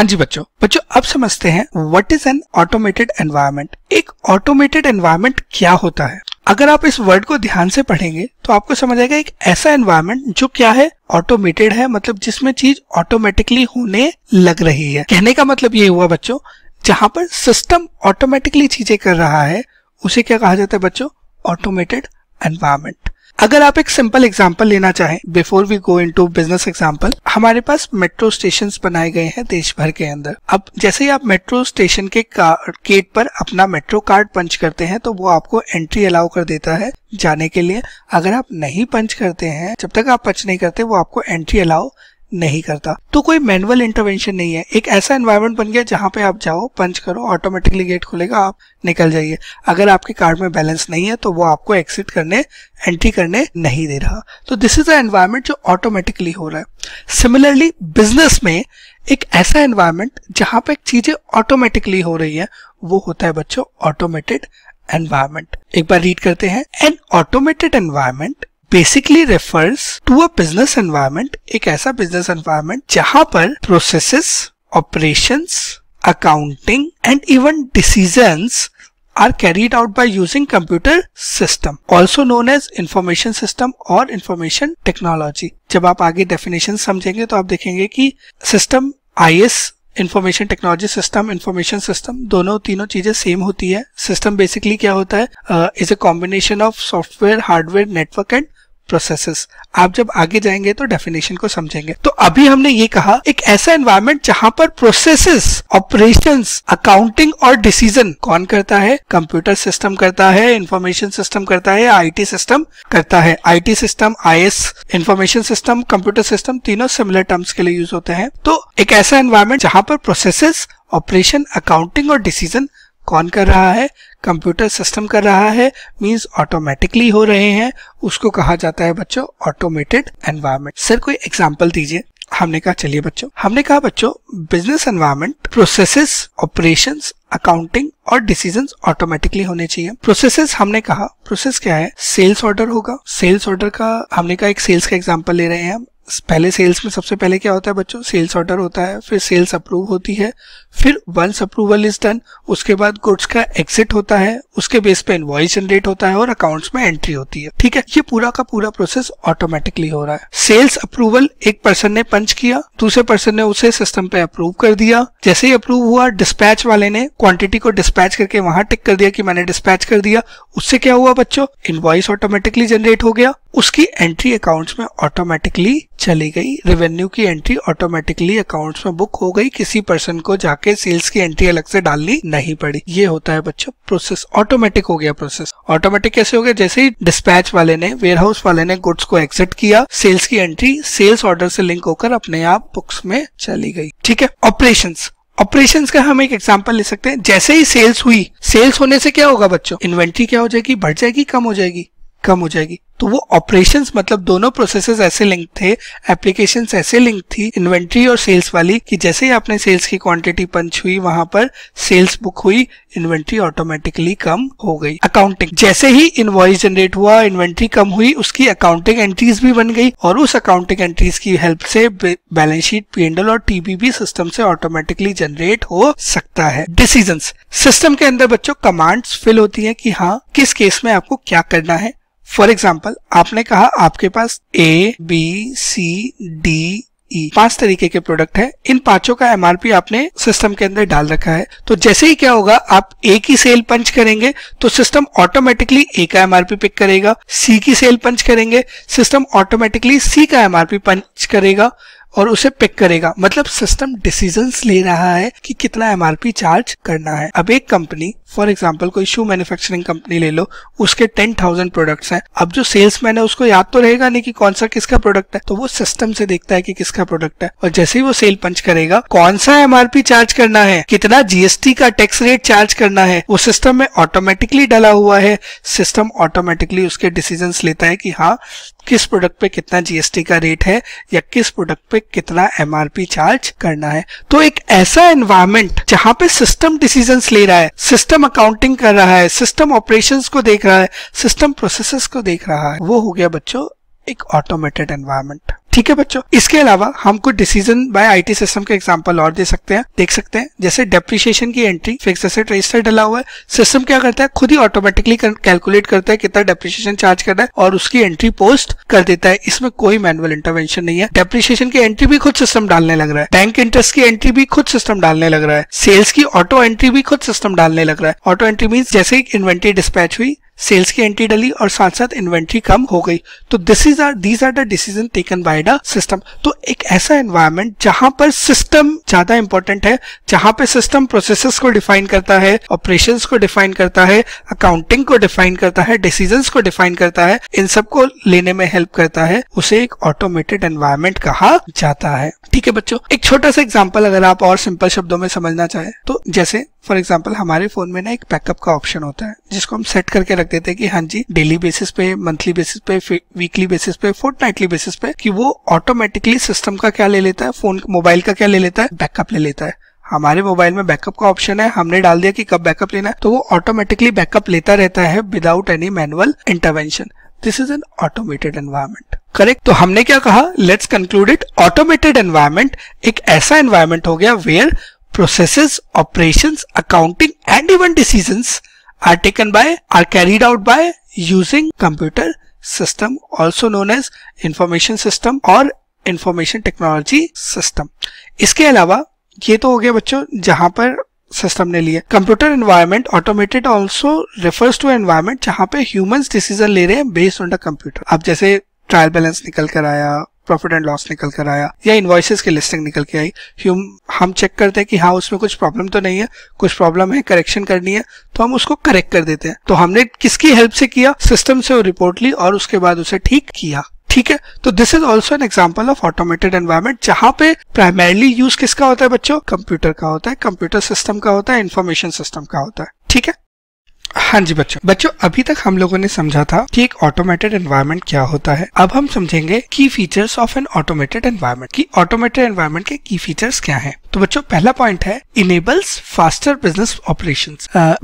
हाँ जी बच्चों बच्चों अब समझते हैं what is an automated environment एक ऑटोमेटेड एनवायरमेंट क्या होता है अगर आप इस वर्ड को ध्यान से पढ़ेंगे तो आपको समझ आएगा एक ऐसा एनवायरमेंट जो क्या है ऑटोमेटेड है मतलब जिसमें चीज ऑटोमेटिकली होने लग रही है कहने का मतलब ये हुआ बच्चों जहां पर सिस्टम ऑटोमेटिकली चीजें कर रहा है उसे क्या कहा जाता है बच्चों ऑटोमेटेड एनवायरमेंट अगर आप एक सिंपल एग्जाम्पल लेना चाहें before we go into business example हमारे पास मेट्रो स्टेशन बनाए गए हैं देश भर के अंदर अब जैसे ही आप मेट्रो स्टेशन के गेट पर अपना मेट्रो कार्ड पंच करते हैं तो वो आपको एंट्री अलाउ कर देता है जाने के लिए अगर आप नहीं पंच करते हैं जब तक आप पंच नहीं करते वो आपको एंट्री अलाउ नहीं करता तो कोई मैनुअल इंटरवेंशन नहीं है एक ऐसा एनवायरमेंट बन गया जहां पे आप जाओ पंच करो ऑटोमेटिकली गेट खुलेगा आप निकल जाइए अगर आपके कार्ड में बैलेंस नहीं है तो वो आपको एक्सिट करने एंट्री करने नहीं दे रहा तो दिस इज एनवायरमेंट जो ऑटोमेटिकली हो रहा है सिमिलरली बिजनेस में एक ऐसा एनवायरमेंट जहां पे चीजें ऑटोमेटिकली हो रही है वो होता है बच्चों ऑटोमेटेड एनवायरमेंट एक बार रीड करते हैं an automated environment basically refers to a business environment एक ऐसा बिजनेस एनवायरमेंट जहां पर process operation accounting and even decision are carried out by using computer system also known as information system और information technology जब आप आगे definition समझेंगे तो आप देखेंगे कि system I S information technology system information system दोनों तीनों चीजें सेम होती है सिस्टम बेसिकली क्या होता है is a combination of software hardware network and processes आप जब आगे जाएंगे तो डेफिनेशन को समझेंगे तो अभी हमने ये कहा एक ऐसा एनवायरमेंट जहां पर प्रोसेसेस ऑपरेशंस अकाउंटिंग और डिसीजन कौन करता है कंप्यूटर सिस्टम करता है इंफॉर्मेशन सिस्टम करता है आईटी सिस्टम करता है IT system I S information system computer system तीनों सिमिलर टर्म्स के लिए यूज होते हैं तो एक ऐसा एनवायरमेंट जहां पर प्रोसेसेस ऑपरेशन अकाउंटिंग और डिसीजन कौन कर रहा है कंप्यूटर सिस्टम कर रहा है मीन्स ऑटोमेटिकली हो रहे हैं उसको कहा जाता है बच्चों ऑटोमेटेड एनवायरमेंट सर कोई एग्जाम्पल दीजिए हमने कहा चलिए बच्चों हमने कहा बच्चों business environment processes operations accounting और डिसीजन ऑटोमेटिकली होने चाहिए प्रोसेसेस हमने कहा प्रोसेस क्या है सेल्स ऑर्डर होगा सेल्स ऑर्डर का हमने कहा एक सेल्स का एग्जाम्पल ले रहे हैं हम पहले सेल्स में सबसे पहले क्या होता है बच्चों सेल्स ऑर्डर होता है फिर सेल्स अप्रूव होती है फिर वंस अप्रूवल इज डन उसके बाद गुड्स का एग्जिट होता है उसके बेस पे इनवॉइस जनरेट होता है और अकाउंट्स में एंट्री होती है ठीक है ये पूरा का पूरा प्रोसेस ऑटोमेटिकली हो रहा है सेल्स अप्रूवल एक पर्सन ने पंच किया दूसरे पर्सन ने उसे सिस्टम पे अप्रूव कर दिया जैसे ही अप्रूव हुआ डिस्पैच वाले ने क्वांटिटी को डिस्पैच करके वहां टिक कर दिया कि मैंने डिस्पैच कर दिया उससे क्या हुआ बच्चों इन्वॉइस ऑटोमेटिकली जनरेट हो गया उसकी एंट्री अकाउंट्स में ऑटोमेटिकली चली गई रेवेन्यू की एंट्री ऑटोमेटिकली अकाउंट्स में बुक हो गई किसी पर्सन को जाके सेल्स की एंट्री अलग से डालनी नहीं पड़ी ये होता है बच्चों प्रोसेस ऑटोमेटिक हो गया प्रोसेस ऑटोमेटिक कैसे हो गया जैसे ही डिस्पैच वाले ने वेयर हाउस वाले ने गुड्स को एक्सेप्ट किया सेल्स की एंट्री सेल्स ऑर्डर से लिंक होकर अपने आप बुक्स में चली गई ठीक है ऑपरेशन ऑपरेशन का हम एक एग्जाम्पल ले सकते हैं जैसे ही सेल्स हुई सेल्स होने से क्या होगा बच्चों इन्वेंट्री क्या हो जाएगी बढ़ जाएगी कम हो जाएगी कम हो जाएगी तो वो ऑपरेशन मतलब दोनों प्रोसेस ऐसे लिंक थे एप्लीकेशन ऐसे लिंक थी इन्वेंट्री और सेल्स वाली कि जैसे ही आपने सेल्स की क्वांटिटी पंच हुई वहां पर सेल्स बुक हुई इन्वेंट्री ऑटोमेटिकली कम हो गई अकाउंटिंग जैसे ही इनवॉइस जनरेट हुआ इन्वेंट्री कम हुई उसकी अकाउंटिंग एंट्रीज भी बन गई और उस अकाउंटिंग एंट्रीज की हेल्प से बैलेंस शीट पीएनडल और टीबी भी सिस्टम से ऑटोमेटिकली जनरेट हो सकता है डिसीजन सिस्टम के अंदर बच्चों कमांड्स फिल होती है कि हाँ किस केस में आपको क्या करना है फॉर एग्जाम्पल आपने कहा आपके पास ए बी सी डी ई पांच तरीके के प्रोडक्ट है इन पांचों का एमआरपी आपने सिस्टम के अंदर डाल रखा है तो जैसे ही क्या होगा आप ए की सेल पंच करेंगे तो सिस्टम ऑटोमेटिकली ए का एमआरपी पिक करेगा सी की सेल पंच करेंगे सिस्टम ऑटोमेटिकली सी का एमआरपी पंच करेगा और उसे पिक करेगा मतलब सिस्टम डिसीजन ले रहा है कि कितना एमआरपी चार्ज करना है अब एक कंपनी फॉर एग्जाम्पल कोई शू मैन्युफैक्चरिंग कंपनी ले लो उसके टेन थाउजेंड प्रोडक्ट है अब जो सेल्समैन है उसको याद तो रहेगा नहीं कि कौन सा किसका प्रोडक्ट है तो वो सिस्टम से देखता है कि किसका प्रोडक्ट है और जैसे ही वो सेल पंच करेगा कौन सा एमआरपी चार्ज करना है कितना जीएसटी का टैक्स रेट चार्ज करना है वो सिस्टम में ऑटोमेटिकली डाला हुआ है सिस्टम ऑटोमेटिकली उसके डिसीजन लेता है कि हाँ किस प्रोडक्ट पे कितना जीएसटी का रेट है या किस प्रोडक्ट पे कितना एमआरपी चार्ज करना है तो एक ऐसा एनवायरमेंट जहाँ पे सिस्टम डिसीजन ले रहा है सिस्टम सिस्टम अकाउंटिंग कर रहा है सिस्टम ऑपरेशंस को देख रहा है सिस्टम प्रोसेसेस को देख रहा है वो हो गया बच्चों एक ऑटोमेटेड एनवायरमेंट ठीक है बच्चों इसके अलावा हम कुछ डिसीजन बाय आईटी सिस्टम के एग्जांपल और दे सकते हैं देख सकते हैं जैसे डेप्रिशिएशन की एंट्री फिक्स एसेट रजिस्टर डला हुआ है सिस्टम क्या करता है खुद ही ऑटोमेटिकली कैलकुलेट करता है कितना डेप्रिशिएशन चार्ज करना है और उसकी एंट्री पोस्ट कर देता है इसमें कोई मैनुअल इंटरवेंशन नहीं है डेप्रिशिएशन की एंट्री भी खुद सिस्टम डालने लग रहा है बैंक इंटरेस्ट की एंट्री भी खुद सिस्टम डालने लग रहा है सेल्स की ऑटो एंट्री भी खुद सिस्टम डालने लग रहा है ऑटो एंट्री मीन जैसे इन्वेंट्री डिस्पैच हुई सेल्स की एंट्री डली और साथ साथ इन्वेंट्री कम हो गई तो this is are these are the decision taken by the system तो एक ऐसा एनवायरमेंट जहां पर सिस्टम ज्यादा इंपॉर्टेंट है जहां पे सिस्टम प्रोसेस को डिफाइन करता है ऑपरेशन को डिफाइन करता है अकाउंटिंग को डिफाइन करता है डिसीजन को डिफाइन करता है इन सबको लेने में हेल्प करता है उसे एक ऑटोमेटेड एनवायरमेंट कहा जाता है ठीक है बच्चों एक छोटा सा एग्जाम्पल अगर आप और सिंपल शब्दों में समझना चाहें तो जैसे फॉर एग्जाम्पल हमारे फोन में ना एक बैकअप का ऑप्शन होता है जिसको हम सेट करके रख देते हैं कि हाँ जी डेली बेसिस पे मंथली बेसिस पे वीकली बेसिस पे फोर्थ नाइटली बेसिस पे कि वो ऑटोमेटिकली सिस्टम का क्या ले लेता है फोन मोबाइल का क्या ले लेता है बैकअप ले लेता है हमारे मोबाइल में बैकअप का ऑप्शन है हमने डाल दिया कि कब बैकअप लेना है तो वो ऑटोमेटिकली बैकअप लेता रहता है without any manual intervention this is an automated environment correct तो हमने क्या कहा let's conclude it automated environment एक ऐसा एनवायरमेंट हो गया where Processes, operations, accounting and even decisions are taken by, are carried out by using computer system also known as information system or information technology system. इसके अलावा ये तो हो गया बच्चों जहाँ पर सिस्टम ने लिए computer environment automated also refers to environment जहां पे ह्यूमंस डिसीजन ले रहे हैं बेस्ड ऑन द कंप्यूटर अब जैसे ट्रायल बैलेंस निकल कर आया प्रॉफिट एंड लॉस निकल कर आया या इन्वाइसेस की लिस्टिंग निकल के आई हम चेक करते हैं कि हाँ उसमें कुछ प्रॉब्लम तो नहीं है कुछ प्रॉब्लम है करेक्शन करनी है तो हम उसको करेक्ट कर देते हैं तो हमने किसकी हेल्प से किया सिस्टम से वो रिपोर्ट ली और उसके बाद उसे ठीक किया ठीक है तो this is also an example of automated environment जहां पे प्राइमरली यूज किसका होता है बच्चों कंप्यूटर का होता है कंप्यूटर सिस्टम का होता है इन्फॉर्मेशन सिस्टम का होता है ठीक है हाँ जी बच्चों बच्चों अभी तक हम लोगों ने समझा था कि एक ऑटोमेटेड एनवायरनमेंट क्या होता है अब हम समझेंगे key features of an automated environment की ऑटोमेटेड एनवायरमेंट के की फीचर्स क्या हैं तो बच्चों पहला पॉइंट है enables faster business operation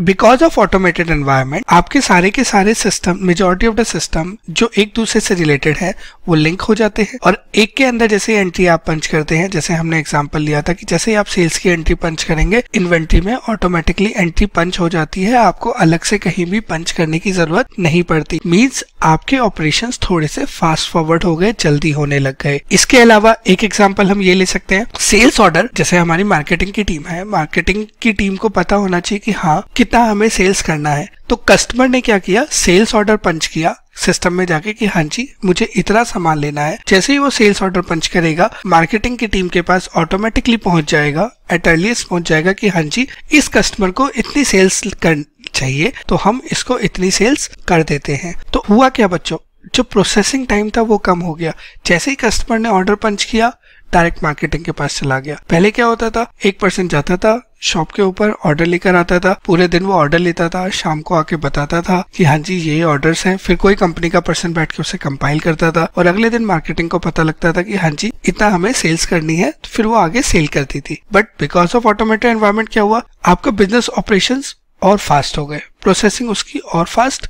because of automated environment आपके सारे के सारे system majority of the system जो एक दूसरे से रिलेटेड है वो लिंक हो जाते हैं और एक के अंदर जैसे एंट्री आप पंच करते हैं जैसे हमने एग्जाम्पल लिया था कि जैसे आप सेल्स की एंट्री पंच करेंगे इन्वेंट्री में ऑटोमेटिकली एंट्री पंच हो जाती है आपको अलग से कहीं भी पंच करने की जरूरत नहीं पड़ती मीन्स आपके ऑपरेशन थोड़े से फास्ट फॉरवर्ड हो गए जल्दी होने लग गए इसके अलावा एक एग्जाम्पल हम ये ले सकते हैं सेल्स ऑर्डर जैसे जैसे हमारी मार्केटिंग की टीम है मार्केटिंग की टीम को पता होना चाहिए कि हाँ कितना हमें सेल्स करना है तो कस्टमर ने क्या किया सेल्स ऑर्डर पंच किया सिस्टम में जाके कि हाँ जी मुझे इतना सामान लेना है जैसे ही वो सेल्स ऑर्डर पंच करेगा मार्केटिंग की टीम के पास ऑटोमेटिकली पहुंच जाएगा एट अर्लीस्ट पहुंच जाएगा कि हाँ जी इस कस्टमर को इतनी सेल्स कर चाहिए तो हम इसको इतनी सेल्स कर देते हैं तो हुआ क्या बच्चों जो प्रोसेसिंग टाइम था वो कम हो गया जैसे ही कस्टमर ने ऑर्डर पंच किया डायरेक्ट मार्केटिंग के पास चला गया पहले क्या होता था एक पर्सन जाता था शॉप के ऊपर ऑर्डर लेकर आता था पूरे दिन वो ऑर्डर लेता था शाम को आके बताता था कि हाँ जी ये ऑर्डर्स हैं फिर कोई कंपनी का पर्सन बैठ के उसे कंपाइल करता था और अगले दिन मार्केटिंग को पता लगता था कि हाँ जी इतना हमें सेल्स करनी है तो फिर वो आगे सेल करती थी but because of automated environment क्या हुआ आपका बिजनेस ऑपरेशन और फास्ट हो गए प्रोसेसिंग उसकी और फास्ट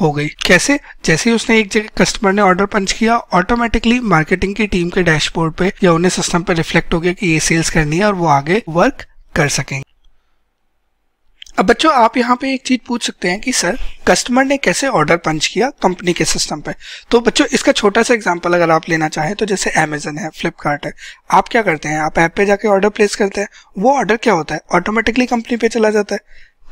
हो गई कैसे जैसे ही उसने एक जगह कस्टमर ने ऑर्डर पंच किया ऑटोमेटिकली मार्केटिंग की टीम के डैशबोर्ड पे या उन्हें सिस्टम पे रिफ्लेक्ट हो गया कि ये सेल्स करनी है और वो आगे वर्क कर सकेंगे अब बच्चों आप यहाँ पे एक चीज पूछ सकते हैं कि सर कस्टमर ने कैसे ऑर्डर पंच किया कंपनी के सिस्टम पे तो बच्चों इसका छोटा सा एग्जांपल अगर आप लेना चाहें तो जैसे अमेजन है फ्लिपकार्ट है आप क्या करते हैं आप ऐप पे जाके ऑर्डर प्लेस करते हैं वो ऑर्डर क्या होता है ऑटोमेटिकली कंपनी पे चला जाता है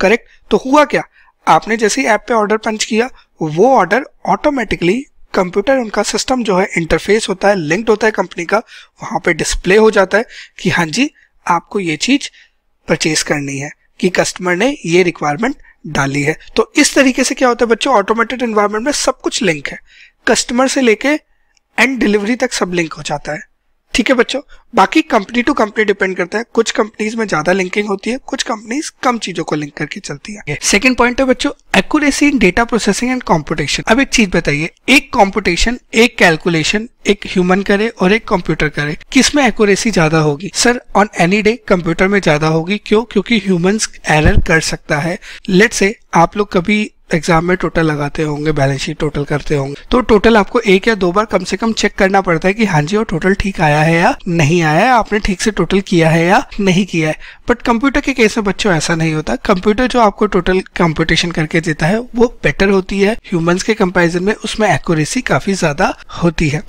करेक्ट तो हुआ क्या आपने जैसे ही ऐप पे ऑर्डर पंच किया वो ऑर्डर ऑटोमेटिकली कंप्यूटर उनका सिस्टम जो है इंटरफेस होता है लिंक्ड होता है कंपनी का वहां पे डिस्प्ले हो जाता है कि हाँ जी आपको ये चीज़ परचेज करनी है कि कस्टमर ने ये रिक्वायरमेंट डाली है तो इस तरीके से क्या होता है बच्चों ऑटोमेटेड इन्वायरमेंट में सब कुछ लिंक है कस्टमर से लेके एंड डिलीवरी तक सब लिंक हो जाता है ठीक है बच्चों बाकी कंपनी टू कंपनी डिपेंड करता है कुछ कंपनीज में ज्यादा लिंकिंग होती है कुछ कंपनीज कम चीजों को लिंक करके चलती है सेकंड पॉइंट है बच्चों accuracy in data processing and computation अब एक चीज बताइए एक कॉम्पिटेशन एक कैलकुलेशन एक ह्यूमन करे और एक कंप्यूटर करे किस में एक्यूरेसी ज्यादा होगी sir on any day computer में ज्यादा होगी क्यों क्योंकि ह्यूमन एरर कर सकता है लेट से आप लोग कभी एग्जाम में टोटल लगाते होंगे बैलेंस शीट टोटल करते होंगे तो टोटल आपको एक या दो बार कम से कम चेक करना पड़ता है कि हाँ जी वो टोटल ठीक आया है या नहीं आया है आपने ठीक से टोटल किया है या नहीं किया है बट कंप्यूटर के केस में बच्चों ऐसा नहीं होता कंप्यूटर जो आपको टोटल कंप्यूटेशन करके देता है वो बेटर होती है ह्यूमंस के कंपेरिजन में उसमें एक्यूरेसी काफी ज्यादा होती है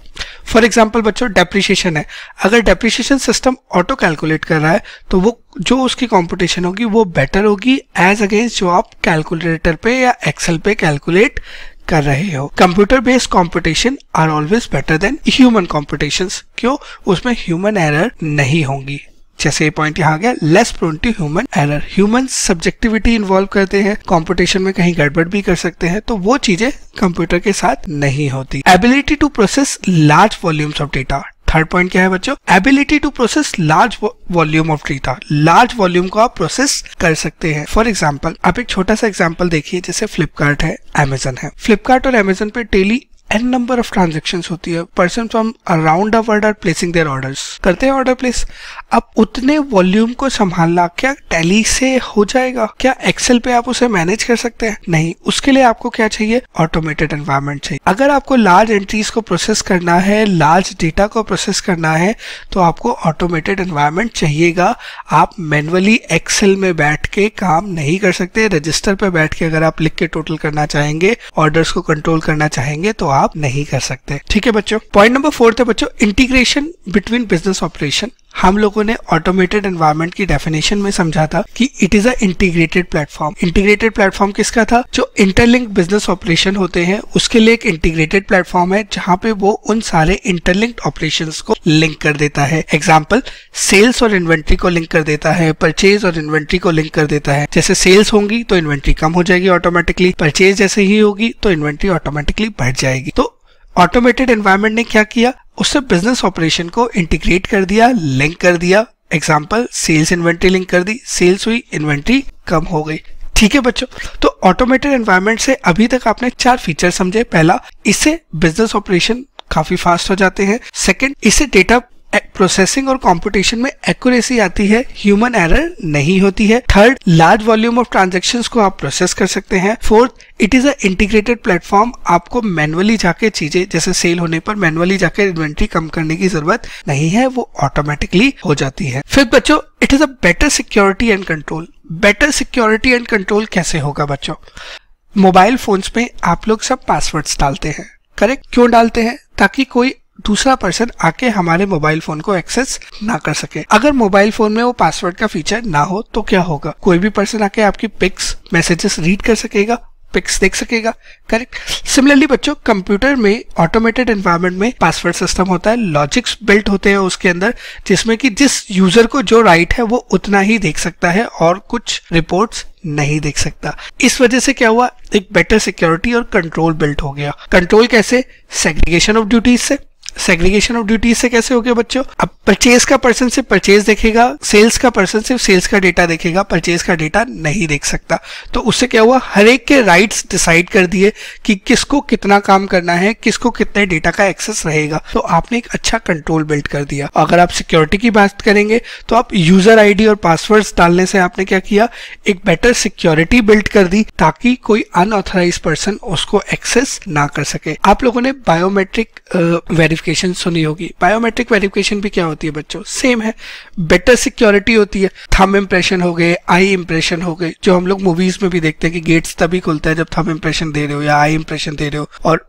फॉर एग्जाम्पल बच्चों डेप्रिशिएशन है अगर डेप्रिशिएशन सिस्टम ऑटो कैलकुलेट कर रहा है तो वो जो उसकी कॉम्पिटिशन होगी वो बेटर होगी एज अगेंस्ट जो आप कैलकुलेटर पे या एक्सेल पे कैलकुलेट कर रहे हो computer based computation are always better than human computation क्यों उसमें ह्यूमन एरर नहीं होंगी जैसे ये पॉइंट यहाँ गया less prone to human error human subjectivity involve करते हैं कंपटीशन में कहीं गड़बड़ भी कर सकते हैं तो वो चीजें कंप्यूटर के साथ नहीं होती ability to process large volumes of data third point क्या है बच्चों ability to process large volume of data large volume को आप प्रोसेस कर सकते हैं फॉर एग्जाम्पल आप एक छोटा सा एग्जाम्पल देखिए जैसे फ्लिपकार्ट है एमेजन है फ्लिपकार्ट और एमेजन पे daily n number of transaction होती है person from around the world are placing their orders करते हैं ऑर्डर प्लेस अब उतने वॉल्यूम को संभालना क्या टैली से हो जाएगा क्या एक्सेल पे आप उसे मैनेज कर सकते हैं नहीं उसके लिए आपको क्या चाहिए ऑटोमेटेड एनवायरमेंट चाहिए अगर आपको लार्ज एंट्रीज को प्रोसेस करना है लार्ज डेटा को प्रोसेस करना है तो आपको ऑटोमेटेड एनवायरमेंट चाहिएगा आप मैनुअली एक्सेल में बैठ के काम नहीं कर सकते रजिस्टर पे बैठ के अगर आप लिख के टोटल करना चाहेंगे ऑर्डर्स को कंट्रोल करना चाहेंगे तो आप नहीं कर सकते ठीक है बच्चों पॉइंट नंबर फोर्थ है बच्चों इंटीग्रेशन बिटवीन बिजनेस ऑपरेशन हम लोगों ने ऑटोमेटेड एनवायरमेंट की डेफिनेशन में समझा था कि it is a integrated platform integrated platform किसका था जो इंटरलिंक बिजनेस ऑपरेशन होते हैं उसके लिए एक इंटीग्रेटेड प्लेटफॉर्म है जहाँ पे वो उन सारे इंटरलिंक्ड ऑपरेशन को लिंक कर देता है एग्जाम्पल सेल्स और इन्वेंट्री को लिंक कर देता है परचेज और इन्वेंट्री को लिंक कर देता है जैसे सेल्स होंगी तो इन्वेंट्री कम हो जाएगी ऑटोमेटिकली परचेज जैसे ही होगी तो इन्वेंट्री ऑटोमेटिकली बढ़ जाएगी तो ऑटोमेटेड एनवायरमेंट ने क्या किया उससे बिजनेस ऑपरेशन को इंटीग्रेट कर दिया लिंक कर दिया एग्जाम्पल सेल्स इन्वेंट्री लिंक कर दी सेल्स हुई इन्वेंट्री कम हो गई ठीक है बच्चों तो ऑटोमेटेड एनवायरमेंट से अभी तक आपने चार फीचर समझे पहला इससे बिजनेस ऑपरेशन काफी फास्ट हो जाते हैं सेकंड इससे डेटा प्रोसेसिंग और कॉम्पिटिशन में एक्यूरेसी आती है ह्यूमन एरर नहीं होती है third large volume of transaction को आप प्रोसेस कर सकते हैं fourth it is a integrated platform आपको मैनुअली जाके चीजें जैसे सेल होने पर मैनुअली जाके इन्वेंट्री कम करने की जरूरत नहीं है वो ऑटोमेटिकली हो जाती है फिर बच्चों it is a better security and control better security and control कैसे होगा बच्चों मोबाइल फोन्स में आप लोग सब पासवर्ड्स डालते हैं करेक्ट क्यों डालते हैं ताकि कोई दूसरा पर्सन आके हमारे मोबाइल फोन को एक्सेस ना कर सके अगर मोबाइल फोन में वो पासवर्ड का फीचर ना हो तो क्या होगा कोई भी पर्सन आके आपकी पिक्स मैसेजेस रीड कर सकेगा पिक्स देख सकेगा करेक्ट सिमिलरली बच्चों कंप्यूटर में ऑटोमेटेड एनवायरमेंट में पासवर्ड सिस्टम होता है लॉजिक्स बिल्ट होते हैं उसके अंदर जिसमें कि जिस यूजर को जो राइट है वो उतना ही देख सकता है और कुछ रिपोर्ट्स नहीं देख सकता इस वजह से क्या हुआ एक बेटर सिक्योरिटी और कंट्रोल बिल्ट हो गया कंट्रोल कैसे सेग्रीगेशन ऑफ ड्यूटीज से सेग्रीगेशन ऑफ ड्यूटी से कैसे हो गया बच्चों अब परचेज का पर्सन सिर्फ परचेज देखेगा सेल्स का पर्सन सिर्फ सेल्स का डेटा देखेगा परचेज का डेटा नहीं देख सकता तो उससे क्या हुआ हर एक के राइट्स डिसाइड कर दिए कि किसको कितना काम करना है किसको कितने डेटा का एक्सेस रहेगा तो आपने एक अच्छा कंट्रोल बिल्ड कर दिया अगर आप सिक्योरिटी की बात करेंगे तो आप यूजर आईडी और पासवर्ड डालने से आपने क्या किया एक बेटर सिक्योरिटी बिल्ड कर दी ताकि कोई अनऑथराइज पर्सन उसको एक्सेस ना कर सके आप लोगों ने बायोमेट्रिक वेरिफिक वेरिफिकेशन सुनी होगी बायोमेट्रिक वेरिफिकेशन भी क्या होती है बच्चों सेम है बेटर सिक्योरिटी होती है थम इम्प्रेशन हो गए आई इम्प्रेशन हो गए जो हम लोग मूवीज में भी देखते हैं कि गेट्स तभी खुलता है जब थम इम्प्रेशन दे रहे हो या आई इम्प्रेशन दे रहे हो और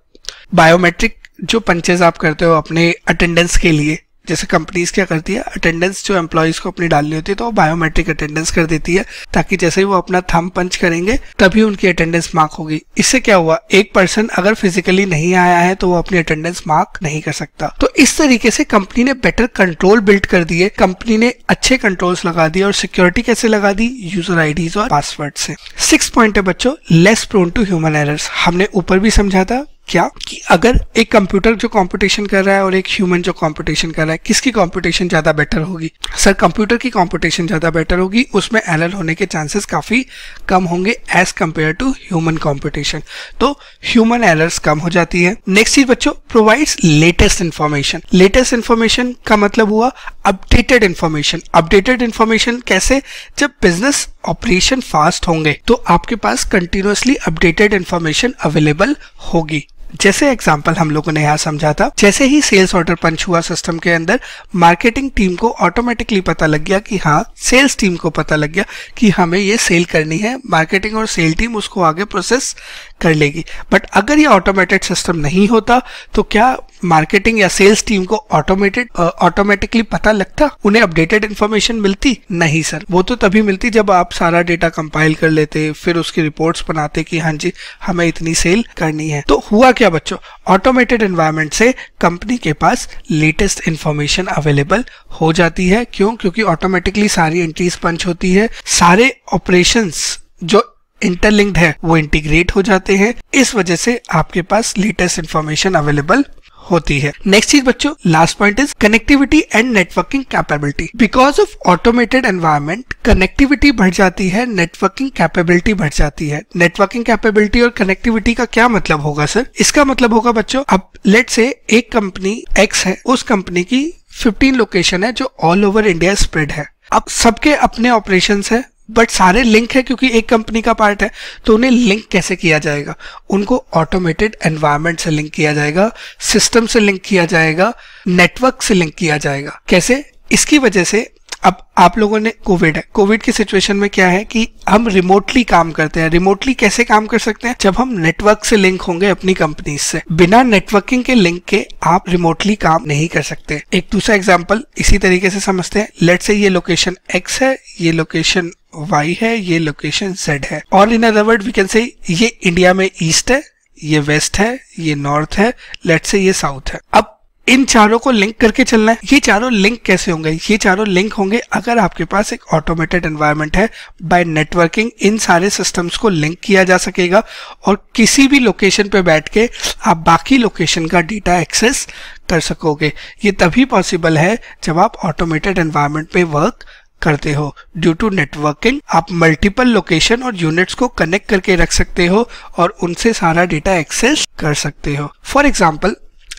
बायोमेट्रिक जो पंचेज आप करते हो अपने अटेंडेंस के लिए जैसे कंपनीज क्या करती है अटेंडेंस जो एम्प्लॉयज़ को अपनी डालनी होती है तो वो बायोमेट्रिक अटेंडेंस कर देती है ताकि जैसे ही वो अपना थम पंच करेंगे तभी उनकी अटेंडेंस मार्क होगी इससे क्या हुआ एक पर्सन अगर फिजिकली नहीं आया है तो वो अपनी अटेंडेंस मार्क नहीं कर सकता तो इस तरीके से कंपनी ने बेटर कंट्रोल बिल्ड कर दिए कंपनी ने अच्छे कंट्रोल्स लगा दिए और सिक्योरिटी कैसे लगा दी यूजर आईडीज और पासवर्ड से सिक्स पॉइंट है बच्चों less prone to human errors हमने ऊपर भी समझा था क्या कि अगर एक कंप्यूटर जो कंपटीशन कर रहा है और एक ह्यूमन जो कंपटीशन कर रहा है किसकी कंपटीशन ज़्यादा बेटर होगी सर कंप्यूटर की कंपटीशन ज़्यादा बेटर होगी उसमें एरर होने के चांसेस काफ़ी कम होंगे as compare to human computation तो ह्यूमन एरर्स कम हो जाती है नेक्स्ट चीज बच्चों provides latest information latest information का मतलब हुआ अपडेटेड इन्फॉर्मेशन अपडेटेड इन्फॉर्मेशन कैसे जब बिजनेस ऑपरेशन फास्ट होंगे तो आपके पास कंटिन्यूसली अपडेटेड इन्फॉर्मेशन अवेलेबल होगी जैसे एग्जाम्पल हम लोगों ने यहाँ समझा था जैसे ही सेल्स ऑर्डर पंच हुआ सिस्टम के अंदर मार्केटिंग टीम को ऑटोमेटिकली पता लग गया कि हाँ सेल्स टीम को पता लग गया कि हमें ये सेल करनी है मार्केटिंग और सेल टीम उसको आगे प्रोसेस कर लेगी बट अगर ये ऑटोमेटेड सिस्टम नहीं होता तो क्या मार्केटिंग या सेल्स टीम को ऑटोमेटेड ऑटोमेटिकली पता लगता उन्हें अपडेटेड इन्फॉर्मेशन मिलती नहीं सर वो तो तभी मिलती जब आप सारा डेटा कंपाइल कर लेते फिर उसकी रिपोर्ट्स बनाते कि हाँ जी हमें इतनी सेल करनी है तो हुआ क्या बच्चों ऑटोमेटेड एनवायरमेंट से कंपनी के पास लेटेस्ट इन्फॉर्मेशन अवेलेबल हो जाती है क्यों क्योंकि ऑटोमेटिकली सारी एंट्रीज पंच होती है सारे ऑपरेशंस जो इंटरलिंक्ड है वो इंटीग्रेट हो जाते हैं इस वजह से आपके पास लेटेस्ट इंफॉर्मेशन अवेलेबल होती है नेक्स्ट चीज बच्चों last point is connectivity and networking capability because of automated environment connectivity बढ़ जाती है नेटवर्किंग कैपेबिलिटी बढ़ जाती है नेटवर्किंग कैपेबिलिटी और कनेक्टिविटी का क्या मतलब होगा सर इसका मतलब होगा बच्चों अब लेट से एक कंपनी एक्स है उस कंपनी की 15 लोकेशन है जो ऑल ओवर इंडिया स्प्रेड है अब सबके अपने ऑपरेशन है बट सारे लिंक है क्योंकि एक कंपनी का पार्ट है तो उन्हें लिंक कैसे किया जाएगा उनको ऑटोमेटेड एनवायरमेंट से लिंक किया जाएगा सिस्टम से लिंक किया जाएगा नेटवर्क से लिंक किया जाएगा कैसे इसकी वजह से अब आप लोगों ने कोविड है कोविड की सिचुएशन में क्या है कि हम रिमोटली काम करते हैं रिमोटली कैसे काम कर सकते हैं जब हम नेटवर्क से लिंक होंगे अपनी कंपनी से बिना नेटवर्किंग के लिंक के आप रिमोटली काम नहीं कर सकते एक दूसरा एग्जाम्पल इसी तरीके से समझते हैं लेट से ये लोकेशन एक्स है ये लोकेशन वाई है ये लोकेशन जेड है all in other word we can say ये इंडिया में ईस्ट है ये वेस्ट है ये नॉर्थ है लेट से ये साउथ है अब इन चारों को लिंक करके चलना है ये चारों लिंक कैसे होंगे ये चारों लिंक होंगे अगर आपके पास एक ऑटोमेटेड एनवायरनमेंट है बाय नेटवर्किंग इन सारे सिस्टम्स को लिंक किया जा सकेगा और किसी भी लोकेशन पे बैठ के आप बाकी लोकेशन का डेटा एक्सेस कर सकोगे ये तभी पॉसिबल है जब आप ऑटोमेटेड एनवायरनमेंट पे वर्क करते हो ड्यू टू नेटवर्किंग आप मल्टीपल लोकेशन और यूनिट्स को कनेक्ट करके रख सकते हो और उनसे सारा डेटा एक्सेस कर सकते हो फॉर एग्जाम्पल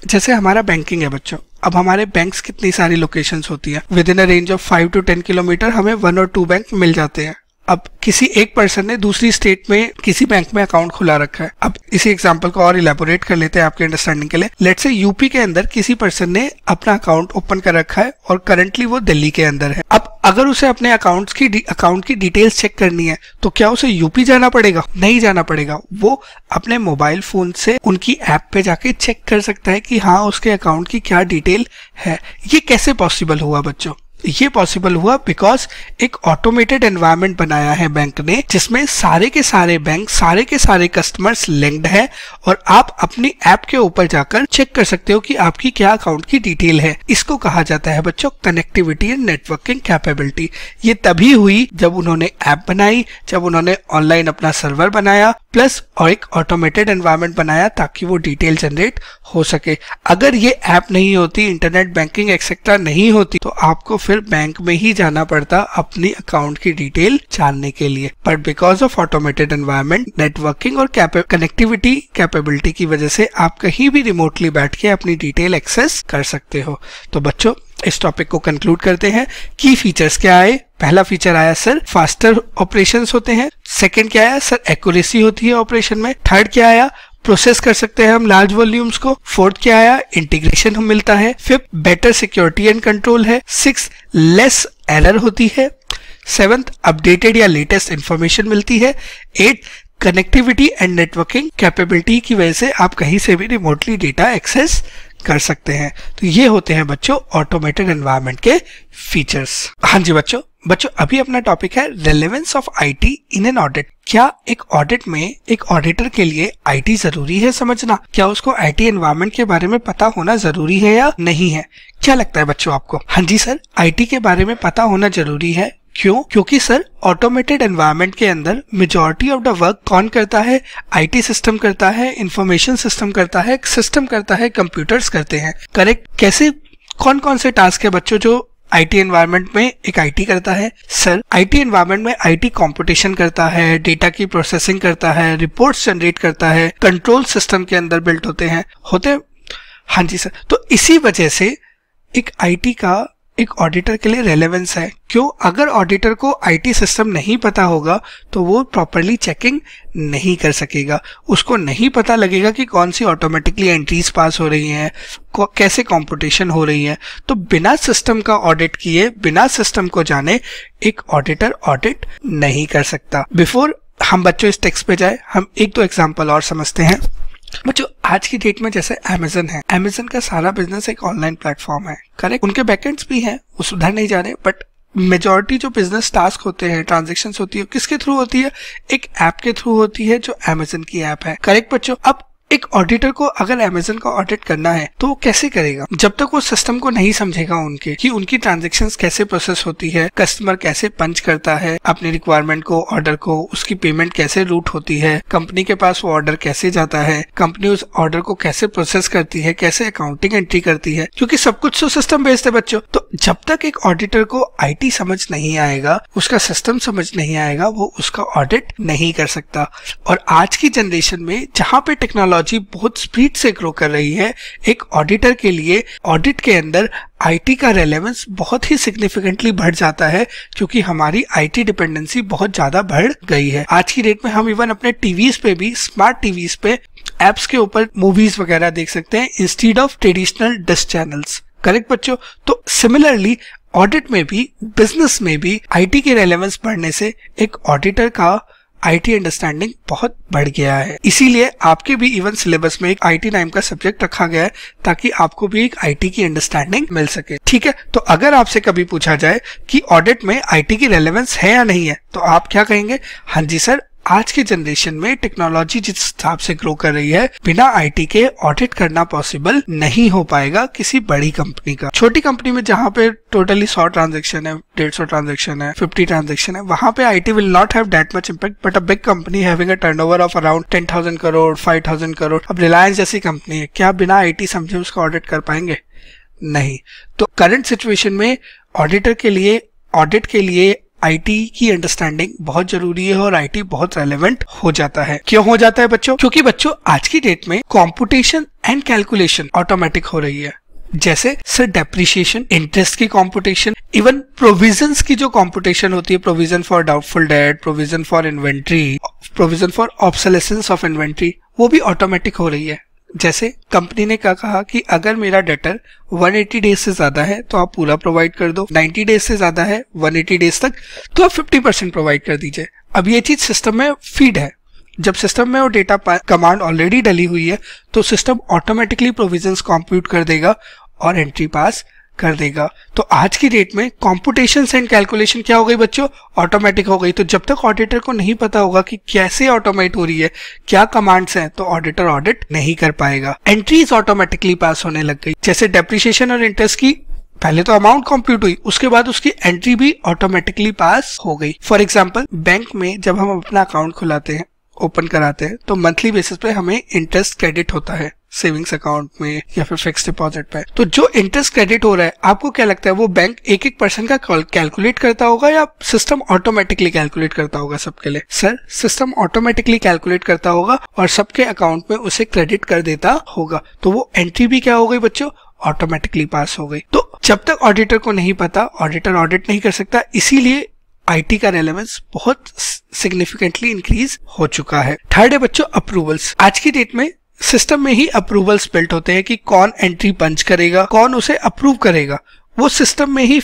जैसे हमारा बैंकिंग है बच्चों अब हमारे बैंक्स कितनी सारी लोकेशंस होती है within a range of five to ten kilometer हमें वन और टू बैंक मिल जाते हैं अब किसी एक पर्सन ने दूसरी स्टेट में किसी बैंक में अकाउंट खुला रखा है अब इसी एग्जांपल को और इलेबोरेट कर लेते हैं आपके अंडरस्टैंडिंग के लिए लेट से यूपी के अंदर किसी पर्सन ने अपना अकाउंट ओपन कर रखा है और करंटली वो दिल्ली के अंदर है अब अगर उसे अपने अकाउंट्स की अकाउंट की डिटेल्स चेक करनी है तो क्या उसे यूपी जाना पड़ेगा नहीं जाना पड़ेगा वो अपने मोबाइल फोन से उनकी ऐप पे जाके चेक कर सकता है कि हाँ उसके अकाउंट की क्या डिटेल है ये कैसे पॉसिबल हुआ बच्चों ये पॉसिबल हुआ बिकॉज एक ऑटोमेटेड एनवायरमेंट बनाया है बैंक ने जिसमें सारे के सारे बैंक सारे के सारे कस्टमर्स लिंक्ड है और आप अपनी ऐप के ऊपर जाकर चेक कर सकते हो कि आपकी क्या अकाउंट की डिटेल है इसको कहा जाता है बच्चों कनेक्टिविटी एंड नेटवर्किंग कैपेबिलिटी ये तभी हुई जब उन्होंने ऐप बनाई जब उन्होंने ऑनलाइन अपना सर्वर बनाया प्लस और एक ऑटोमेटेड एनवायरमेंट बनाया ताकि वो डिटेल जनरेट हो सके अगर ये ऐप नहीं होती इंटरनेट बैंकिंग एक्सेट्रा नहीं होती तो आपको फिर बैंक में ही जाना पड़ता अपनी अकाउंट की डिटेल जानने के लिए but because of automated environment networking और कनेक्टिविटी कैपेबिलिटी की वजह से आप कहीं भी रिमोटली बैठ के अपनी डिटेल एक्सेस कर सकते हो तो बच्चों इस टॉपिक को कंक्लूड करते हैं की फीचर्स क्या आए पहला फीचर आया सर फास्टर ऑपरेशन होते हैं सेकेंड क्या आया सर एक्यूरेसी होती है ऑपरेशन में थर्ड क्या आया प्रोसेस कर सकते हैं हम लार्ज वॉल्यूम्स को फोर्थ क्या आया इंटीग्रेशन हम मिलता है fifth better security and control है सिक्स लेस एरर होती है सेवेंथ अपडेटेड या लेटेस्ट इंफॉर्मेशन मिलती है eight connectivity and networking capability की वजह से आप कहीं से भी रिमोटली डेटा एक्सेस कर सकते हैं तो ये होते हैं बच्चों ऑटोमेटेड एनवायरमेंट के फीचर्स हाँ जी बच्चों बच्चों अभी अपना टॉपिक है relevance of IT in an audit क्या एक ऑडिट में एक ऑडिटर के लिए आईटी जरूरी है समझना क्या उसको आईटी एनवायरमेंट के बारे में पता होना जरूरी है या नहीं है क्या लगता है बच्चों आपको हाँ जी सर आईटी के बारे में पता होना जरूरी है क्यों क्योंकि सर ऑटोमेटेड एनवायरमेंट के अंदर मेजोरिटी ऑफ द वर्क कौन करता है आईटी सिस्टम करता है इंफॉर्मेशन सिस्टम करता है सिस्टम करता है कंप्यूटर्स करते हैं करेक्ट कैसे कौन कौन से टास्क है बच्चों जो आईटी एनवायरनमेंट में एक आईटी करता है सर आईटी एनवायरनमेंट में आईटी कंपटीशन करता है डेटा की प्रोसेसिंग करता है रिपोर्ट्स जनरेट करता है कंट्रोल सिस्टम के अंदर बिल्ट होते हैं होते हाँ जी सर तो इसी वजह से एक आईटी का एक ऑडिटर के लिए रेलेवेंस है क्यों अगर ऑडिटर को आईटी सिस्टम नहीं पता होगा तो वो प्रॉपरली चेकिंग नहीं कर सकेगा उसको नहीं पता लगेगा कि कौन सी ऑटोमेटिकली एंट्रीज पास हो रही हैं कैसे कंपटीशन हो रही है तो बिना सिस्टम का ऑडिट किए बिना सिस्टम को जाने एक ऑडिटर ऑडिट नहीं कर सकता बिफोर हम बच्चों इस टेक्स्ट पे जाए हम एक दो एग्जाम्पल और समझते हैं बच्चों आज की डेट में जैसे अमेजन है अमेजन का सारा बिजनेस एक ऑनलाइन प्लेटफॉर्म है करेक्ट उनके बैकेंड्स भी हैं वो सुधर नहीं जा रहे बट मेजोरिटी जो बिजनेस टास्क होते हैं ट्रांजेक्शन होती है किसके थ्रू होती है एक ऐप के थ्रू होती है जो अमेजन की ऐप है करेक्ट बच्चों अब एक ऑडिटर को अगर अमेजन का ऑडिट करना है तो वो कैसे करेगा जब तक वो सिस्टम को नहीं समझेगा उनके कि उनकी ट्रांजेक्शन कैसे प्रोसेस होती है कस्टमर कैसे पंच करता है अपने रिक्वायरमेंट को ऑर्डर को उसकी पेमेंट कैसे रूट होती है कंपनी के पास वो ऑर्डर कैसे जाता है कंपनी उस ऑर्डर को कैसे प्रोसेस करती है कैसे अकाउंटिंग एंट्री करती है क्योंकि सब कुछ तो सिस्टम बेस्ड है बच्चों तो जब तक एक ऑडिटर को आई समझ नहीं आएगा उसका सिस्टम समझ नहीं आएगा वो उसका ऑडिट नहीं कर सकता और आज की जनरेशन में जहाँ पे टेक्नोलॉजी टेक्नोलॉजी बहुत स्पीड से ग्रो कर रही है एक ऑडिटर के लिए ऑडिट के अंदर आईटी का रेलेवेंस बहुत ही सिग्निफिकेंटली बढ़ जाता है क्योंकि हमारी आईटी डिपेंडेंसी बहुत ज्यादा बढ़ गई है आज की डेट में हम इवन अपने टीवी पे भी स्मार्ट टीवी पे एप्स के ऊपर मूवीज वगैरह देख सकते हैं instead of traditional dish channels correct बच्चों तो सिमिलरली ऑडिट में भी बिजनेस में भी आईटी के रेलेवेंस बढ़ने से एक ऑडिटर का आईटी अंडरस्टैंडिंग बहुत बढ़ गया है इसीलिए आपके भी इवन सिलेबस में एक आईटी नाइम का सब्जेक्ट रखा गया है ताकि आपको भी एक आईटी की अंडरस्टैंडिंग मिल सके ठीक है तो अगर आपसे कभी पूछा जाए कि ऑडिट में आईटी की रेलेवेंस है या नहीं है तो आप क्या कहेंगे हाँ जी सर आज के जनरेशन में टेक्नोलॉजी जिस हिसाब से ग्रो कर रही है बिना आईटी के ऑडिट करना पॉसिबल नहीं हो पाएगा किसी बड़ी कंपनी का छोटी कंपनी में जहाँ पे टोटली सौ ट्रांजेक्शन है डेढ़ सौ ट्रांजेक्शन है फिफ्टी ट्रांजेक्शन है वहाँ पे I will not have that much impact but a big company having a turnover of around ten thousand crore five thousand crore अब रिलायंस जैसी कंपनी है क्या बिना आई टी समझे उसका ऑडिट कर पाएंगे नहीं तो करंट सिचुएशन में ऑडिटर के लिए ऑडिट के लिए आईटी की अंडरस्टैंडिंग बहुत जरूरी है और आईटी बहुत रेलेवेंट हो जाता है क्यों हो जाता है बच्चों क्योंकि बच्चों आज की डेट में कॉम्पिटिशन एंड कैलकुलेशन ऑटोमेटिक हो रही है जैसे सर डेप्रिशिएशन इंटरेस्ट की कॉम्पिटिशन इवन प्रोविजन की जो कॉम्पिटिशन होती है provision for doubtful debt provision for inventory provision for obsolescence of inventory वो भी ऑटोमेटिक हो रही है जैसे कंपनी ने क्या कहा कि अगर मेरा डेटर 180 डेज से ज्यादा है तो आप पूरा प्रोवाइड कर दो 90 डेज से ज्यादा है 180 डेज तक तो आप 50 परसेंट प्रोवाइड कर दीजिए अब ये चीज सिस्टम में फीड है जब सिस्टम में वो डेटा कमांड ऑलरेडी डली हुई है तो सिस्टम ऑटोमेटिकली प्रोविजन कॉम्प्यूट कर देगा और एंट्री पास कर देगा तो आज की डेट में कॉम्पुटेशन एंड कैलकुलेशन क्या हो गई बच्चों ऑटोमेटिक हो गई तो जब तक ऑडिटर को नहीं पता होगा कि कैसे ऑटोमेट हो रही है क्या कमांड्स हैं तो ऑडिटर ऑडिट नहीं कर पाएगा एंट्रीज ऑटोमेटिकली पास होने लग गई जैसे डेप्रिशिएशन और इंटरेस्ट की पहले तो अमाउंट कंप्यूट हुई उसके बाद उसकी एंट्री भी ऑटोमेटिकली पास हो गई फॉर एग्जाम्पल बैंक में जब हम अपना अकाउंट खुलाते हैं ओपन कराते हैं तो मंथली बेसिस पे हमें इंटरेस्ट क्रेडिट होता है सेविंग्स अकाउंट में या फिर फिक्स डिपॉजिट पे तो जो इंटरेस्ट क्रेडिट हो रहा है आपको क्या लगता है वो बैंक एक एक पर्सन का कैलकुलेट करता होगा या सिस्टम ऑटोमेटिकली कैलकुलेट करता होगा सबके लिए सर सिस्टम ऑटोमेटिकली कैलकुलेट करता होगा और सबके अकाउंट में उसे क्रेडिट कर देता होगा तो वो एंट्री भी क्या हो गई बच्चों ऑटोमेटिकली पास हो गई तो जब तक ऑडिटर को नहीं पता ऑडिटर ऑडिट नहीं कर सकता इसीलिए आईटी का रेलेवेंस बहुत सिग्निफिकेंटली इंक्रीज हो चुका है थर्ड है बच्चों अप्रूवल्स आज की डेट में सिस्टम में ही अप्रूवल्स बिल्ट होते हैं कि कौन एंट्री पंच करेगा कौन उसे अप्रूव करेगा वो सिस्टम में ही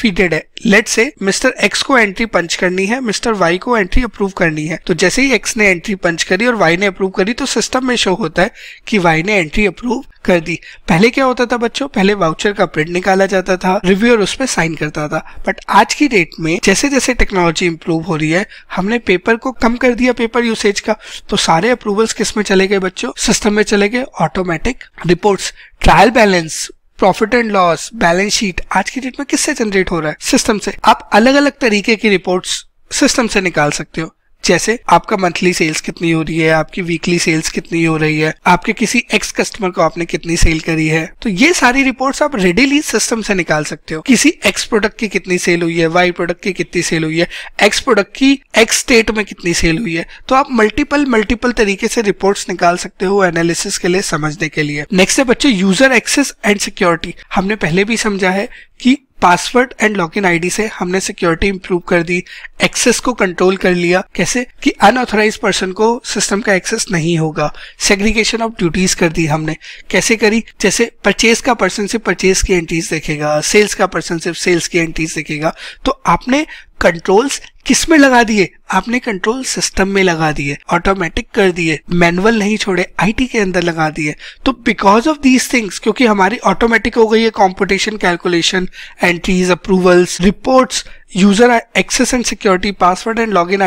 फीटेड है लेट से मिस्टर एक्स को एंट्री पंच करनी है मिस्टर वाई को एंट्री अप्रूव करनी है तो जैसे ही एक्स ने एंट्री पंच करी और वाई ने अप्रूव करी तो सिस्टम में शो होता है कि वाई ने एंट्री अप्रूव कर दी पहले क्या होता था बच्चों पहले वाउचर का प्रिंट निकाला जाता था रिव्यूअर उसमें साइन करता था बट आज की डेट में जैसे जैसे टेक्नोलॉजी इंप्रूव हो रही है हमने पेपर को कम कर दिया पेपर यूसेज का तो सारे अप्रूवल्स किस में चले गए बच्चों सिस्टम में चले गए automatic reports trial balance profit and loss balance sheet आज की डेट में किससे जनरेट हो रहा है सिस्टम से आप अलग अलग तरीके की रिपोर्ट्स सिस्टम से निकाल सकते हो जैसे आपका मंथली सेल्स कितनी हो रही है आपकी वीकली सेल्स कितनी हो रही है आपके किसी एक्स कस्टमर को आपने कितनी सेल करी है तो ये सारी रिपोर्ट्स आप रेडीली सिस्टम से निकाल सकते हो किसी एक्स प्रोडक्ट की कितनी सेल हुई है वाई प्रोडक्ट की कितनी सेल हुई है एक्स प्रोडक्ट की एक्स स्टेट में कितनी सेल हुई है तो आप मल्टीपल मल्टीपल तरीके से रिपोर्ट निकाल सकते हो एनालिसिस के लिए समझने के लिए नेक्स्ट है बच्चे यूजर एक्सेस एंड सिक्योरिटी हमने पहले भी समझा है कि पासवर्ड एंड लॉगिन आईडी से हमने सिक्योरिटी इंप्रूव कर दी एक्सेस को कंट्रोल कर लिया कैसे कि अनऑथोराइज पर्सन को सिस्टम का एक्सेस नहीं होगा सेग्रीगेशन ऑफ ड्यूटीज कर दी हमने कैसे करी जैसे परचेज का पर्सन सिर्फ परचेज की एंट्रीज देखेगा सेल्स का पर्सन सिर्फ सेल्स की एंट्रीज देखेगा तो आपने कंट्रोल्स किस में लगा दिए आपने कंट्रोल सिस्टम में लगा दिए ऑटोमेटिक कर दिए मैनुअल नहीं छोड़े आईटी के अंदर लगा दिए तो बिकॉज ऑफ दीज थिंग्स क्योंकि हमारी ऑटोमेटिक हो गई है computation calculation entries approvals reports user access and security password and log in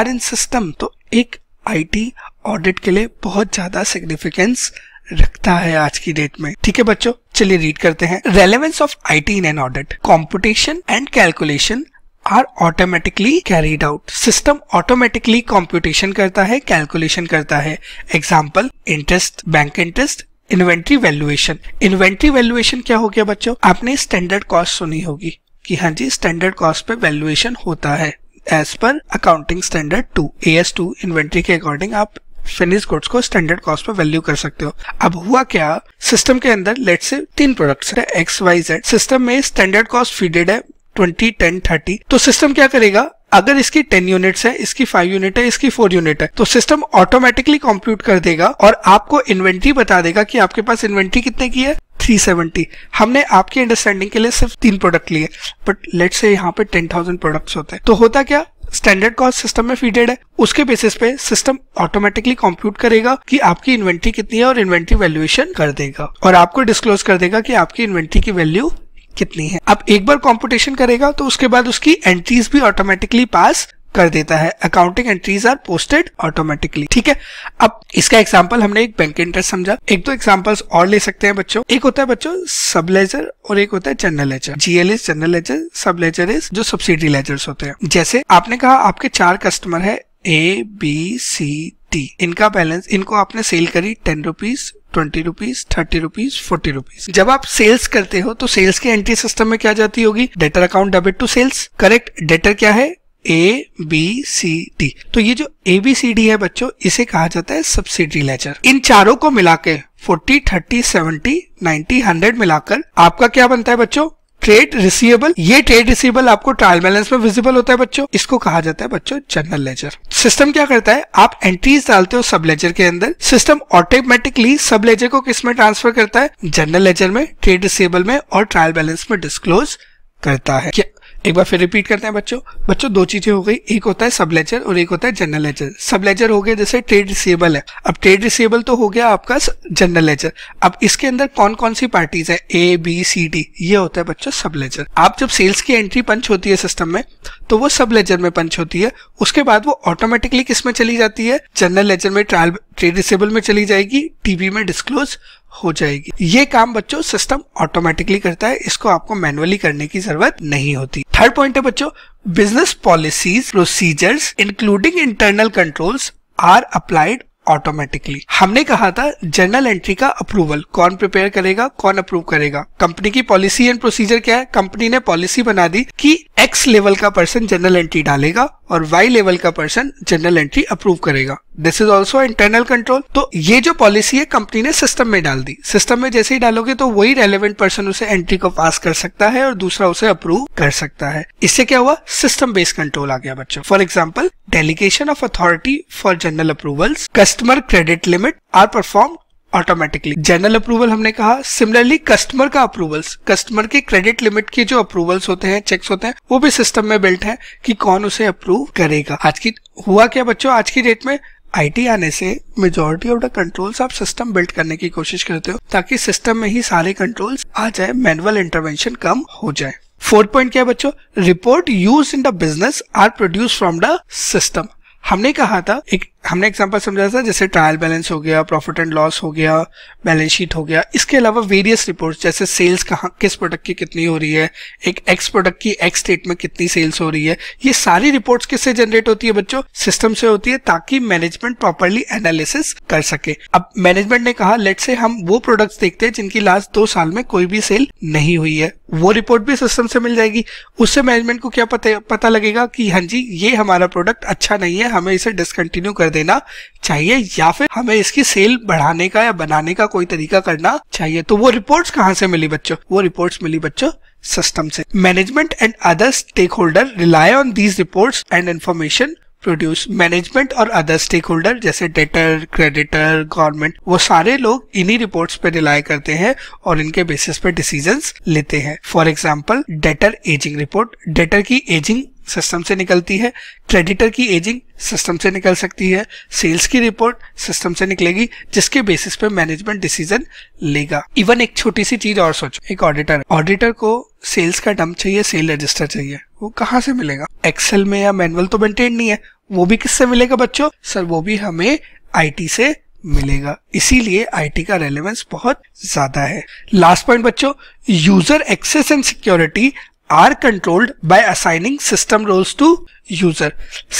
are in system तो एक आईटी ऑडिट के लिए बहुत ज्यादा सिग्निफिकेंस रखता है आज की डेट में ठीक है बच्चों चलिए रीड करते हैं relevance of IT in an audit computation and calculation are automatically carried out system automatically computation करता है कैलकुलेशन करता है example interest bank interest inventory valuation inventory valuation क्या हो गया बच्चों आपने स्टैंडर्ड कॉस्ट सुनी होगी कि हाँ जी स्टैंडर्ड कॉस्ट पे वैल्यूएशन होता है as per accounting standard two A S two inventory के अकॉर्डिंग आप फिनिश गुड्स को स्टैंडर्ड कॉस्ट पर वैल्यू कर सकते हो अब हुआ क्या सिस्टम के अंदर लेट से तीन प्रोडक्ट्स है एक्स वाई जेड सिस्टम में स्टैंडर्ड कॉस्ट फीडेड है ट्वेंटी टेन थर्टी तो सिस्टम क्या करेगा अगर इसकी टेन यूनिट्स है इसकी फाइव यूनिट है इसकी फोर यूनिट है तो सिस्टम ऑटोमेटिकली कंप्यूट कर देगा और आपको इन्वेंट्री बता देगा कि आपके पास इन्वेंट्री कितने की है 370 हमने आपकी अंडरस्टैंडिंग के लिए सिर्फ तीन प्रोडक्ट लिए बट लेट से यहाँ पे 10,000 प्रोडक्ट्स होते हैं तो होता क्या स्टैंडर्ड कॉस्ट सिस्टम में फीडेड है उसके बेसिस पे सिस्टम ऑटोमेटिकली कंप्यूट करेगा कि आपकी इन्वेंट्री कितनी है और इन्वेंट्री वैल्यूएशन कर देगा और आपको डिस्क्लोज कर देगा कि आपकी इन्वेंट्री की वैल्यू कितनी है अब एक बार कॉम्पिटिशन करेगा तो उसके बाद उसकी एंट्रीज भी ऑटोमेटिकली पास कर देता है accounting entries are posted automatically ठीक है अब इसका एग्जाम्पल हमने एक बैंक इंटरेस्ट समझा एक दो एग्जाम्पल्स और ले सकते हैं बच्चों एक होता है बच्चों सब लेजर और एक होता है general ledger GL is general ledger sub ledger is जो सब्सिडी लेजर्स होते हैं जैसे आपने कहा आपके चार कस्टमर है ए बी सी टी इनका बैलेंस इनको आपने सेल करी ten rupees twenty rupees thirty rupees forty rupees जब आप सेल्स करते हो तो सेल्स के एंट्री सिस्टम में क्या जाती होगी debtor account debit to sales correct debtor क्या है ए बी सी डी तो ये जो ए बी सी डी है बच्चों इसे कहा जाता है सब्सिडी लेजर इन चारों को मिला के forty thirty seventy ninety hundred मिलाकर आपका क्या बनता है बच्चों ट्रेड रिसीवेबल ये ट्रेड रिसीवेबल आपको ट्रायल बैलेंस में विजिबल होता है बच्चों इसको कहा जाता है बच्चों जनरल लेजर सिस्टम क्या करता है आप एंट्रीज डालते हो सब लेजर के अंदर सिस्टम ऑटोमेटिकली सब लेजर को किस में ट्रांसफर करता है जनरल लेजर में ट्रेड रिसीवेबल में और ट्रायल बैलेंस में डिस्क्लोज करता है क्या एक बार फिर रिपीट करते हैं बच्चों बच्चों दो चीजें हो गई एक होता है सब लेजर और एक होता है जनरल लेजर सब लेजर हो गया जैसे ट्रेड रिसेबल है अब ट्रेड रिसेबल तो हो गया आपका जनरल लेजर अब इसके अंदर कौन कौन सी पार्टीज है ए बी सी डी ये होता है बच्चों सब लेजर आप जब सेल्स की एंट्री पंच होती है सिस्टम में तो वो सब लेजर में पंच होती है उसके बाद वो ऑटोमेटिकली किस में चली जाती है जनरल लेजर में ट्रायल ट्रेड रिसेबल में चली जाएगी टीवी में डिस्क्लोज हो जाएगी ये काम बच्चों सिस्टम ऑटोमेटिकली करता है इसको आपको मैनुअली करने की जरूरत नहीं होती थर्ड पॉइंट है बच्चों business policies procedures including internal controls are applied automatically हमने कहा था जर्नल एंट्री का अप्रूवल कौन प्रिपेयर करेगा कौन अप्रूव करेगा कंपनी की पॉलिसी एंड प्रोसीजर क्या है कंपनी ने पॉलिसी बना दी कि एक्स लेवल का पर्सन जर्नल एंट्री डालेगा और वाई लेवल का पर्सन जनरल एंट्री अप्रूव करेगा this is also internal control तो ये जो पॉलिसी है कंपनी ने सिस्टम में डाल दी सिस्टम में जैसे ही डालोगे तो वही रेलिवेंट पर्सन उसे एंट्री को पास कर सकता है और दूसरा उसे अप्रूव कर सकता है इससे क्या हुआ सिस्टम बेस्ड कंट्रोल आ गया बच्चों for example delegation of authority for general approvals customer credit limit are perform automatically general approval हमने कहा सिमिलरली कस्टमर का अप्रूवल्स कस्टमर के क्रेडिट लिमिट के जो अप्रूवल्स होते हैं चेक्स होते हैं वो भी सिस्टम में बिल्ट है कि कौन उसे अप्रूव करेगा आज की हुआ क्या बच्चों आज की डेट में आईटी आने से मेजोरिटी ऑफ द कंट्रोल्स आप सिस्टम बिल्ड करने की कोशिश करते हो ताकि सिस्टम में ही सारे कंट्रोल्स आ जाए मैनुअल इंटरवेंशन कम हो जाए फोर्थ पॉइंट क्या है बच्चों report use in the business are produce from the system हमने कहा था एक हमने एग्जांपल समझाया था जैसे ट्रायल बैलेंस हो गया प्रॉफिट एंड लॉस हो गया बैलेंस शीट हो गया इसके अलावा वेरियस रिपोर्ट्स जैसे सेल्स कहाँ किस प्रोडक्ट की कितनी हो रही है एक एक्स प्रोडक्ट की एक्स स्टेट में कितनी सेल्स हो रही है ये सारी रिपोर्ट्स किससे जनरेट होती है बच्चों सिस्टम से होती है ताकि मैनेजमेंट प्रॉपरली एनालिसिस कर सके अब मैनेजमेंट ने कहा लेट से हम वो प्रोडक्ट्स देखते हैं जिनकी लास्ट दो साल में कोई भी सेल नहीं हुई है वो रिपोर्ट भी सिस्टम से मिल जाएगी उससे मैनेजमेंट को क्या पता पता लगेगा कि हाँ जी ये हमारा प्रोडक्ट अच्छा नहीं है हमें इसे डिसकंटिन्यू कर देना चाहिए या फिर हमें इसकी सेल बढ़ाने का या बनाने का कोई तरीका करना चाहिए तो वो रिपोर्ट कहाँ से मिली बच्चों वो रिपोर्ट मिली बच्चों सिस्टम से management and other stakeholder rely on these report and information produce management और अदर स्टेक होल्डर जैसे डेटर क्रेडिटर गवर्नमेंट वो सारे लोग इन्हीं रिपोर्ट्स पे रिलाय करते हैं और इनके बेसिस पे डिसीजन लेते हैं for example debtor ageing report debtor की एजिंग सिस्टम से निकलती है क्रेडिटर की एजिंग सिस्टम से निकल सकती है सेल्स की रिपोर्ट सिस्टम से निकलेगी जिसके बेसिस पे मैनेजमेंट डिसीजन लेगा इवन एक छोटी सी चीज और सोचो एक ऑडिटर ऑडिटर को सेल्स का डम चाहिए सेल रजिस्टर चाहिए वो कहाँ से मिलेगा एक्सेल में या मैनुअल तो मेंटेन नहीं है वो भी किससे मिलेगा बच्चों सर वो भी हमें आईटी से मिलेगा इसीलिए आईटी का रेलेवेंस बहुत ज्यादा है लास्ट पॉइंट बच्चों user access and security are controlled by assigning system roles to user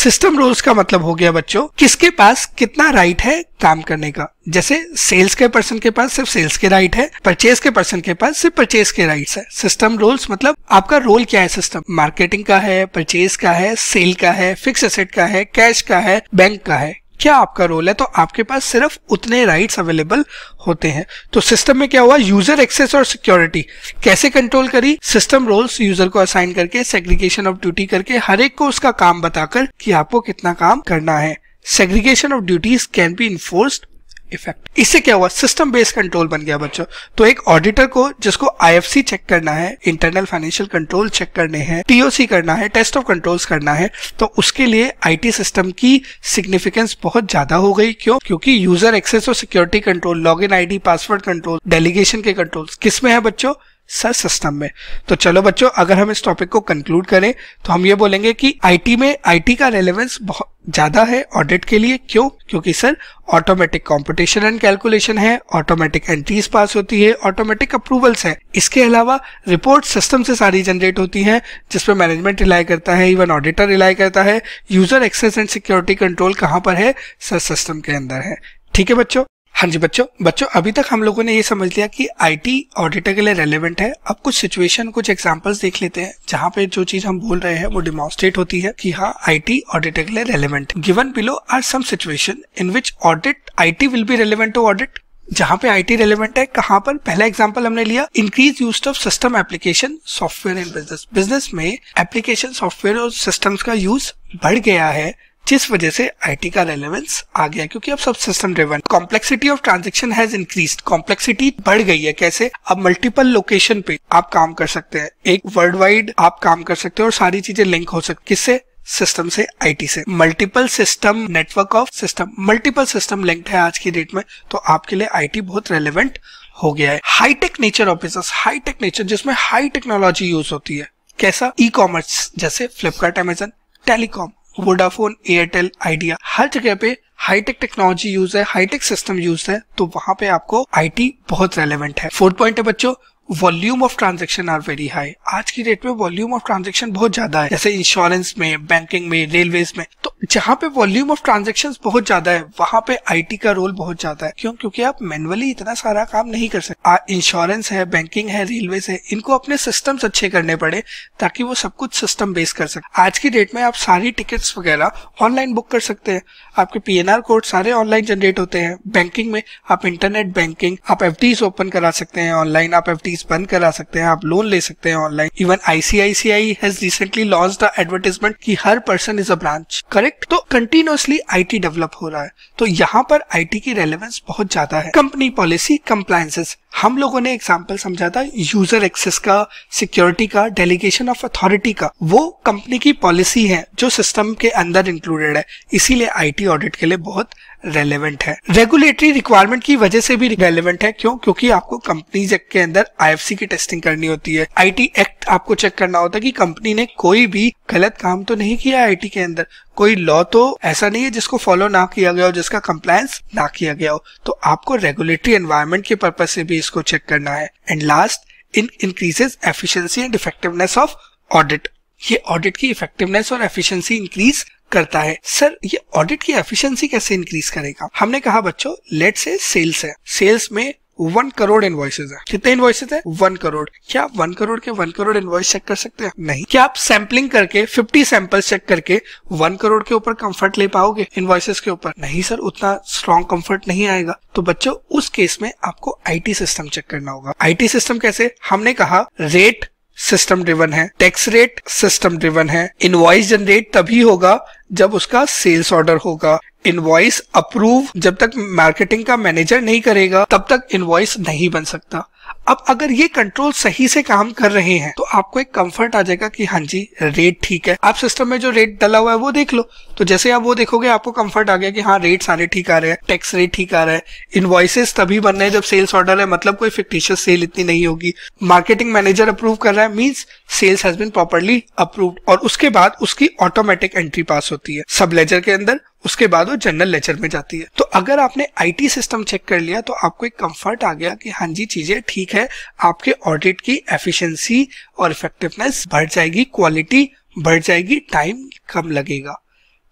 system roles का मतलब हो गया बच्चों किसके पास कितना राइट right है काम करने का जैसे सेल्स के पर्सन के पास सिर्फ सेल्स के राइट right है परचेज के पर्सन के पास सिर्फ परचेज के राइट है सिस्टम रोल्स मतलब आपका रोल क्या है सिस्टम मार्केटिंग का है परचेज का है सेल का है फिक्स एसेट का है कैश का है बैंक का है क्या आपका रोल है तो आपके पास सिर्फ उतने राइट्स अवेलेबल होते हैं तो सिस्टम में क्या हुआ यूजर एक्सेस और सिक्योरिटी कैसे कंट्रोल करी सिस्टम रोल्स यूजर को असाइन करके सेग्रीगेशन ऑफ ड्यूटी करके हर एक को उसका काम बताकर कि आपको कितना काम करना है segregation of duties can be enforced effect इससे क्या हुआ सिस्टम बेस्ड कंट्रोल बन गया बच्चों तो एक ऑडिटर को जिसको आईएफसी चेक करना है इंटरनल फाइनेंशियल कंट्रोल चेक करने हैं टीओसी करना है टेस्ट ऑफ कंट्रोल्स करना है तो उसके लिए आईटी सिस्टम की सिग्निफिकेंस बहुत ज्यादा हो गई क्यों क्योंकि यूजर एक्सेस और security control log in password control delegation के कंट्रोल किसमें है बच्चों सर सिस्टम में तो चलो बच्चों अगर हम इस टॉपिक को कंक्लूड करें तो हम ये बोलेंगे कि आईटी में आईटी का रेलेवेंस बहुत ज्यादा है ऑडिट के लिए क्यों क्योंकि sir automatic computation and calculation है ऑटोमेटिक एंट्रीज पास होती है ऑटोमेटिक अप्रूवल्स है इसके अलावा रिपोर्ट सिस्टम से सारी जनरेट होती है जिसमें मैनेजमेंट रिलाई करता है इवन ऑडिटर रिलाई करता है user access and security control कहाँ पर है सर सिस्टम के अंदर है ठीक है बच्चों हाँ जी बच्चों बच्चों अभी तक हम लोगों ने ये समझ लिया कि आईटी ऑडिटर के लिए रेलेवेंट है अब कुछ सिचुएशन कुछ एग्जांपल्स देख लेते हैं जहाँ पे जो चीज हम बोल रहे हैं वो डिमोन्स्ट्रेट होती है कि हाँ आईटी ऑडिटर के लिए relevant given below are some situation in which audit IT will be relevant to audit जहाँ पे आईटी रेलेवेंट है कहाँ पर पहला एग्जाम्पल हमने लिया increase use of system application software in business business में एप्लीकेशन सॉफ्टवेयर और सिस्टम्स का यूज बढ़ गया है जिस वजह से आईटी का रेलेवेंस आ गया क्योंकि अब सब system driven complexity of transaction has increase complexity बढ़ गई है कैसे अब मल्टीपल लोकेशन पे आप काम कर सकते हैं एक वर्ल्ड वाइड आप काम कर सकते हैं और सारी चीजें लिंक हो सकती किससे सिस्टम से आईटी से multiple system network of system multiple system linked है आज की डेट में तो आपके लिए आईटी बहुत रेलेवेंट हो गया है high tech nature of business high tech nature जिसमें हाई टेक्नोलॉजी यूज होती है कैसा ई e कॉमर्स जैसे Flipkart Amazon telecom Vodafone Airtel Idea हर जगह पे हाईटेक टेक्नोलॉजी यूज है हाईटेक सिस्टम यूज है तो वहां पे आपको आईटी बहुत रेलेवेंट है फोर्थ पॉइंट है बच्चों volume of transaction are very high आज की डेट में वॉल्यूम ऑफ ट्रांजेक्शन बहुत ज्यादा है जैसे इंश्योरेंस में बैंकिंग में रेलवेज में तो जहाँ पे वॉल्यूम ऑफ ट्रांजेक्शन बहुत ज्यादा है वहाँ पे आई का रोल बहुत ज्यादा है क्यों क्योंकि आप मैनुअली इतना सारा काम नहीं कर सकते इंश्योरेंस है बैंकिंग है रेलवेज है इनको अपने सिस्टम अच्छे करने पड़े ताकि वो सब कुछ सिस्टम बेस कर सके आज की डेट में आप सारी टिकट्स वगैरह ऑनलाइन बुक कर सकते हैं आपके पीएनआर कोड सारे ऑनलाइन जनरेट होते हैं बैंकिंग में आप इंटरनेट बैंकिंग आप एफ ओपन करा सकते हैं ऑनलाइन आप एफ सर्विस बंद करा सकते हैं आप लोन ले सकते हैं online even ICICI has recently launch the advertisement कि हर person is a branch correct तो कंटिन्यूसली आईटी डेवलप हो रहा है तो यहाँ पर आईटी की रेलेवेंस बहुत ज्यादा है कंपनी पॉलिसी कंप्लायसेस हम लोगों ने एग्जाम्पल समझा था यूजर एक्सेस का सिक्योरिटी का डेलीगेशन ऑफ अथॉरिटी का वो कंपनी की पॉलिसी है जो सिस्टम के अंदर इंक्लूडेड है इसीलिए आईटी ऑडिट के लिए बहुत रेलेवेंट है रेगुलेटरी रिक्वायरमेंट की वजह से भी रेलेवेंट है क्यों क्योंकि आपको कंपनीज एक्ट के अंदर आईएफसी की टेस्टिंग करनी होती है आईटी एक्ट आपको चेक करना होता है कि कंपनी ने कोई भी गलत काम तो नहीं किया आईटी के अंदर कोई लॉ तो ऐसा नहीं है जिसको फॉलो ना किया गया हो जिसका कंप्लायंस ना किया गया हो तो आपको रेगुलेटरी एनवायरमेंट के पर्पज से भी इसको चेक करना है and last in increases efficiency and effectiveness of audit ये ऑडिट की इफेक्टिवनेस और एफिशिएंसी इंक्रीज करता है सर ये ऑडिट की एफिशिएंसी कैसे इंक्रीज करेगा हमने कहा बच्चों लेट से सेल्स है सेल्स में वन करोड़ इन्वॉइसेज है कितने इन्वॉइसेज है वन करोड़ क्या आप वन करोड़ के वन करोड़ इन्वॉइस चेक कर सकते हैं नहीं क्या आप सैम्पलिंग करके फिफ्टी सैंपल चेक करके वन करोड़ के ऊपर कंफर्ट ले पाओगे इन्वॉइसेस के ऊपर नहीं सर उतना स्ट्रॉन्ग कंफर्ट नहीं आएगा तो बच्चों उस केस में आपको आईटी सिस्टम चेक करना होगा आईटी सिस्टम कैसे हमने कहा रेट सिस्टम ड्रिवन है टैक्स रेट सिस्टम ड्रिवन है इनवॉइस जनरेट तभी होगा जब उसका सेल्स ऑर्डर होगा इनवॉइस अप्रूव जब तक मार्केटिंग का मैनेजर नहीं करेगा तब तक इनवॉइस नहीं बन सकता अब अगर ये कंट्रोल सही से काम कर रहे हैं तो आपको एक कंफर्ट आ जाएगा कि हाँ जी रेट ठीक है आप सिस्टम में जो रेट डला हुआ है वो देख लो तो जैसे आप वो देखोगे आपको कंफर्ट आ गया कि हाँ रेट सारे ठीक आ रहे हैं टैक्स रेट ठीक आ रहा है इन्वॉइसेस तभी बन रहे हैं जब सेल्स ऑर्डर है मतलब कोई फिक्टिशियस सेल इतनी नहीं होगी मार्केटिंग मैनेजर अप्रूव कर रहा है means sales has been properly approved और उसके बाद उसकी ऑटोमेटिक एंट्री पास होती है सब लेजर के अंदर उसके बाद वो जनरल लेक्चर में जाती है तो अगर आपने आईटी सिस्टम चेक कर लिया तो आपको एक कंफर्ट आ गया कि हाँ जी चीजें ठीक है आपके ऑडिट की एफिशिएंसी और इफेक्टिवनेस बढ़ जाएगी क्वालिटी बढ़ जाएगी टाइम कम लगेगा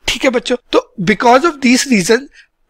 ठीक है बच्चों तो because of this reason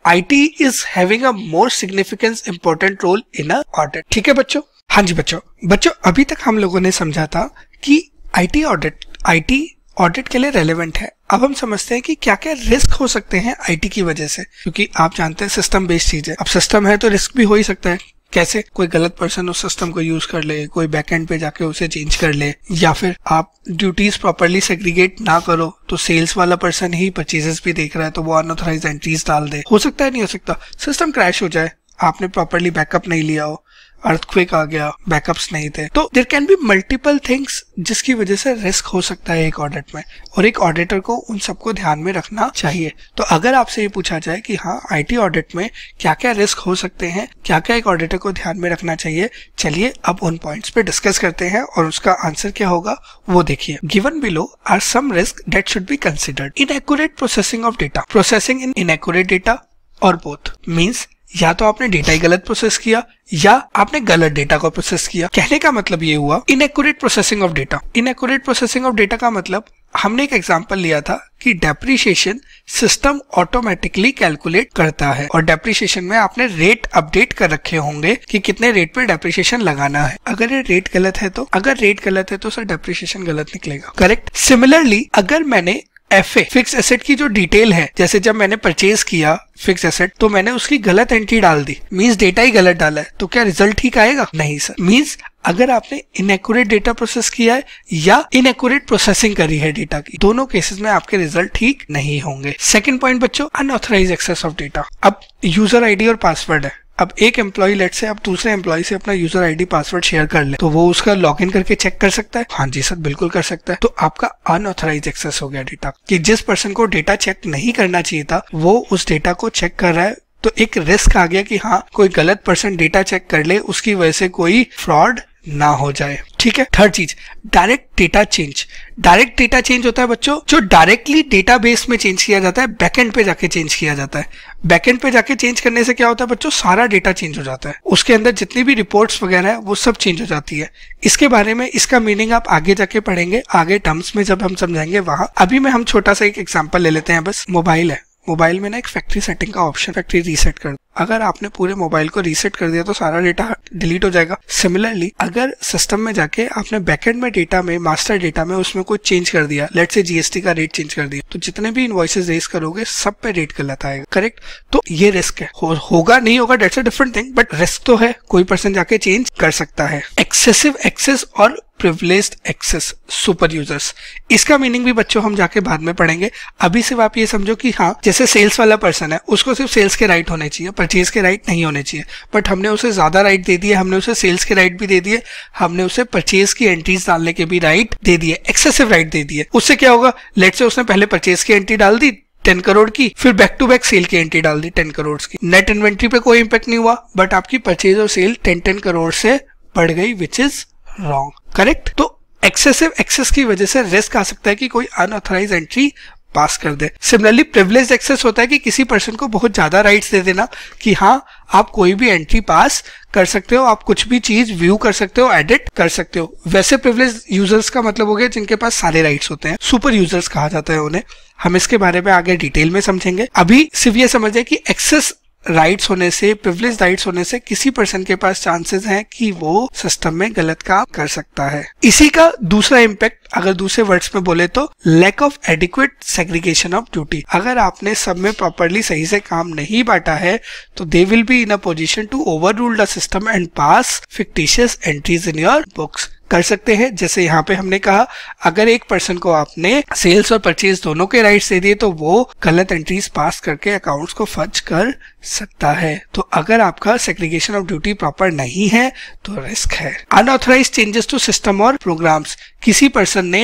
I T is having a more significance important role in a audit ठीक है बच्चों हाँ जी बच्चों बच्चों अभी तक हम लोगों ने समझा था कि आईटी ऑडिट आईटी ऑडिट के लिए रेलेवेंट है अब हम समझते हैं कि क्या क्या रिस्क हो सकते हैं आईटी की वजह से क्योंकि आप जानते हैं सिस्टम बेस्ड चीज है अब सिस्टम है तो रिस्क भी हो ही सकता है कैसे कोई गलत पर्सन उस सिस्टम को यूज कर ले कोई बैकएंड पे जाके उसे चेंज कर ले या फिर आप ड्यूटीज प्रॉपरली सेग्रीगेट ना करो तो सेल्स वाला पर्सन ही परचेजेस भी देख रहा है तो वो अनऑथराइज एंट्रीज डाल दे हो सकता है नहीं हो सकता सिस्टम क्रैश हो जाए आपने प्रॉपरली बैकअप नहीं लिया हो अर्थक्वेक आ गया बैकअप्स नहीं थे तो there can be multiple things जिसकी वजह से रिस्क हो सकता है एक ऑडिट में और एक ऑडिटर को उन सबको ध्यान में रखना चाहिए तो अगर आपसे ये पूछा जाए कि हाँ आईटी ऑडिट में क्या क्या रिस्क हो सकते हैं क्या क्या एक ऑडिटर को ध्यान में रखना चाहिए चलिए अब उन पॉइंट्स पे डिस्कस करते हैं और उसका आंसर क्या होगा वो देखिए given below are some risk that should be considered inaccurate processing of data processing in inaccurate data और बोथ मीन्स या तो आपने डेटा ही गलत प्रोसेस किया या आपने गलत डेटा को प्रोसेस किया कहने का मतलब ये हुआ inaccurate processing of data inaccurate processing of data का मतलब हमने एक एग्जाम्पल लिया था कि डेप्रिशिएशन सिस्टम ऑटोमेटिकली कैलकुलेट करता है और डेप्रिशिएशन में आपने रेट अपडेट कर रखे होंगे कि कितने रेट पर डेप्रिशिएशन लगाना है अगर ये रेट गलत है तो अगर रेट गलत है तो सर डेप्रिशिएशन गलत निकलेगा करेक्ट सिमिलरली अगर मैंने एफ ए फिक्स एसेट की जो डिटेल है जैसे जब मैंने परचेज किया फिक्स एसेट तो मैंने उसकी गलत एंट्री डाल दी मीन्स डेटा ही गलत डाला है तो क्या रिजल्ट ठीक आएगा नहीं सर मीन्स अगर आपने इनएक्यूरेट डेटा प्रोसेस किया है या इनएक्यूरेट प्रोसेसिंग करी है डेटा की दोनों केसेस में आपके रिजल्ट ठीक नहीं होंगे सेकंड पॉइंट बच्चों अनऑथराइज एक्सेस ऑफ डेटा अब यूजर आईडी और पासवर्ड है अब एक एम्प्लॉय लेट से अब दूसरे एम्प्लॉय से अपना यूजर आईडी पासवर्ड शेयर कर ले तो वो उसका लॉग इन करके चेक कर सकता है हाँ जी सर बिल्कुल कर सकता है तो आपका अनऑथराइज एक्सेस हो गया डेटा कि जिस पर्सन को डेटा चेक नहीं करना चाहिए था वो उस डेटा को चेक कर रहा है तो एक रिस्क आ गया कि हाँ कोई गलत पर्सन डेटा चेक कर ले उसकी वजह से कोई फ्रॉड ना हो जाए ठीक है थर्ड चीज direct data change direct data change होता है बच्चों जो डायरेक्टली डेटाबेस में चेंज किया जाता है बैकएंड पे जाके चेंज किया जाता है बैकएंड पे जाके चेंज करने से क्या होता है बच्चों सारा डेटा चेंज हो जाता है उसके अंदर जितनी भी रिपोर्ट्स वगैरह है वो सब चेंज हो जाती है इसके बारे में इसका मीनिंग आप आगे जाके पढ़ेंगे आगे टर्म्स में जब हम समझाएंगे वहां अभी मैं हम छोटा सा एक एग्जाम्पल ले लेते हैं बस मोबाइल है मोबाइल में ना एक फैक्ट्री सेटिंग का ऑप्शन फैक्ट्री रीसेट कर अगर आपने पूरे मोबाइल को रीसेट कर दिया तो सारा डेटा डिलीट हो जाएगा सिमिलरली अगर सिस्टम में जाके आपने बैकेंड में डेटा में मास्टर डेटा में उसमें कोई चेंज कर दिया लेट से जीएसटी का रेट चेंज कर दिया तो जितने भी इन्वॉइसेज रेस करोगे सब पे रेट लेता है करेक्ट तो ये रिस्क है हो, होगा नहीं होगा that's a different thing but risk तो है कोई पर्सन जाके चेंज कर सकता है एक्सेसिव एक्सेस और प्रिवलेज एक्सेस सुपर यूजर्स इसका मीनिंग भी बच्चों हम जाके बाद में पढ़ेंगे अभी सिर्फ आप ये समझो कि हाँ जैसे सेल्स वाला पर्सन है उसको सिर्फ सेल्स के राइट होने चाहिए परचेज के राइट नहीं होने चाहिए बट हमने उसे ज़्यादा राइट दे दिए हमने उसे सेल्स के राइट भी दे दिए हमने उसे परचेज की एंट्रीज डालने के भी राइट दे दिए एक्सेसिव राइट दे दिए उससे क्या होगा लेट से उसने पहले परचेज की एंट्री डाल दी टेन करोड़ की फिर बैक टू बैक सेल की एंट्री डाल दी टेन करोड़ की नेट इन्वेंट्री पे कोई इम्पेक्ट नहीं हुआ बट आपकी परचेज और सेल टेन टेन करोड़ से बढ़ गई विच इज रॉन्ग करेक्ट तो एक्सेसिव एक्सेस की वजह से रिस्क आ सकता है कि कोई अनऑथराइज एंट्री पास कर दे सिमिलरली प्रिवलेज एक्सेस होता है कि किसी पर्सन को बहुत ज्यादा राइट्स दे देना कि हाँ आप कोई भी एंट्री पास कर सकते हो आप कुछ भी चीज व्यू कर सकते हो एडिट कर सकते हो वैसे प्रिवलेज यूजर्स का मतलब हो गया जिनके पास सारे राइट्स होते हैं सुपर यूजर्स कहा जाता है उन्हें हम इसके बारे में आगे डिटेल में समझेंगे अभी सिर्फ ये समझे कि एक्सेस राइट्स होने से प्रिविलेज राइट्स होने से किसी पर्सन के पास चांसेस हैं कि वो सिस्टम में गलत काम कर सकता है इसी का दूसरा इम्पैक्ट अगर दूसरे वर्ड्स में बोले तो lack of adequate segregation of duty अगर आपने सब में प्रॉपरली सही से काम नहीं बांटा है तो they will be in a position to overrule the system and pass fictitious entries in your books कर सकते हैं जैसे यहाँ पे हमने कहा अगर एक पर्सन को आपने सेल्स और परचेज दोनों के राइट्स दे दिए तो वो गलत एंट्रीज पास करके अकाउंट्स को फर्ज कर सकता है तो अगर आपका सेग्रीगेशन ऑफ ड्यूटी प्रॉपर नहीं है तो रिस्क है अनऑथराइज चेंजेस टू सिस्टम और प्रोग्राम्स किसी पर्सन ने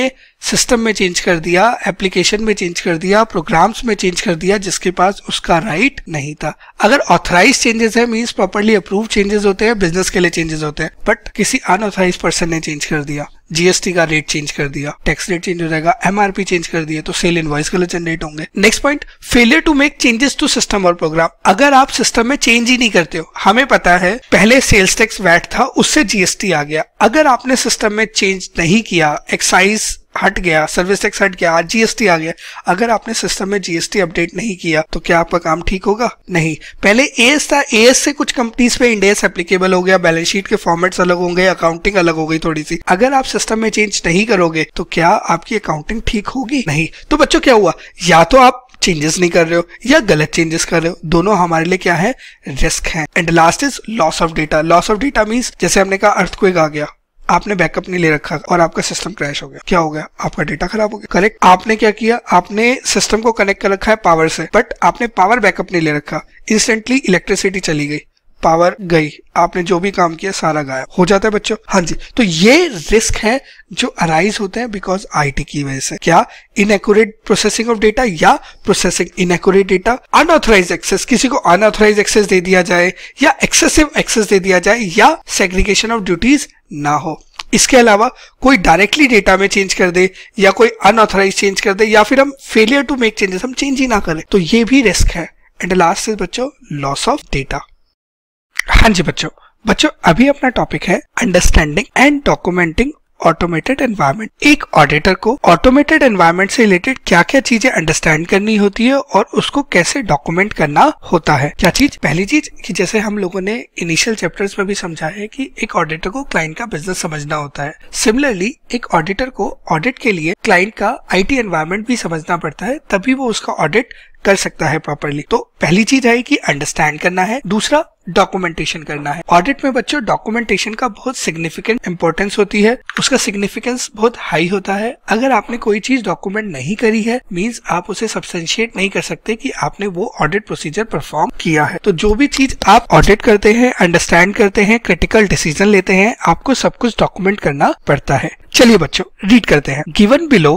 सिस्टम में चेंज कर दिया एप्लीकेशन में चेंज कर दिया प्रोग्राम्स में चेंज कर दिया जिसके पास उसका राइट नहीं था अगर ऑथराइज चेंजेस है मीन्स प्रॉपरली अप्रूव चेंजेस होते हैं बिजनेस के लिए चेंजेस होते हैं बट किसी अनऑथराइज पर्सन ने चेंज कर दिया जीएसटी का रेट चेंज कर दिया टैक्स रेट चेंज हो जाएगा एमआरपी चेंज कर दिया तो सेल इनवॉइस कलर जनरेट होंगे next point failure to make changes to system और प्रोग्राम अगर आप सिस्टम में चेंज ही नहीं करते हो हमें पता है पहले सेल्स टैक्स वैट था उससे जीएसटी आ गया अगर आपने सिस्टम में चेंज नहीं किया एक्साइज हट गया सर्विस टैक्स हट गया जीएसटी आ गया अगर आपने सिस्टम में जीएसटी अपडेट नहीं किया तो क्या आपका काम ठीक होगा नहीं पहले एएस था एएस से कुछ कंपनीज पे इंडेस एप्लीकेबल हो गया बैलेंस शीट के फॉर्मेट्स अलग होंगे अकाउंटिंग अलग हो गई थोड़ी सी अगर आप सिस्टम में चेंज नहीं करोगे तो क्या आपकी अकाउंटिंग ठीक होगी नहीं तो बच्चों क्या हुआ या तो आप चेंजेस नहीं कर रहे हो या गलत चेंजेस कर रहे हो दोनों हमारे लिए क्या है रिस्क है and last is loss of data loss of data mean जैसे हमने कहा अर्थक्वेक आ गया आपने बैकअप नहीं ले रखा और आपका सिस्टम क्रैश हो गया क्या हो गया आपका डेटा खराब हो गया करेक्ट आपने क्या किया आपने सिस्टम को कनेक्ट कर रखा है पावर से बट आपने पावर बैकअप नहीं ले रखा इंस्टेंटली इलेक्ट्रिसिटी चली गई पावर गई आपने जो भी काम किया सारा गायब हो जाता है बच्चों हाँ जी तो ये रिस्क है जो अराइज होते हैं बिकॉज आईटी की वजह से क्या इनएक्यूरेट प्रोसेसिंग ऑफ डेटा या processing inaccurate data unauthorised access किसी को अनऑथोराइज एक्सेस दे दिया जाए या एक्सेसिव एक्सेस दे दिया जाए या सेग्रीगेशन ऑफ ड्यूटीज ना हो इसके अलावा कोई डायरेक्टली डेटा में चेंज कर दे या कोई अनऑथराइज चेंज कर दे या फिर हम फेलियर टू मेक चेंजेस हम चेंज ही ना करें तो ये भी रिस्क है एंड लास्ट इज बच्चों लॉस ऑफ डेटा हाँ जी बच्चों बच्चों अभी अपना टॉपिक है understanding and documenting automated environment एक ऑडिटर को ऑटोमेटेड एनवायरमेंट से रिलेटेड क्या क्या चीजें अंडरस्टैंड करनी होती है और उसको कैसे डॉक्यूमेंट करना होता है क्या चीज पहली चीज कि जैसे हम लोगों ने इनिशियल चैप्टर्स में भी समझा है कि एक ऑडिटर को क्लाइंट का बिजनेस समझना होता है सिमिलरली एक ऑडिटर को ऑडिट के लिए क्लाइंट का आई एनवायरमेंट भी समझना पड़ता है तभी वो उसका ऑडिट कर सकता है प्रॉपरली तो पहली चीज कि अंडरस्टैंड करना है दूसरा डॉक्यूमेंटेशन करना है ऑडिट में बच्चों डॉक्यूमेंटेशन का बहुत सिग्निफिकेंट इंपॉर्टेंस होती है उसका सिग्निफिकेंस बहुत हाई होता है अगर आपने कोई चीज डॉक्यूमेंट नहीं करी है मीन्स आप उसे सब्सटेंशिएट नहीं कर सकते कि आपने वो ऑडिट प्रोसीजर परफॉर्म किया है तो जो भी चीज आप ऑडिट करते हैं अंडरस्टैंड करते हैं क्रिटिकल डिसीजन लेते हैं आपको सब कुछ डॉक्यूमेंट करना पड़ता है चलिए बच्चों रीड करते हैं given below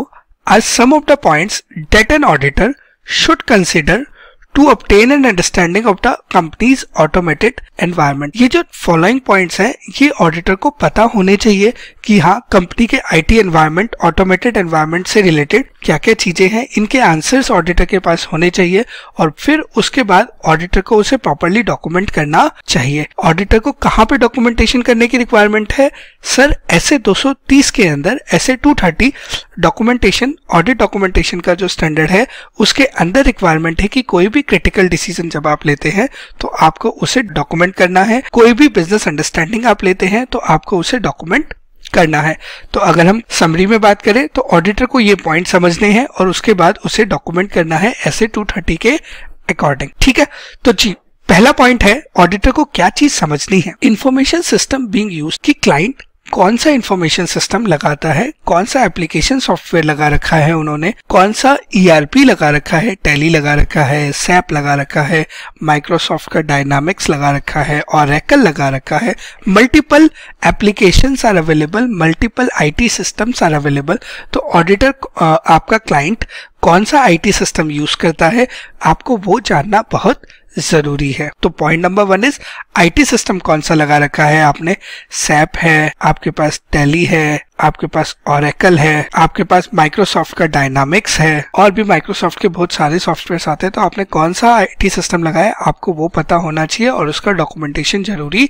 are some of the points that an auditor should consider to obtain an understanding of the company's automated environment. ये जो following points हैं ये auditor को पता होने चाहिए कि हाँ company के IT environment, automated environment से related क्या क्या चीजें हैं इनके answers auditor के पास होने चाहिए और फिर उसके बाद auditor को उसे properly document करना चाहिए auditor को कहाँ पे documentation करने की requirement है सर ऐसे 230 के अंदर ऐसे 230 डॉक्यूमेंटेशन ऑडिट डॉक्यूमेंटेशन का जो स्टैंडर्ड है उसके अंदर रिक्वायरमेंट है कि कोई भी क्रिटिकल डिसीजन जब आप लेते हैं तो आपको उसे डॉक्यूमेंट करना है कोई भी बिजनेस अंडरस्टैंडिंग आप लेते हैं तो आपको उसे डॉक्यूमेंट करना है तो अगर हम समरी में बात करें तो ऑडिटर को ये पॉइंट समझने हैं और उसके बाद उसे डॉक्यूमेंट करना है ऐसे थर्टी के अकॉर्डिंग ठीक है तो जी पहला पॉइंट है ऑडिटर को क्या चीज समझनी है इन्फॉर्मेशन सिस्टम बींग यूज की क्लाइंट कौन सा इंफॉर्मेशन सिस्टम लगाता है कौन सा एप्लीकेशन सॉफ्टवेयर लगा रखा है उन्होंने कौन सा ईआरपी e लगा रखा है टैली लगा रखा है सैप लगा रखा है माइक्रोसॉफ्ट का डायनामिक्स लगा रखा है और लगा रखा है multiple application are available multiple IT systems are available तो ऑडिटर आपका क्लाइंट कौन सा आईटी सिस्टम यूज करता है आपको वो जानना बहुत जरूरी है तो point number one is IT system कौन सा लगा रखा है आपने सैप है आपके पास टैली है आपके पास ओरेकल है आपके पास माइक्रोसॉफ्ट का डायनामिक्स है और भी माइक्रोसॉफ्ट के बहुत सारे सॉफ्टवेयर आते हैं तो आपने कौन सा आईटी सिस्टम लगाया आपको वो पता होना चाहिए और उसका डॉक्यूमेंटेशन जरूरी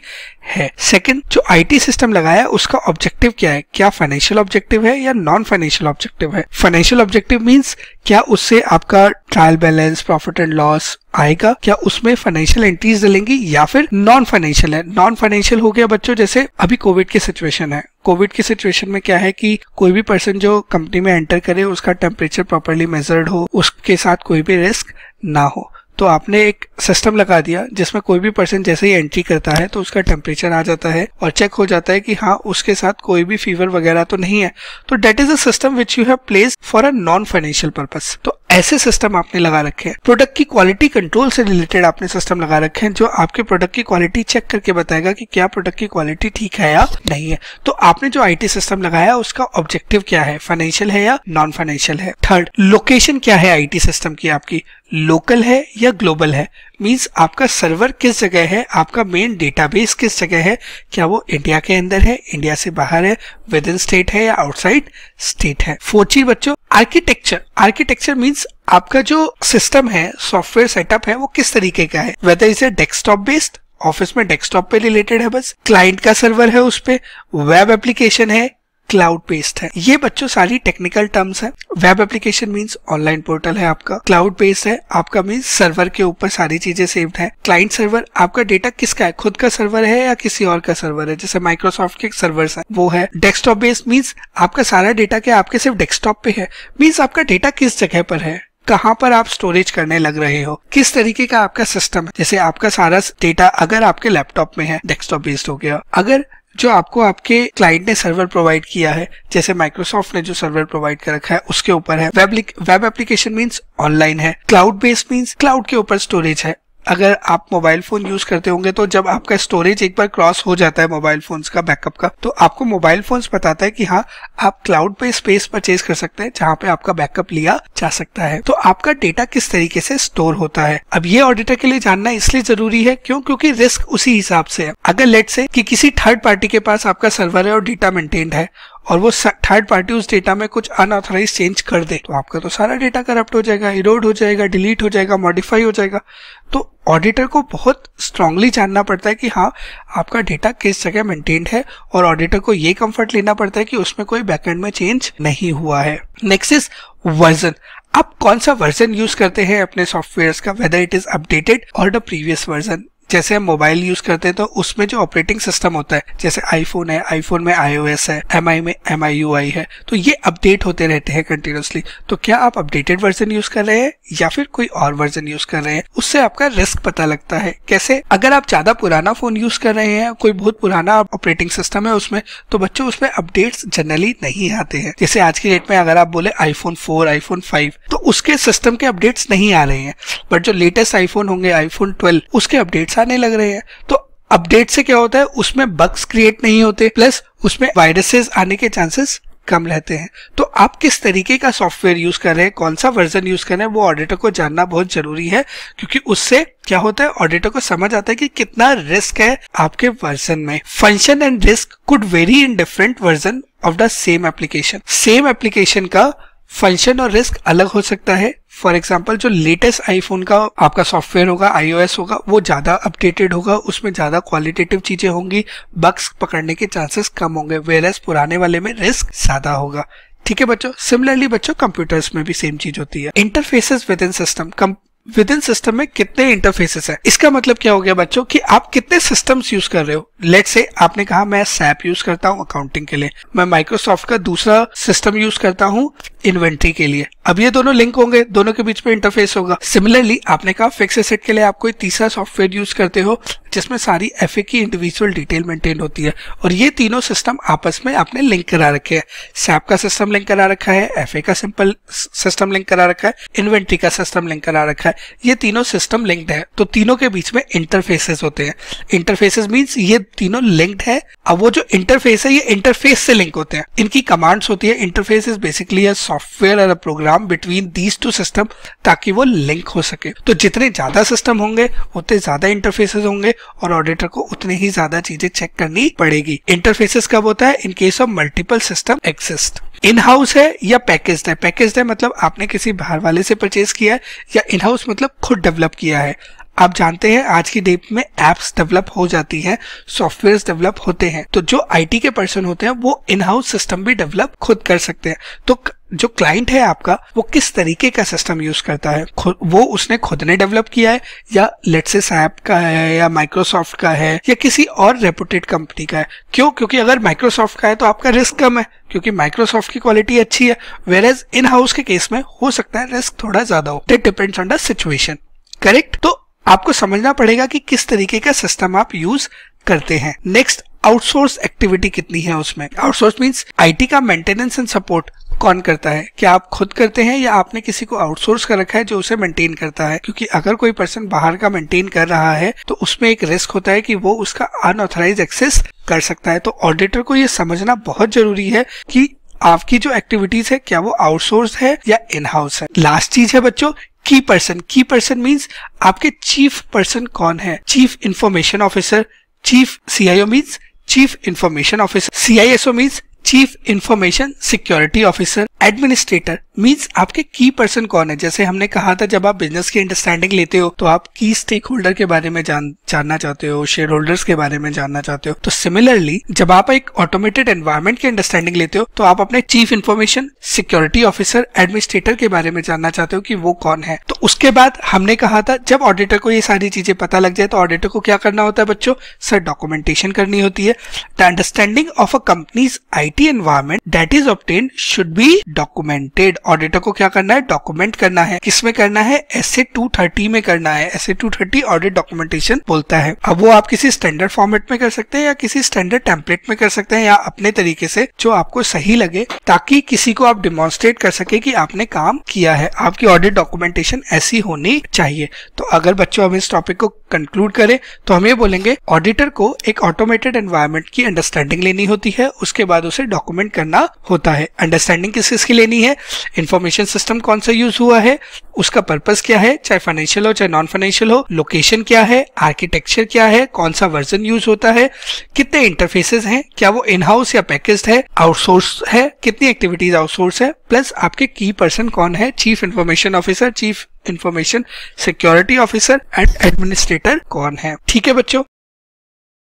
है सेकंड जो आईटी सिस्टम लगाया उसका ऑब्जेक्टिव क्या है क्या फाइनेंशियल ऑब्जेक्टिव है या नॉन फाइनेंशियल ऑब्जेक्टिव है फाइनेंशियल ऑब्जेक्टिव मीन्स क्या उससे आपका trial balance profit and loss आएगा क्या उसमें फाइनेंशियल एंट्रीज डलेंगी या फिर नॉन फाइनेंशियल है नॉन फाइनेंशियल हो गया बच्चों जैसे अभी कोविड की सिचुएशन है कोविड की सिचुएशन में क्या है कि कोई भी पर्सन जो कंपनी में एंटर करे उसका टेम्परेचर प्रॉपरली मेजर्ड हो उसके साथ कोई भी रिस्क ना हो तो आपने एक सिस्टम लगा दिया जिसमें कोई भी पर्सन जैसे ही एंट्री करता है तो उसका टेम्परेचर आ जाता है और चेक हो जाता है कि हाँ उसके साथ कोई भी फीवर वगैरह तो नहीं है तो that is a system which you have place for a non financial purpose तो ऐसे सिस्टम आपने लगा रखे हैं प्रोडक्ट की क्वालिटी कंट्रोल से रिलेटेड आपने सिस्टम लगा रखे हैं जो आपके प्रोडक्ट की क्वालिटी चेक करके बताएगा कि क्या प्रोडक्ट की क्वालिटी ठीक है या नहीं है तो आपने जो आईटी सिस्टम लगाया उसका ऑब्जेक्टिव क्या है फाइनेंशियल है या नॉन फाइनेंशियल है थर्ड लोकेशन क्या है आई सिस्टम की आपकी लोकल है या ग्लोबल है मीन्स आपका सर्वर किस जगह है आपका मेन डेटाबेस किस जगह है क्या वो इंडिया के अंदर है इंडिया से बाहर है विद इन स्टेट है या आउटसाइड स्टेट है फोर्थ चीज बच्चों आर्किटेक्चर आर्किटेक्चर मीन्स आपका जो सिस्टम है सॉफ्टवेयर सेटअप है वो किस तरीके का है whether a desktop based office में डेस्कटॉप पे रिलेटेड है बस क्लाइंट का सर्वर है उस पर वेब एप्लीकेशन है क्लाउड बेस्ड है ये बच्चों सारी टेक्निकल टर्म्स है web application means online portal है आपका क्लाउड बेस्ड है आपका मीन्स सर्वर के ऊपर सारी चीजें सेव्ड है क्लाइंट सर्वर आपका डेटा किसका है खुद का सर्वर है या किसी और का सर्वर है जैसे माइक्रोसॉफ्ट के सर्वर है वो है डेस्कटॉप बेस्ड मीन्स आपका सारा डेटा क्या आपके सिर्फ डेस्कटॉप पे है मीन्स आपका डेटा किस जगह पर है कहाँ पर आप स्टोरेज करने लग रहे हो किस तरीके का आपका सिस्टम है जैसे आपका सारा डेटा अगर आपके लैपटॉप में है डेस्कटॉप बेस्ड हो गया अगर जो आपको आपके क्लाइंट ने सर्वर प्रोवाइड किया है जैसे माइक्रोसॉफ्ट ने जो सर्वर प्रोवाइड कर रखा है उसके ऊपर है वेब एप्लीकेशन मीन्स ऑनलाइन है क्लाउड बेस्ड मीन्स क्लाउड के ऊपर स्टोरेज है अगर आप मोबाइल फोन यूज करते होंगे तो जब आपका स्टोरेज एक बार क्रॉस हो जाता है मोबाइल फोन्स का बैकअप का तो आपको मोबाइल फोन्स बताता है कि हाँ आप क्लाउड पे स्पेस परचेज कर सकते हैं जहाँ पे आपका बैकअप लिया जा सकता है तो आपका डेटा किस तरीके से स्टोर होता है अब ये ऑडिटर के लिए जानना इसलिए जरूरी है क्यों क्योंकि रिस्क उसी हिसाब से है अगर लेट से कि किसी थर्ड पार्टी के पास आपका सर्वर है और डेटा मेंटेन्ड है और वो थर्ड पार्टी उस डेटा में कुछ अनऑथराइज चेंज कर दे तो आपका तो सारा डेटा करप्ट हो जाएगा इरोड हो जाएगा डिलीट हो जाएगा मॉडिफाई हो जाएगा तो ऑडिटर को बहुत स्ट्रांगली जानना पड़ता है कि हाँ आपका डेटा किस जगह मेंटेन्ड है और ऑडिटर को ये कंफर्ट लेना पड़ता है कि उसमें कोई बैकएंड में चेंज नहीं हुआ है नेक्स्ट इज वर्जन आप कौन सा वर्जन यूज करते हैं अपने सॉफ्टवेयर का वेदर इट इज अपडेटेड और द प्रीवियस वर्जन जैसे हम मोबाइल यूज करते हैं तो उसमें जो ऑपरेटिंग सिस्टम होता है जैसे आईफोन है आईफोन में आईओएस है एमआई में एम है तो ये अपडेट होते रहते हैं कंटिन्यूसली तो क्या आप अपडेटेड वर्जन यूज कर रहे हैं या फिर कोई और वर्जन यूज कर रहे हैं उससे आपका रिस्क पता लगता है कैसे अगर आप ज्यादा पुराना फोन यूज कर रहे हैं कोई बहुत पुराना ऑपरेटिंग सिस्टम है उसमें तो बच्चों उसमें अपडेट जनरली नहीं आते हैं जैसे आज की डेट में अगर आप बोले आईफोन फोर आईफोन फाइव तो उसके सिस्टम के अपडेट्स नहीं आ रहे हैं बट जो लेटेस्ट आईफोन होंगे आईफोन ट्वेल्व उसके अपडेट्स अच्छा नहीं लग रही है तो अपडेट से क्या होता है उसमें बग्स क्रिएट नहीं होते प्लस उसमें वायरसेस आने के चांसेस कम रहते हैं तो आप किस तरीके का सॉफ्टवेयर यूज कर रहे हैं कौन सा वर्जन यूज कर रहे हैं वो ऑडिटर को जानना बहुत जरूरी है क्योंकि उससे क्या होता है ऑडिटर को समझ आता है कि कितना रिस्क है आपके वर्जन में function and risk could vary in different version of the same application same application का फंक्शन और रिस्क अलग हो सकता है फॉर एग्जाम्पल जो लेटेस्ट आईफोन का आपका सॉफ्टवेयर होगा आईओएस होगा वो ज़्यादा अपडेटेड होगा उसमें ज़्यादा क्वालिटेटिव चीज़ें होंगी बक्स पकड़ने के चांसेस कम होंगे वेरस पुराने वाले में रिस्क ज़्यादा होगा ठीक है बच्चों सिमिलरली बच्चों कंप्यूटर्स में भी सेम चीज होती है interfaces within system within system में कितने इंटरफेसेस हैं इसका मतलब क्या हो गया बच्चों कि आप कितने सिस्टम्स यूज कर रहे हो लेट से आपने कहा मैं सैप यूज करता हूँ अकाउंटिंग के लिए मैं माइक्रोसॉफ्ट का दूसरा सिस्टम यूज करता हूँ इन्वेंट्री के लिए अब ये दोनों लिंक होंगे दोनों के बीच में इंटरफेस होगा सिमिलरली आपने कहा फिक्स एसेट के लिए आप कोई तीसरा सॉफ्टवेयर यूज करते हो जिसमें सारी एफ की इंडिविजुअल डिटेल मेंटेन होती है और ये तीनों सिस्टम आपस में आपने लिंक करा रखे हैं सैप का सिस्टम लिंक करा रखा है एफ का सिंपल सिस्टम लिंक करा रखा है इन्वेंट्री का सिस्टम लिंक करा रखा है ये तीनों सिस्टम लिंक्ड है तो तीनों के बीच में इंटरफेसेस होते हैं इंटरफेसेस मीन्स ये तीनों लिंक्ड है अब वो जो इंटरफेस है ये इंटरफेस से लिंक होते हैं इनकी कमांड्स होती है interface is basically a software और a program between these two system ताकि वो लिंक हो सके तो जितने ज्यादा सिस्टम होंगे उतने ज्यादा इंटरफेसेस होंगे और ऑडिटर को उतनी ही ज्यादा चीजें चेक करनी पड़ेगी इंटरफेसेस कब होता है in case of multiple system exist in house है या पैकेज है पैकेज है मतलब आपने किसी बाहर वाले से परचेज किया है या इन हाउस मतलब खुद डेवलप किया है आप जानते हैं आज की डेट में एप्स डेवलप हो जाती हैं सॉफ्टवेयर डेवलप होते हैं तो जो आईटी के पर्सन होते हैं वो इन हाउस सिस्टम भी डेवलप खुद कर सकते हैं तो जो क्लाइंट है आपका वो किस तरीके का सिस्टम यूज करता है वो उसने खुद ने डेवलप किया है या से सैप का है या माइक्रोसॉफ्ट का है या किसी और रेपुटेड कंपनी का है क्यों क्योंकि अगर माइक्रोसॉफ्ट का है तो आपका रिस्क कम है क्योंकि माइक्रोसॉफ्ट की क्वालिटी अच्छी है वेर एज इन हाउस के केस में हो सकता है रिस्क थोड़ा ज्यादा हो that depends on the situation correct तो आपको समझना पड़ेगा कि किस तरीके का सिस्टम आप यूज करते हैं नेक्स्ट आउटसोर्स एक्टिविटी कितनी है उसमें आउटसोर्स मीन्स आईटी का मेंटेनेंस एंड सपोर्ट कौन करता है क्या आप खुद करते हैं या आपने किसी को आउटसोर्स कर रखा है जो उसे मेंटेन करता है क्योंकि अगर कोई पर्सन बाहर का मेंटेन कर रहा है तो उसमें एक रिस्क होता है कि वो उसका अनऑथराइज एक्सेस कर सकता है तो ऑडिटर को ये समझना बहुत जरूरी है कि आपकी जो एक्टिविटीज है क्या वो आउटसोर्स है या इनहाउस है लास्ट चीज है बच्चों key person key person means आपके चीफ पर्सन कौन है chief information officer chief CIO means chief information officer CISO means chief information security officer administrator means आपके की पर्सन कौन है जैसे हमने कहा था जब आप बिजनेस की अंडरस्टैंडिंग लेते हो तो आप की स्टेक होल्डर के बारे में जान जानना चाहते हो शेयर होल्डर्स के बारे में जानना चाहते हो तो सिमिलरली जब आप एक ऑटोमेटेड एनवायरमेंट की अंडरस्टैंडिंग लेते हो तो आप अपने chief information security officer administrator के बारे में जानना चाहते हो कि वो कौन है तो उसके बाद हमने कहा था जब ऑडिटर को ये सारी चीजें पता लग जाए तो ऑडिटर को क्या करना होता है बच्चों सर डॉक्यूमेंटेशन करनी होती है the understanding of a company's I T environment that is obtain should be documented auditor को क्या करना है डॉक्यूमेंट करना है किसमें करना है एस ए टू थर्टी में करना है S A two thirty audit documentation बोलता है अब वो आप किसी स्टैंडर्ड फॉर्मेट में कर सकते हैं या किसी स्टैंडर्ड टेम्पलेट में कर सकते हैं या अपने तरीके से जो आपको सही लगे ताकि किसी को आप डिमोन्स्ट्रेट कर सके की आपने काम किया है आपकी ऑडिट डॉक्यूमेंटेशन ऐसी होनी चाहिए तो अगर बच्चों हम इस टॉपिक को कंक्लूड करें तो हम ये बोलेंगे ऑडिटर को एक ऑटोमेटेड एनवायरमेंट की अंडरस्टैंडिंग लेनी होती है उसके बाद उसे डॉक्यूमेंट करना होता है अंडरस्टैंडिंग किस किस की लेनी है इन्फॉर्मेशन सिस्टम कौन सा यूज हुआ है उसका पर्पज क्या है चाहे फाइनेंशियल हो चाहे नॉन फाइनेंशियल हो लोकेशन क्या है आर्किटेक्चर क्या है कौन सा वर्जन यूज होता है कितने इंटरफेसेस हैं क्या वो इन हाउस या पैकेज है आउटसोर्स है कितनी एक्टिविटीज आउटसोर्स है प्लस आपके की पर्सन कौन है chief information officer chief information security officer and administrator कौन है ठीक है बच्चों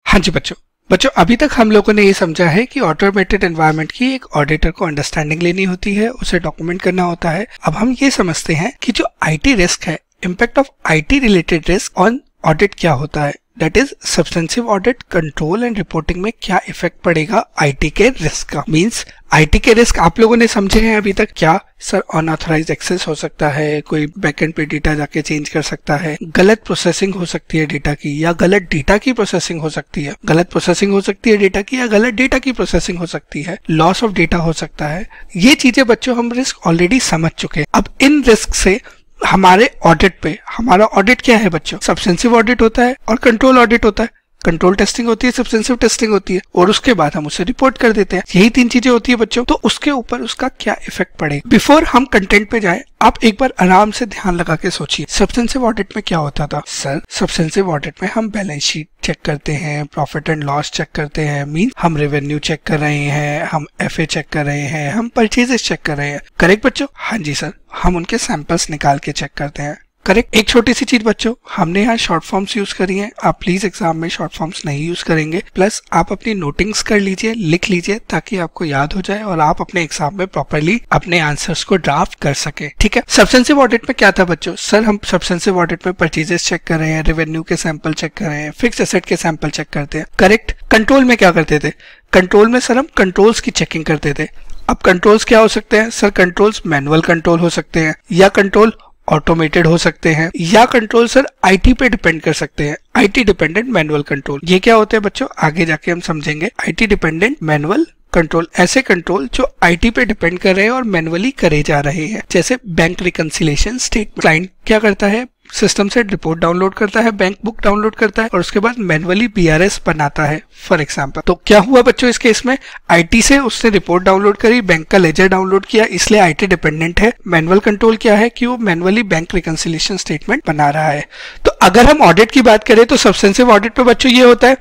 हाँ जी बच्चों बच्चों अभी तक हम लोगों ने ये समझा है कि ऑटोमेटेड एनवायरनमेंट की एक ऑडिटर को अंडरस्टैंडिंग लेनी होती है उसे डॉक्यूमेंट करना होता है अब हम ये समझते हैं कि जो आईटी रिस्क है impact of IT related risk on audit क्या होता है that is substantive audit control and reporting में क्या इफेक्ट पड़ेगा आईटी के रिस्क का मींस आईटी के रिस्क आप लोगों ने समझे हैं अभी तक क्या सर अनऑथराइज एक्सेस हो सकता है कोई बैकएंड पे डेटा जाके चेंज कर सकता है गलत प्रोसेसिंग हो सकती है डेटा की या गलत डेटा की प्रोसेसिंग हो सकती है गलत प्रोसेसिंग हो सकती है डेटा की या गलत डेटा की प्रोसेसिंग हो सकती है लॉस ऑफ डेटा हो सकता है ये चीजें बच्चों हम रिस्क ऑलरेडी समझ चुके हैं अब इन रिस्क से हमारे ऑडिट पे हमारा ऑडिट क्या है बच्चों सब्सटेंसिव ऑडिट होता है और कंट्रोल ऑडिट होता है कंट्रोल टेस्टिंग होती है सब्सटेंसिव टेस्टिंग होती है और उसके बाद हम उसे रिपोर्ट कर देते हैं यही तीन चीजें होती है बच्चों तो उसके ऊपर उसका क्या इफेक्ट पड़ेगा बिफोर हम कंटेंट पे जाए आप एक बार आराम से ध्यान लगा के सोचिए सब्सटेंसिव ऑडिट में क्या होता था सर सब्सटेंसिव ऑडिट में हम बैलेंस शीट चेक करते हैं प्रॉफिट एंड लॉस चेक करते हैं मीन हम रेवेन्यू चेक कर रहे हैं हम एफ चेक कर रहे हैं हम परचेजेस चेक कर रहे हैं करेक्ट बच्चों हाँ जी सर हम उनके सैंपल्स निकाल के चेक करते हैं करेक्ट एक छोटी सी चीज बच्चों हमने यहाँ शॉर्ट फॉर्म्स यूज करी हैं आप प्लीज एग्जाम में शॉर्ट फॉर्म्स नहीं यूज करेंगे प्लस आप अपनी नोटिंग्स कर लीजिए लिख लीजिए ताकि आपको याद हो जाए और आप अपने एग्जाम में प्रॉपरली अपने आंसर्स को ड्राफ्ट कर सके ठीक है सब्सटेंसिव ऑडिट में क्या था बच्चों सर हम सब्सटेंसिव ऑडिट में परचेजेस चेक कर रहे हैं रेवेन्यू के सैंपल चेक कर रहे हैं फिक्स एसेट के सैंपल चेक करते हैं करेक्ट कंट्रोल में क्या करते थे कंट्रोल में सर हम कंट्रोल्स की चेकिंग करते थे अब कंट्रोल्स क्या हो सकते हैं सर कंट्रोल्स मैनुअल कंट्रोल हो सकते हैं या कंट्रोल ऑटोमेटेड हो सकते हैं या कंट्रोल सर आईटी पे डिपेंड कर सकते हैं आईटी डिपेंडेंट मैनुअल कंट्रोल ये क्या होते हैं बच्चों आगे जाके हम समझेंगे आईटी डिपेंडेंट मैनुअल कंट्रोल ऐसे कंट्रोल जो आईटी पे डिपेंड कर रहे हैं और मैनुअली करे जा रहे हैं जैसे बैंक रिकन्सिलेशन स्टेटमेंट क्लाइंट क्या करता है सिस्टम से रिपोर्ट डाउनलोड करता है बैंक बुक डाउनलोड करता है और उसके बाद मैनुअली बीआरएस बनाता है फॉर एग्जांपल तो क्या हुआ बच्चों इस केस में आईटी से उसने रिपोर्ट डाउनलोड करी बैंक का लेजर डाउनलोड किया इसलिए आईटी डिपेंडेंट है मैनुअल कंट्रोल क्या है कि वो मैनुअली बैंक रिकन्सिलेशन स्टेटमेंट बना रहा है तो अगर हम ऑडिट की बात करें तो सब्सटेंसिव ऑडिट पे बच्चों ये होता है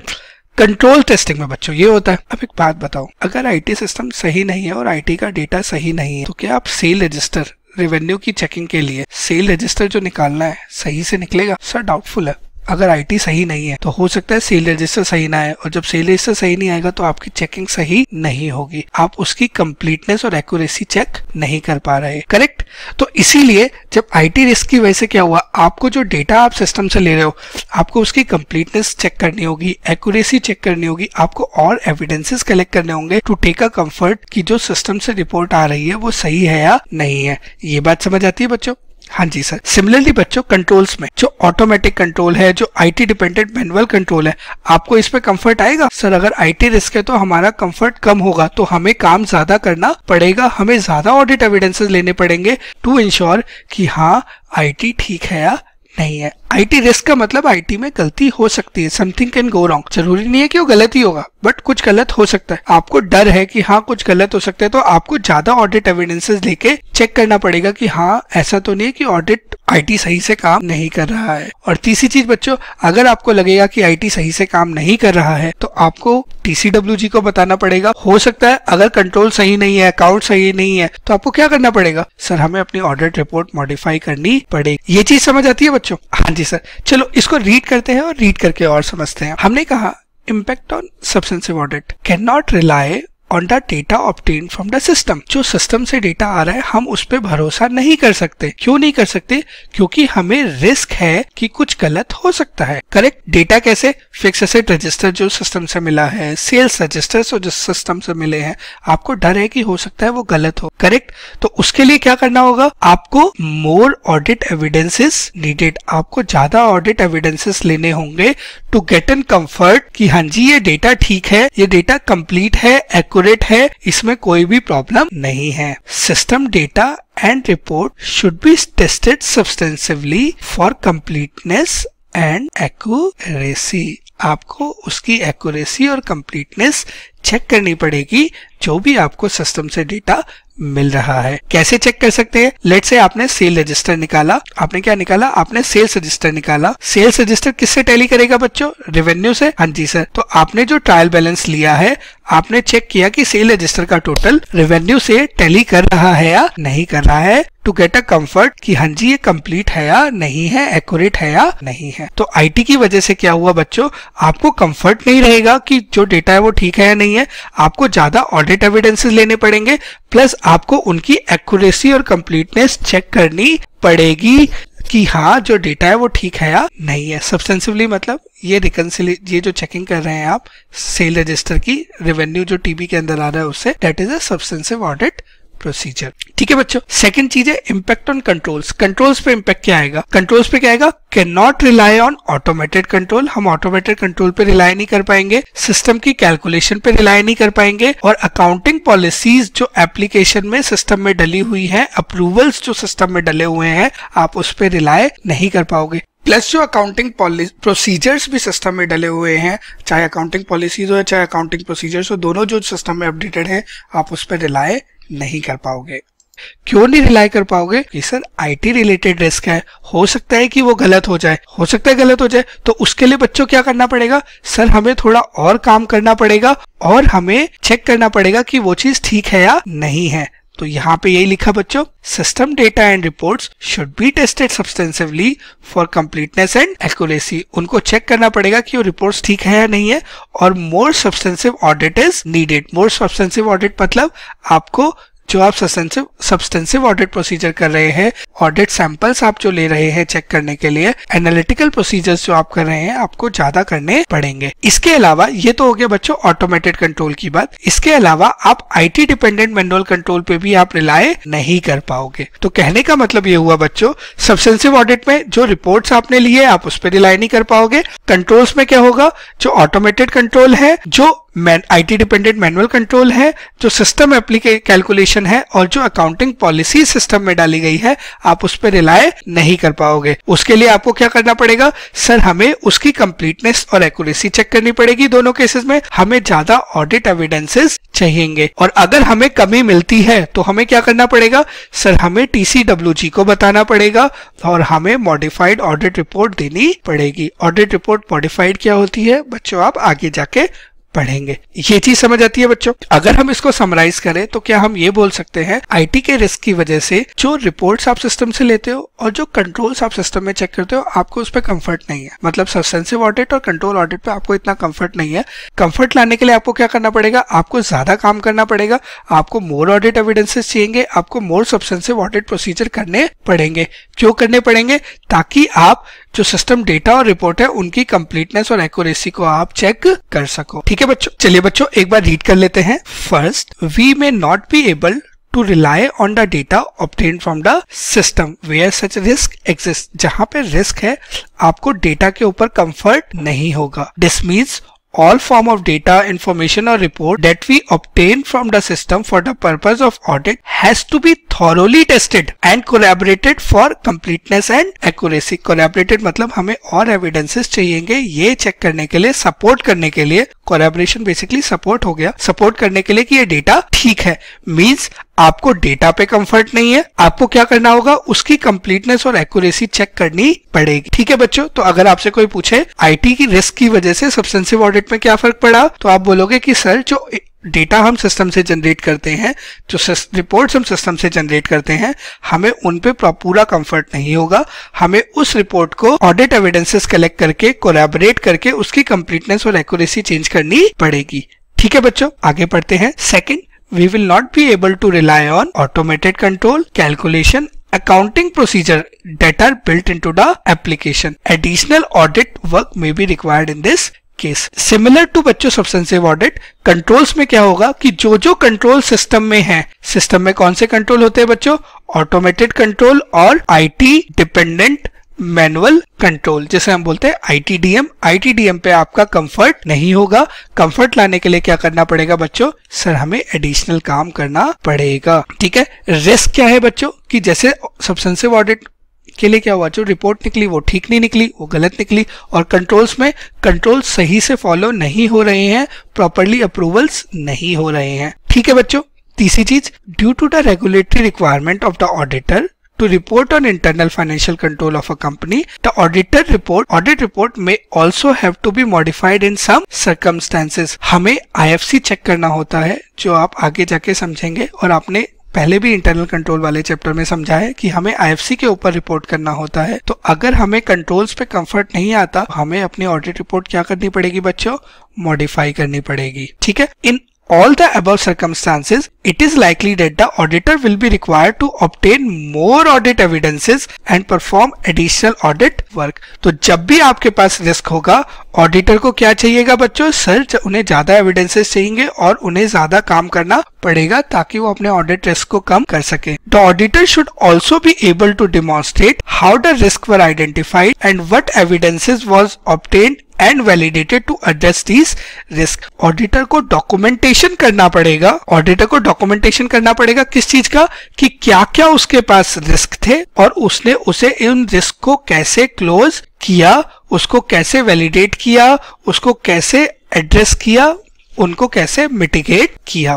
कंट्रोल टेस्टिंग में बच्चों ये होता है अब एक बात बताओ अगर आईटी सिस्टम सही नहीं है और आईटी का डेटा सही नहीं है तो क्या आप सेल रजिस्टर रेवेन्यू की चेकिंग के लिए सेल रजिस्टर जो निकालना है सही से निकलेगा सर डाउटफुल है अगर आईटी सही नहीं है तो हो सकता है सेल रजिस्टर सही ना आए और जब सेल रजिस्टर सही नहीं आएगा तो आपकी चेकिंग सही नहीं होगी आप उसकी कम्प्लीटनेस और एक्यूरेसी चेक नहीं कर पा रहे करेक्ट तो इसीलिए जब आईटी रिस्क की वजह से क्या हुआ आपको जो डेटा आप सिस्टम से ले रहे हो आपको उसकी कम्प्लीटनेस चेक करनी होगी एक्यूरेसी चेक करनी होगी आपको और एविडेंसेस कलेक्ट करने होंगे टू टेक अ कम्फर्ट की जो सिस्टम से रिपोर्ट आ रही है वो सही है या नहीं है ये बात समझ आती है बच्चों हाँ जी सर सिमिलरली बच्चों कंट्रोल्स में जो ऑटोमेटिक कंट्रोल है जो आईटी डिपेंडेंट मैनुअल कंट्रोल है आपको इस पे कंफर्ट आएगा सर अगर आईटी रिस्क है तो हमारा कंफर्ट कम होगा तो हमें काम ज्यादा करना पड़ेगा हमें ज्यादा ऑडिट एविडेंसेस लेने पड़ेंगे टू इंश्योर कि हाँ आईटी ठीक है या नहीं है आईटी रिस्क का मतलब आईटी में गलती हो सकती है समथिंग कैन गो रॉन्ग जरूरी नहीं है कि वो गलत ही होगा बट कुछ गलत हो सकता है आपको डर है कि हाँ कुछ गलत हो सकता है तो आपको ज्यादा ऑडिट एविडेंसेस लेके चेक करना पड़ेगा कि हाँ ऐसा तो नहीं है कि ऑडिट आईटी सही से काम नहीं कर रहा है और तीसरी चीज बच्चों अगर आपको लगेगा कि आईटी सही से काम नहीं कर रहा है तो आपको टीसीडब्ल्यू जी को बताना पड़ेगा हो सकता है अगर कंट्रोल सही नहीं है अकाउंट सही नहीं है तो आपको क्या करना पड़ेगा सर हमें अपनी ऑडिट रिपोर्ट मॉडिफाई करनी पड़ेगी ये चीज समझ आती है बच्चों हाँ जी सर चलो इसको रीड करते हैं और रीड करके और समझते हैं हमने कहा Impact on substantive audit cannot rely on the data obtain from the system जो सिस्टम से डेटा आ रहा है हम उस पर भरोसा नहीं कर सकते क्यों नहीं कर सकते क्योंकि हमें रिस्क है कि कुछ गलत हो सकता है करेक्ट डेटा कैसे फिक्स एसेट रजिस्टर जो सिस्टम से मिला है सेल्स रजिस्टर जो सिस्टम से मिले हैं आपको डर है कि हो सकता है वो गलत हो करेक्ट तो उसके लिए क्या करना होगा आपको मोर ऑडिट एविडेंसेस नीडेड आपको ज्यादा ऑडिट एविडेंसेस लेने होंगे टू गेट एन कम्फर्ट की हाँ जी ये डेटा ठीक है ये डेटा कंप्लीट है एक एक्यूरेट है इसमें कोई भी प्रॉब्लम नहीं है system data and report should be tested substantively for completeness and accuracy आपको उसकी एक्यूरेसी और कंप्लीटनेस चेक करनी पड़ेगी जो भी आपको सिस्टम से डेटा मिल रहा है कैसे चेक कर सकते हैं लेट से आपने सेल रजिस्टर निकाला आपने क्या निकाला आपने सेल्स रजिस्टर निकाला सेल्स रजिस्टर किससे टैली करेगा बच्चों रेवेन्यू से हाँ जी सर तो आपने जो ट्रायल बैलेंस लिया है आपने चेक किया कि सेल रजिस्टर का टोटल रेवेन्यू से टैली कर रहा है या नहीं कर रहा है टू गेट अ कम्फर्ट कि हाँ जी ये कंप्लीट है या नहीं है एक्यूरेट है या नहीं है तो आईटी की वजह से क्या हुआ बच्चों आपको कंफर्ट नहीं रहेगा कि जो डेटा है वो ठीक है या नहीं है आपको ज्यादा ऑडिट एविडेंसेस लेने पड़ेंगे प्लस आपको उनकी एक्यूरेसी और कंप्लीटनेस चेक करनी पड़ेगी कि हाँ जो डेटा है वो ठीक है या नहीं है सब्सटेंसिवली मतलब ये रिकनसिल ये जो चेकिंग कर रहे हैं आप सेल रजिस्टर की रेवेन्यू जो टीबी के अंदर आ रहा है उससे that is a substantive audit procedure ठीक है बच्चों सेकंड चीज है इम्पैक्ट ऑन कंट्रोल्स कंट्रोल्स पे इम्पैक्ट क्या आएगा कंट्रोल्स पे क्या आएगा cannot rely on automated control हम ऑटोमेटेड कंट्रोल पे रिलाई नहीं कर पाएंगे सिस्टम की कैलकुलेशन पे रिलाई नहीं कर पाएंगे और अकाउंटिंग पॉलिसीज जो एप्लीकेशन में सिस्टम में डली हुई है अप्रूवल्स जो सिस्टम में डले हुए हैं आप उस पर रिलाई नहीं कर पाओगे प्लस जो अकाउंटिंग प्रोसीजर्स भी सिस्टम में डले हुए हैं चाहे अकाउंटिंग पॉलिसीज हो चाहे अकाउंटिंग प्रोसीजर्स हो दोनों जो सिस्टम में अपडेटेड हैं आप उस पर रिलाय नहीं कर पाओगे क्यों नहीं रिलाई कर पाओगे कि सर आईटी रिलेटेड रिस्क है हो सकता है कि वो गलत हो जाए हो सकता है गलत हो जाए तो उसके लिए बच्चों क्या करना पड़ेगा सर हमें थोड़ा और काम करना पड़ेगा और हमें चेक करना पड़ेगा कि वो चीज ठीक है या नहीं है तो यहाँ पे यही लिखा बच्चों system data and reports should be tested substantively for completeness and एक्सी उनको चेक करना पड़ेगा कि वो रिपोर्ट्स ठीक है या नहीं है और more substantive audit is needed more substantive audit मतलब आपको जो आप सब्सटेंसिव ऑडिट प्रोसीजर कर रहे हैं ऑडिट सैंपल्स आप जो ले रहे हैं चेक करने के लिए एनालिटिकल प्रोसीजर्स जो आप कर रहे हैं आपको ज्यादा करने पड़ेंगे इसके अलावा ये तो हो गया बच्चों ऑटोमेटेड कंट्रोल की बात इसके अलावा आप आईटी डिपेंडेंट मैनुअल कंट्रोल पे भी आप रिलाय नहीं कर पाओगे तो कहने का मतलब ये हुआ बच्चों सब्सटेंसिव ऑडिट में जो रिपोर्ट आपने लिए आप उस पर रिलाय नहीं कर पाओगे कंट्रोल्स में क्या होगा जो ऑटोमेटेड कंट्रोल है जो आईटी डिपेंडेंट मैनुअल कंट्रोल है जो सिस्टम एप्लीके कैलकुलेशन है और जो अकाउंटिंग पॉलिसी सिस्टम में डाली गई है आप उस पर रिलाय नहीं कर पाओगे उसके लिए आपको क्या करना पड़ेगा सर हमें उसकी कंप्लीटनेस और एक्यूरेसी चेक करनी पड़ेगी दोनों केसेस में हमें ज्यादा ऑडिट एविडेंसेस चाहिए और अगर हमें कमी मिलती है तो हमें क्या करना पड़ेगा सर हमें टीसीडब्ल्यूजी को बताना पड़ेगा और हमें मॉडिफाइड ऑडिट रिपोर्ट देनी पड़ेगी ऑडिट रिपोर्ट मॉडिफाइड क्या होती है बच्चों आप आगे जाके पढ़ेंगे ये चीज समझ आती है बच्चों अगर हम इसको समराइज करें तो क्या हम ये बोल सकते हैं आईटी के रिस्क की वजह से जो रिपोर्ट्स आप सिस्टम से लेते हो और जो कंट्रोल्स आप सिस्टम में चेक करते हो आपको उस पर कम्फर्ट नहीं है मतलब सब्सटेंसिव ऑडिट और कंट्रोल ऑडिट पे आपको इतना कम्फर्ट नहीं है कम्फर्ट लाने के लिए आपको क्या करना पड़ेगा आपको ज्यादा काम करना पड़ेगा आपको मोर ऑडिट एविडेंसेस चाहिए आपको मोर सब्सटेंसिव ऑडिट प्रोसीजर करने पड़ेंगे क्यों करने पड़ेंगे ताकि आप जो सिस्टम डेटा और रिपोर्ट है उनकी कंप्लीटनेस और एक्यूरेसी को आप चेक कर सको ठीक है बच्चों चलिए बच्चों एक बार रीड कर लेते हैं first we may not be able to rely on the data obtain from the system where are such risk exist जहां पे रिस्क है आपको डेटा के ऊपर कंफर्ट नहीं होगा this means All form of data, information or report that we obtain from the system for the purpose of audit has to be thoroughly tested and collaborated for completeness and accuracy collaborated मतलब हमें और evidences चाहिए ये check करने के लिए support करने के लिए कोलेबरेशन बेसिकली सपोर्ट हो गया सपोर्ट करने के लिए कि ये डेटा ठीक है मीन्स आपको डेटा पे कंफर्ट नहीं है आपको क्या करना होगा उसकी कंप्लीटनेस और एक्यूरेसी चेक करनी पड़ेगी ठीक है बच्चों तो अगर आपसे कोई पूछे आईटी की रिस्क की वजह से सब्सटेंसिव ऑडिट में क्या फर्क पड़ा तो आप बोलोगे कि सर जो डेटा हम सिस्टम से जनरेट करते हैं जो रिपोर्ट्स हम सिस्टम से जनरेट करते हैं हमें उन पे पूरा कंफर्ट नहीं होगा हमें उस रिपोर्ट को ऑडिट एविडेंसेस कलेक्ट करके कोलैबोरेट करके उसकी कम्प्लीटनेस और एक्यूरेसी चेंज करनी पड़ेगी ठीक है बच्चों आगे पढ़ते हैं second we will not be able to rely on automated control calculation accounting procedure data built into the application additional audit work may be required in this case similar to बच्चों substantive audit controls में क्या होगा कि जो जो control system में है system में कौन से कंट्रोल होते हैं बच्चों ऑटोमेटेड कंट्रोल और आईटी डिपेंडेंट मैनुअल कंट्रोल जैसे हम बोलते हैं आईटीडीएम आईटीडीएम पे आपका कंफर्ट नहीं होगा कंफर्ट लाने के लिए क्या करना पड़ेगा बच्चों सर हमें एडिशनल काम करना पड़ेगा ठीक है रिस्क क्या है बच्चों कि जैसे सबसे ऑडिट के लिए क्या हुआ जो रिपोर्ट निकली वो ठीक नहीं निकली वो गलत निकली और कंट्रोल्स में कंट्रोल सही से फॉलो नहीं हो रहे हैं प्रॉपरली अप्रूवल्स नहीं हो रहे हैं ठीक है बच्चों तीसरी चीज due to the regulatory requirement of the auditor to report on internal financial control of a company, the auditor report audit report may also have to be modified in some circumstances. हमें IFC check करना होता है जो आप आगे जाके समझेंगे और आपने पहले भी इंटरनल कंट्रोल वाले चैप्टर में समझा है कि हमें आईएफसी के ऊपर रिपोर्ट करना होता है तो अगर हमें कंट्रोल्स पे कंफर्ट नहीं आता हमें अपनी ऑडिट रिपोर्ट क्या करनी पड़ेगी बच्चों मॉडिफाई करनी पड़ेगी ठीक है in all the above circumstances it is likely that the auditor will be required to obtain more audit evidences and perform additional audit work. तो जब भी आपके पास रिस्क होगा ऑडिटर को क्या चाहिएगा बच्चों सर उन्हें ज्यादा एविडेंसेस चाहिए और उन्हें ज्यादा काम करना पड़ेगा ताकि वो अपने ऑडिट रिस्क को कम कर सके the auditor should also be able to demonstrate how the risk were identified and what evidences was obtained and validated to address these risk auditor को डॉक्यूमेंटेशन करना पड़ेगा ऑडिटर को डॉक्यूमेंटेशन करना पड़ेगा किस चीज का कि क्या क्या उसके पास रिस्क थे और उसने उसे इन रिस्क को कैसे क्लोज किया उसको कैसे वैलिडेट किया उसको कैसे एड्रेस किया उनको कैसे मिटिगेट किया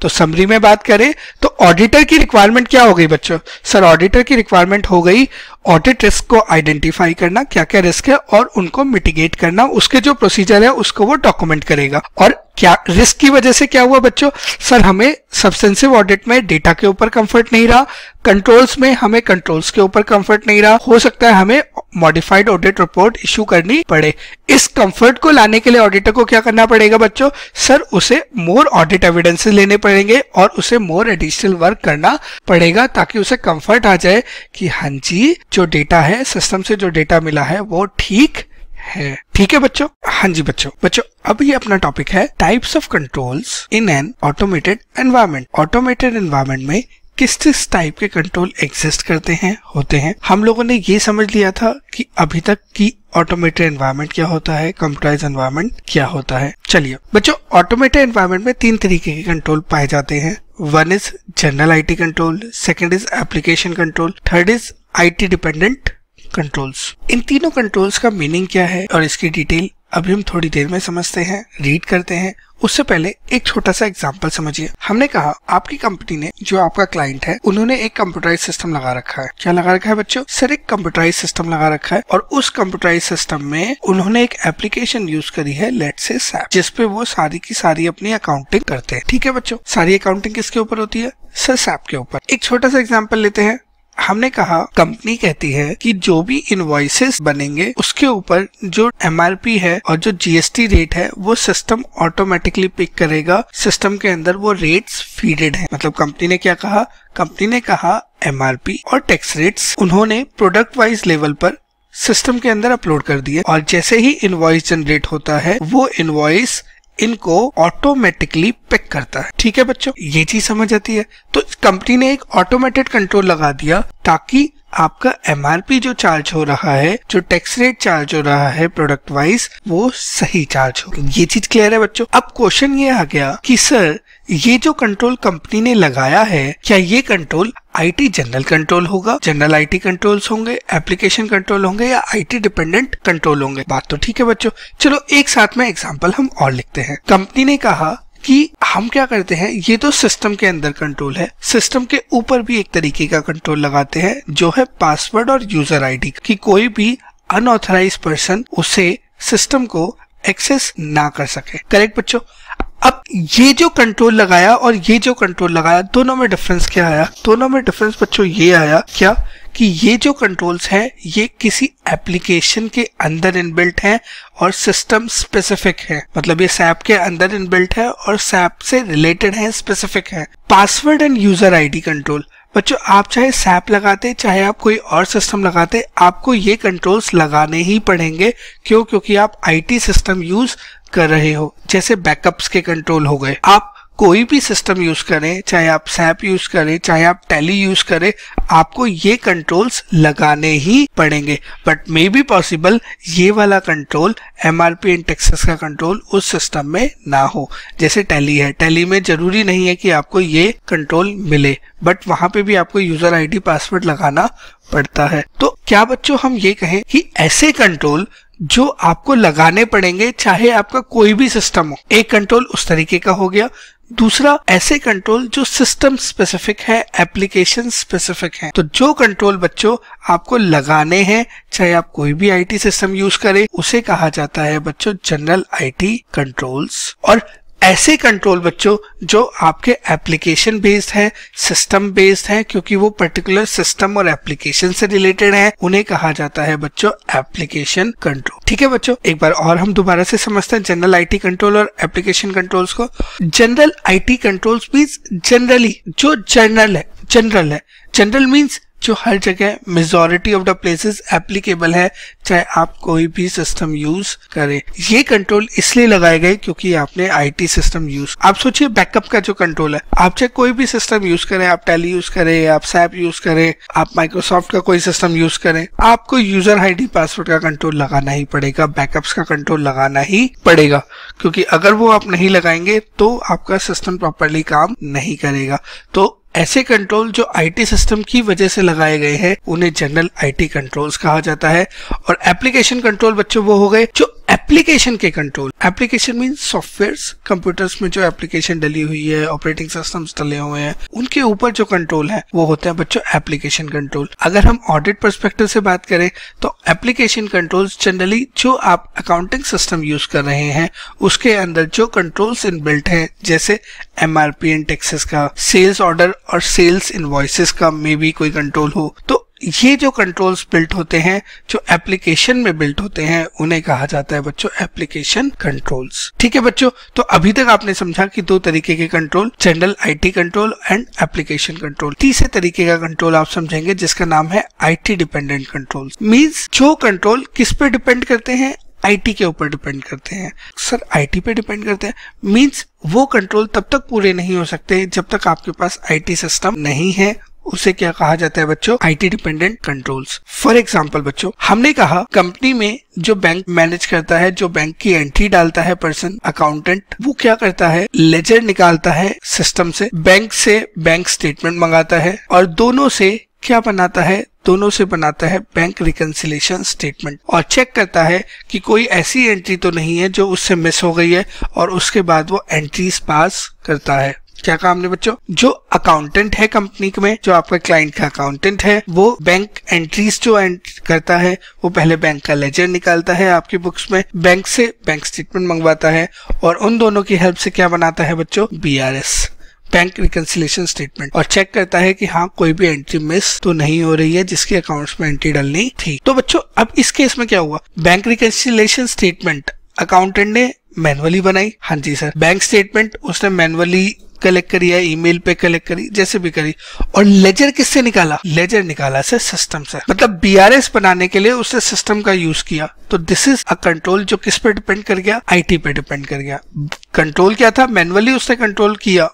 तो समरी में बात करें तो ऑडिटर की रिक्वायरमेंट क्या हो गई बच्चों सर ऑडिटर की रिक्वायरमेंट हो गई ऑडिट रिस्क को आइडेंटिफाई करना क्या क्या रिस्क है और उनको मिटिगेट करना उसके जो प्रोसीजर है उसको वो डॉक्यूमेंट करेगा और क्या रिस्क की वजह से क्या हुआ बच्चों सर हमें सब्सटेंसिव ऑडिट में डेटा के ऊपर कंफर्ट नहीं रहा कंट्रोल्स में हमें कंट्रोल्स के ऊपर कंफर्ट नहीं रहा हो सकता है हमें मॉडिफाइड ऑडिट रिपोर्ट इश्यू करनी पड़े इस कंफर्ट को लाने के लिए ऑडिटर को क्या करना पड़ेगा बच्चों सर उसे मोर ऑडिट एविडेंसेस लेने पड़ेंगे और उसे मोर एडिशनल वर्क करना पड़ेगा ताकि उसे कंफर्ट आ जाए कि हाँ जी जो डेटा है सिस्टम से जो डेटा मिला है वो ठीक है ठीक है बच्चों हाँ जी बच्चों बच्चों अब ये अपना टॉपिक है types of controls in an automated environment automated environment में किस किस टाइप के कंट्रोल एग्जिस्ट करते हैं होते हैं हम लोगों ने ये समझ लिया था कि अभी तक की ऑटोमेटेड एनवायरमेंट क्या होता है कंप्यूटराइज एनवायरनमेंट क्या होता है चलिए बच्चों ऑटोमेटेड एनवायरमेंट में तीन तरीके के कंट्रोल पाए जाते हैं one is general IT control second is application control third is IT dependent controls इन तीनों कंट्रोल्स का मीनिंग क्या है और इसकी डिटेल अभी हम थोड़ी देर में समझते हैं रीड करते हैं उससे पहले एक छोटा सा एग्जाम्पल समझिए हमने कहा आपकी कंपनी ने जो आपका क्लाइंट है उन्होंने एक कंप्यूटराइज सिस्टम लगा रखा है क्या लगा रखा है बच्चों सर एक कंप्यूटराइज सिस्टम लगा रखा है और उस कंप्यूटराइज सिस्टम में उन्होंने एक एप्लीकेशन यूज करी है लेट से सैप जिसपे वो सारी की सारी अपनी अकाउंटिंग करते हैं ठीक है बच्चों सारी अकाउंटिंग किसके ऊपर होती है सर सैप के ऊपर एक छोटा सा एग्जाम्पल लेते हैं हमने कहा कंपनी कहती है कि जो भी इनवॉइसेस बनेंगे उसके ऊपर जो एम है और जो जीएसटी रेट है वो सिस्टम ऑटोमेटिकली पिक करेगा सिस्टम के अंदर वो रेट्स फीडेड है मतलब कंपनी ने क्या कहा कंपनी ने कहा एम और टैक्स रेट्स उन्होंने प्रोडक्ट वाइज लेवल पर सिस्टम के अंदर अपलोड कर दिए और जैसे ही इनवॉइस जनरेट होता है वो इनवॉइस इनको ऑटोमेटिकली पिक करता है ठीक है बच्चों ये चीज समझ आती है तो कंपनी ने एक ऑटोमेटेड कंट्रोल लगा दिया ताकि आपका एम जो चार्ज हो रहा है जो टैक्स रेट चार्ज हो रहा है प्रोडक्ट वाइज वो सही चार्ज हो ये चीज क्लियर है बच्चों अब क्वेश्चन ये आ गया कि सर ये जो कंट्रोल कंपनी ने लगाया है क्या ये कंट्रोल आईटी जनरल कंट्रोल होगा जनरल आईटी कंट्रोल्स होंगे एप्लीकेशन कंट्रोल होंगे या आईटी डिपेंडेंट कंट्रोल होंगे बात तो ठीक है बच्चों चलो एक साथ में एग्जाम्पल हम और लिखते हैं कंपनी ने कहा कि हम क्या करते हैं ये तो सिस्टम के अंदर कंट्रोल है सिस्टम के ऊपर भी एक तरीके का कंट्रोल लगाते हैं जो है पासवर्ड और यूजर आईडी की कोई भी अनऑथराइज पर्सन उसे सिस्टम को एक्सेस ना कर सके करेक्ट बच्चों अब ये जो कंट्रोल लगाया और ये जो कंट्रोल लगाया दोनों में डिफरेंस क्या आया दोनों में डिफरेंस बच्चों ये आया क्या कि ये जो कंट्रोल्स हैं ये किसी एप्लीकेशन के अंदर इनबिल्ट हैं और सिस्टम स्पेसिफिक है मतलब ये सैप के अंदर इनबिल्ट है और सैप से रिलेटेड है स्पेसिफिक है password and user ID control बच्चों आप चाहे सैप लगाते चाहे आप कोई और सिस्टम लगाते आपको ये कंट्रोल्स लगाने ही पड़ेंगे क्यों क्योंकि आप आईटी सिस्टम यूज कर रहे हो जैसे बैकअप्स के कंट्रोल हो गए आप कोई भी सिस्टम यूज करें चाहे आप सैप यूज करें चाहे आप टैली यूज करें आपको ये कंट्रोल्स लगाने ही पड़ेंगे बट मे बी पॉसिबल ये वाला control M R P and taxes का कंट्रोल उस सिस्टम में ना हो जैसे टैली है टैली में जरूरी नहीं है कि आपको ये कंट्रोल मिले बट वहां पे भी आपको यूजर आईडी पासवर्ड लगाना पड़ता है तो क्या बच्चों हम ये कहें कि ऐसे कंट्रोल जो आपको लगाने पड़ेंगे चाहे आपका कोई भी सिस्टम हो एक कंट्रोल उस तरीके का हो गया दूसरा ऐसे कंट्रोल जो सिस्टम स्पेसिफिक है एप्लीकेशन स्पेसिफिक है तो जो कंट्रोल बच्चों आपको लगाने हैं चाहे आप कोई भी आईटी सिस्टम यूज करें उसे कहा जाता है बच्चों जनरल आईटी कंट्रोल्स और ऐसे कंट्रोल बच्चों जो आपके एप्लीकेशन बेस्ड हैं सिस्टम बेस्ड हैं क्योंकि वो पर्टिकुलर सिस्टम और एप्लीकेशन से रिलेटेड हैं उन्हें कहा जाता है बच्चों एप्लीकेशन कंट्रोल ठीक है बच्चों एक बार और हम दोबारा से समझते हैं जनरल आईटी कंट्रोल और एप्लीकेशन कंट्रोल्स को general IT controls means generally जो जनरल है जनरल है जनरल मीन्स जो हर जगह majority of the places applicable है चाहे आप कोई भी सिस्टम यूज करें ये कंट्रोल इसलिए लगाए गए क्योंकि आपने आईटी सिस्टम यूज आप सोचिए बैकअप का जो कंट्रोल है आप चाहे कोई भी सिस्टम यूज करें आप टेली यूज करें आप सैप यूज करें आप माइक्रोसॉफ्ट का कोई सिस्टम यूज करें आपको यूजर आई पासवर्ड का कंट्रोल लगाना ही पड़ेगा बैकअप का कंट्रोल लगाना ही पड़ेगा क्योंकि अगर वो आप नहीं लगाएंगे तो आपका सिस्टम प्रॉपरली काम नहीं करेगा तो ऐसे कंट्रोल जो आईटी सिस्टम की वजह से लगाए गए हैं उन्हें जनरल आईटी कंट्रोल्स कहा जाता है और एप्लीकेशन कंट्रोल बच्चों वो हो गए जो एप्लीकेशन के control application mean software computers में जो एप्लीकेशन डली हुई है ऑपरेटिंग सिस्टम डले हुए हैं उनके ऊपर जो कंट्रोल है वो होते हैं बच्चों एप्लीकेशन कंट्रोल अगर हम ऑडिट परस्पेक्टिव से बात करें तो एप्लीकेशन कंट्रोल जनरली जो आप अकाउंटिंग सिस्टम यूज कर रहे हैं उसके अंदर जो कंट्रोल्स इनबिल्ट है जैसे M R P and taxes का सेल्स ऑर्डर और सेल्स इन्वॉइसेस का मे भी कोई कंट्रोल हो तो ये जो कंट्रोल्स बिल्ट होते हैं जो एप्लीकेशन में बिल्ट होते हैं उन्हें कहा जाता है बच्चों एप्लीकेशन कंट्रोल्स ठीक है बच्चों तो अभी तक आपने समझा कि दो तरीके के control general IT control and application control तीसरे तरीके का कंट्रोल आप समझेंगे जिसका नाम है आईटी डिपेंडेंट कंट्रोल मीन्स जो कंट्रोल किस पे डिपेंड करते हैं आईटी के ऊपर डिपेंड करते हैं सर आईटी पे डिपेंड करते हैं मींस वो कंट्रोल तब तक पूरे नहीं हो सकते जब तक आपके पास आईटी सिस्टम नहीं है उसे क्या कहा जाता है बच्चों IT dependent controls for example बच्चों हमने कहा कंपनी में जो बैंक मैनेज करता है जो बैंक की एंट्री डालता है पर्सन अकाउंटेंट वो क्या करता है लेजर निकालता है सिस्टम से बैंक से बैंक स्टेटमेंट मंगाता है और दोनों से क्या बनाता है दोनों से बनाता है बैंक रिकन्सिलेशन स्टेटमेंट और चेक करता है कि कोई ऐसी एंट्री तो नहीं है जो उससे मिस हो गई है और उसके बाद वो एंट्रीज पास करता है क्या काम ने बच्चों जो अकाउंटेंट है कंपनी में जो आपका क्लाइंट का अकाउंटेंट है वो बैंक एंट्रीज जो करता है वो पहले बैंक का लेजर निकालता है आपकी बुक्स में बैंक से बैंक स्टेटमेंट मंगवाता है और उन दोनों की हेल्प से क्या बनाता है बच्चों बी बैंक रिकन्सिलेशन स्टेटमेंट और चेक करता है कि हाँ कोई भी एंट्री मिस तो नहीं हो रही है जिसके अकाउंट्स में एंट्री डालनी थी तो बच्चों अब इस केस में क्या हुआ बैंक रिकन्सिलेशन स्टेटमेंट अकाउंटेंट ने मैनुअली बनाई हाँ जी सर बैंक स्टेटमेंट उसने मैनुअली कलेक्ट करी है ईमेल पे कलेक्ट करी जैसे भी करी और लेजर किससे निकाला लेजर निकाला से सिस्टम से मतलब बीआरएस बनाने के लिए उसने सिस्टम का यूज किया तो दिस इज अ कंट्रोल जो किस पे डिपेंड कर गया आईटी पे डिपेंड कर गया कंट्रोल क्या था मैनुअली उसने कंट्रोल किया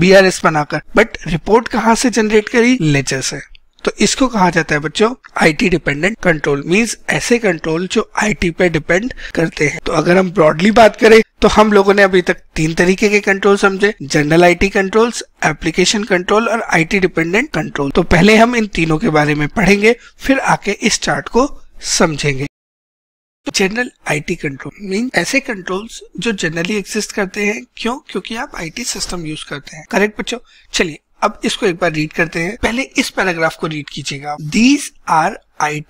बीआरएस बनाकर बट रिपोर्ट कहाँ से जनरेट करी लेजर से तो इसको कहा जाता है बच्चों आईटी डिपेंडेंट कंट्रोल मींस ऐसे कंट्रोल जो आईटी पे डिपेंड करते हैं तो अगर हम ब्रॉडली बात करें तो हम लोगों ने अभी तक तीन तरीके के कंट्रोल समझे general IT controls application control और आईटी डिपेंडेंट कंट्रोल तो पहले हम इन तीनों के बारे में पढ़ेंगे फिर आके इस चार्ट को समझेंगे जनरल आईटी कंट्रोल मीन ऐसे कंट्रोल्स जो जनरली एग्जिस्ट करते हैं क्यों क्योंकि आप आईटी सिस्टम यूज करते हैं करेक्ट बच्चों चलिए अब इसको एक बार रीड करते हैं पहले इस पैराग्राफ को रीड कीजिएगा these are I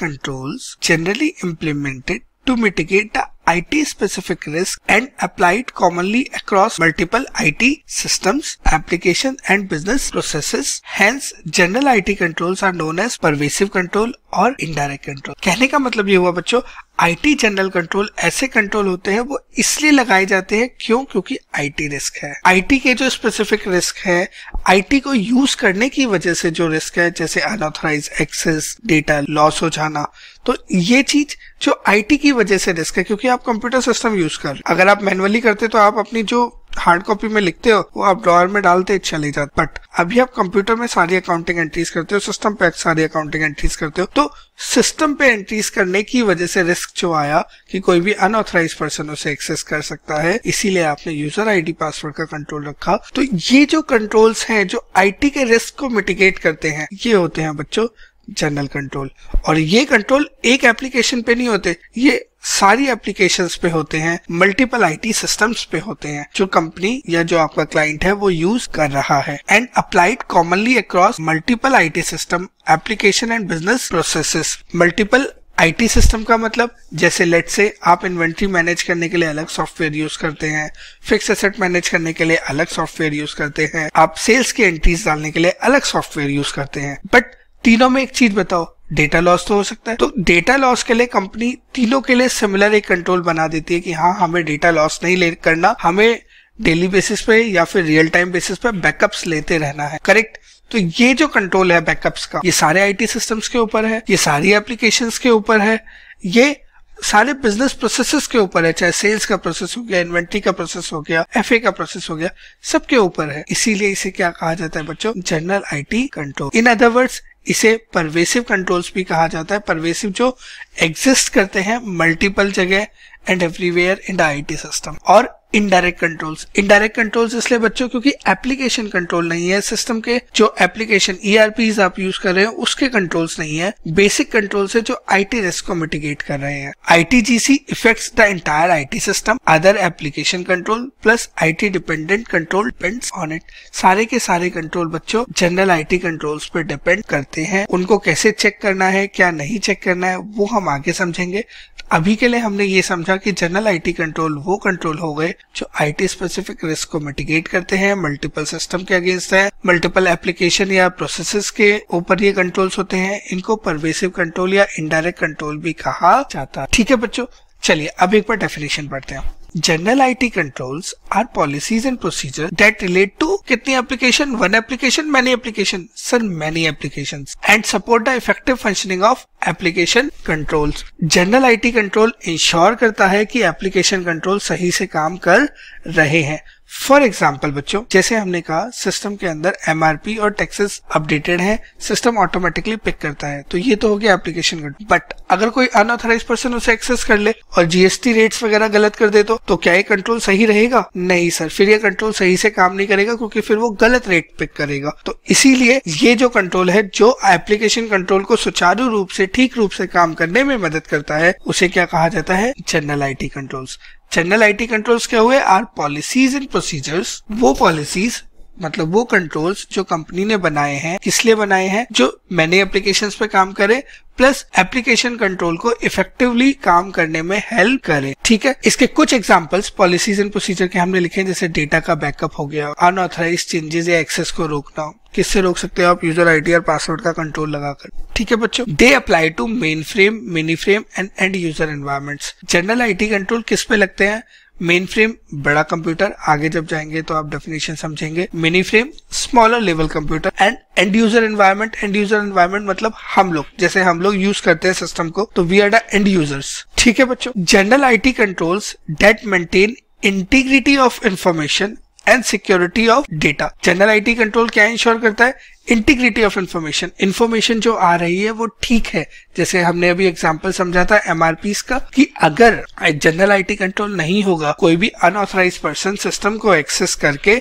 controls generally implemented to mitigate the I T specific risk and applied commonly across multiple I T system application and business process hence general I controls are known as pervasive control और indirect control कहने का मतलब ये हुआ बच्चों IT general control ऐसे control होते हैं वो इसलिए लगाए जाते हैं क्यों क्योंकि आईटी रिस्क है आईटी के जो स्पेसिफिक रिस्क है आईटी को यूज करने की वजह से जो रिस्क है जैसे अनऑथराइज एक्सेस डेटा लॉस हो जाना तो ये चीज जो आईटी की वजह से रिस्क है क्योंकि आप कंप्यूटर सिस्टम यूज कर अगर आप मैनुअली करते तो आप अपनी जो हार्ड कॉपी में लिखते हो वो आप ड्रॉर में डालते चले जाते बट अभी आप कंप्यूटर में सारी अकाउंटिंग एंट्रीज करते हो सिस्टम पे सारी अकाउंटिंग एंट्रीज करते हो तो सिस्टम पे एंट्रीज करने की वजह से रिस्क जो आया कि कोई भी अनऑथराइज पर्सन उसे एक्सेस कर सकता है इसीलिए आपने यूजर आईडी पासवर्ड का कंट्रोल रखा तो ये जो कंट्रोल्स हैं जो आईटी के रिस्क को मिटिगेट करते हैं ये होते हैं बच्चों जनरल कंट्रोल और ये कंट्रोल एक एप्लीकेशन पे नहीं होते ये सारी एप्लीकेशंस पे होते हैं मल्टीपल आईटी सिस्टम्स पे होते हैं जो कंपनी या जो आपका क्लाइंट है वो यूज कर रहा है and applied commonly across multiple IT system application and business processes multiple IT system का मतलब जैसे लेट से आप इन्वेंट्री मैनेज करने के लिए अलग सॉफ्टवेयर यूज करते हैं फिक्स एसेट मैनेज करने के लिए अलग सॉफ्टवेयर यूज करते हैं आप सेल्स की एंट्रीज डालने के लिए अलग सॉफ्टवेयर यूज करते हैं बट तीनों में एक चीज बताओ डेटा लॉस तो हो सकता है तो डेटा लॉस के लिए कंपनी तीनों के लिए सिमिलर एक कंट्रोल बना देती है कि हाँ हमें डेटा लॉस नहीं ले करना हमें डेली बेसिस पे या फिर रियल टाइम बेसिस पे बैकअप्स लेते रहना है करेक्ट तो ये जो कंट्रोल है बैकअप्स का ये सारे आईटी सिस्टम्स के ऊपर है ये सारी एप्लीकेशन के ऊपर है ये सारे बिजनेस प्रोसेसेस के ऊपर है चाहे सेल्स का प्रोसेस हो गया इन्वेंट्री का प्रोसेस हो गया एफ का प्रोसेस हो गया सबके ऊपर है इसीलिए इसे क्या कहा जाता है बच्चों general I control in other words इसे परवेसिव कंट्रोल्स भी कहा जाता है परवेसिव जो एग्जिस्ट करते हैं मल्टीपल जगह and everywhere in the IT system और इनडायरेक्ट कंट्रोल्स इनडायरेक्ट कंट्रोल्स इसलिए बच्चों क्योंकि एप्लीकेशन कंट्रोल नहीं है सिस्टम के जो एप्लीकेशन ईआरपी e आप यूज कर रहे हैं उसके कंट्रोल्स नहीं है बेसिक कंट्रोल्स है जो आईटी रिस्क को मिटिगेट कर रहे हैं ITGC effects the entire IT system other application control plus IT dependent control depends on it सारे के सारे कंट्रोल बच्चों जनरल आईटी कंट्रोल्स पे डिपेंड करते हैं उनको कैसे चेक करना है क्या नहीं चेक करना है वो हम आगे समझेंगे अभी के लिए हमने ये समझा कि जनरल आईटी कंट्रोल वो कंट्रोल हो गए जो आईटी स्पेसिफिक रिस्क को मिटिगेट करते हैं मल्टीपल सिस्टम के अगेंस्ट है मल्टीपल एप्लीकेशन या प्रोसेसेस के ऊपर ये कंट्रोल्स होते हैं इनको परवेसिव कंट्रोल या इनडायरेक्ट कंट्रोल भी कहा जाता है ठीक है बच्चों चलिए अब एक बार डेफिनेशन पढ़ते हैं general I T control are policies and procedure that relate to कितनी application one application many application sir many application and support the effective functioning of application control general I T control ensure करता है की application control सही से काम कर रहे हैं फॉर एग्जाम्पल बच्चों जैसे हमने कहा सिस्टम के अंदर पी और टैक्सेस अपडेटेड है सिस्टम ऑटोमेटिकली पिक करता है तो ये तो हो गया एप्लीकेशन का बट अगर कोई अनऑथराइज पर्सन उसे एक्सेस कर ले और जीएसटी रेट्स वगैरह गलत कर दे तो तो क्या ये कंट्रोल सही रहेगा नहीं सर फिर ये कंट्रोल सही से काम नहीं करेगा क्योंकि फिर वो गलत रेट पिक करेगा तो इसीलिए ये जो कंट्रोल है जो एप्लीकेशन कंट्रोल को सुचारू रूप से ठीक रूप से काम करने में मदद करता है उसे क्या कहा जाता है general T controls general IT controls क्या हुए आर पॉलिसीज एंड प्रोसीजर्स वो पॉलिसीज मतलब वो कंट्रोल्स जो कंपनी ने बनाए हैं किस लिए बनाए हैं जो मैनी एप्लीकेशन पे काम करे प्लस एप्लीकेशन कंट्रोल को इफेक्टिवली काम करने में हेल्प करे ठीक है इसके कुछ एग्जांपल्स पॉलिसीज एंड प्रोसीजर के हमने लिखे हैं जैसे डेटा का बैकअप हो गया अनऑथराइज चेंजेस या एक्सेस को रोकना किससे रोक सकते हो आप यूजर आईडी और पासवर्ड का कंट्रोल लगाकर ठीक है बच्चों they apply to mainframe mini frame and end user environments general IT control किस पे लगते हैं मेन फ्रेम बड़ा कंप्यूटर आगे जब जाएंगे तो आप डेफिनेशन समझेंगे mini frame smaller level computer and end user environment end user environment मतलब हम लोग जैसे हम लोग यूज करते हैं सिस्टम को तो we are the end users ठीक है बच्चों general IT controls that maintain integrity of information and security of data general IT control क्या इंश्योर करता है इंटीग्रिटी ऑफ इन्फॉर्मेशन इन्फॉर्मेशन जो आ रही है वो ठीक है जैसे हमने अभी एग्जाम्पल समझा था एम का कि अगर जनरल आईटी कंट्रोल नहीं होगा कोई भी अनऑथराइज पर्सन सिस्टम को एक्सेस करके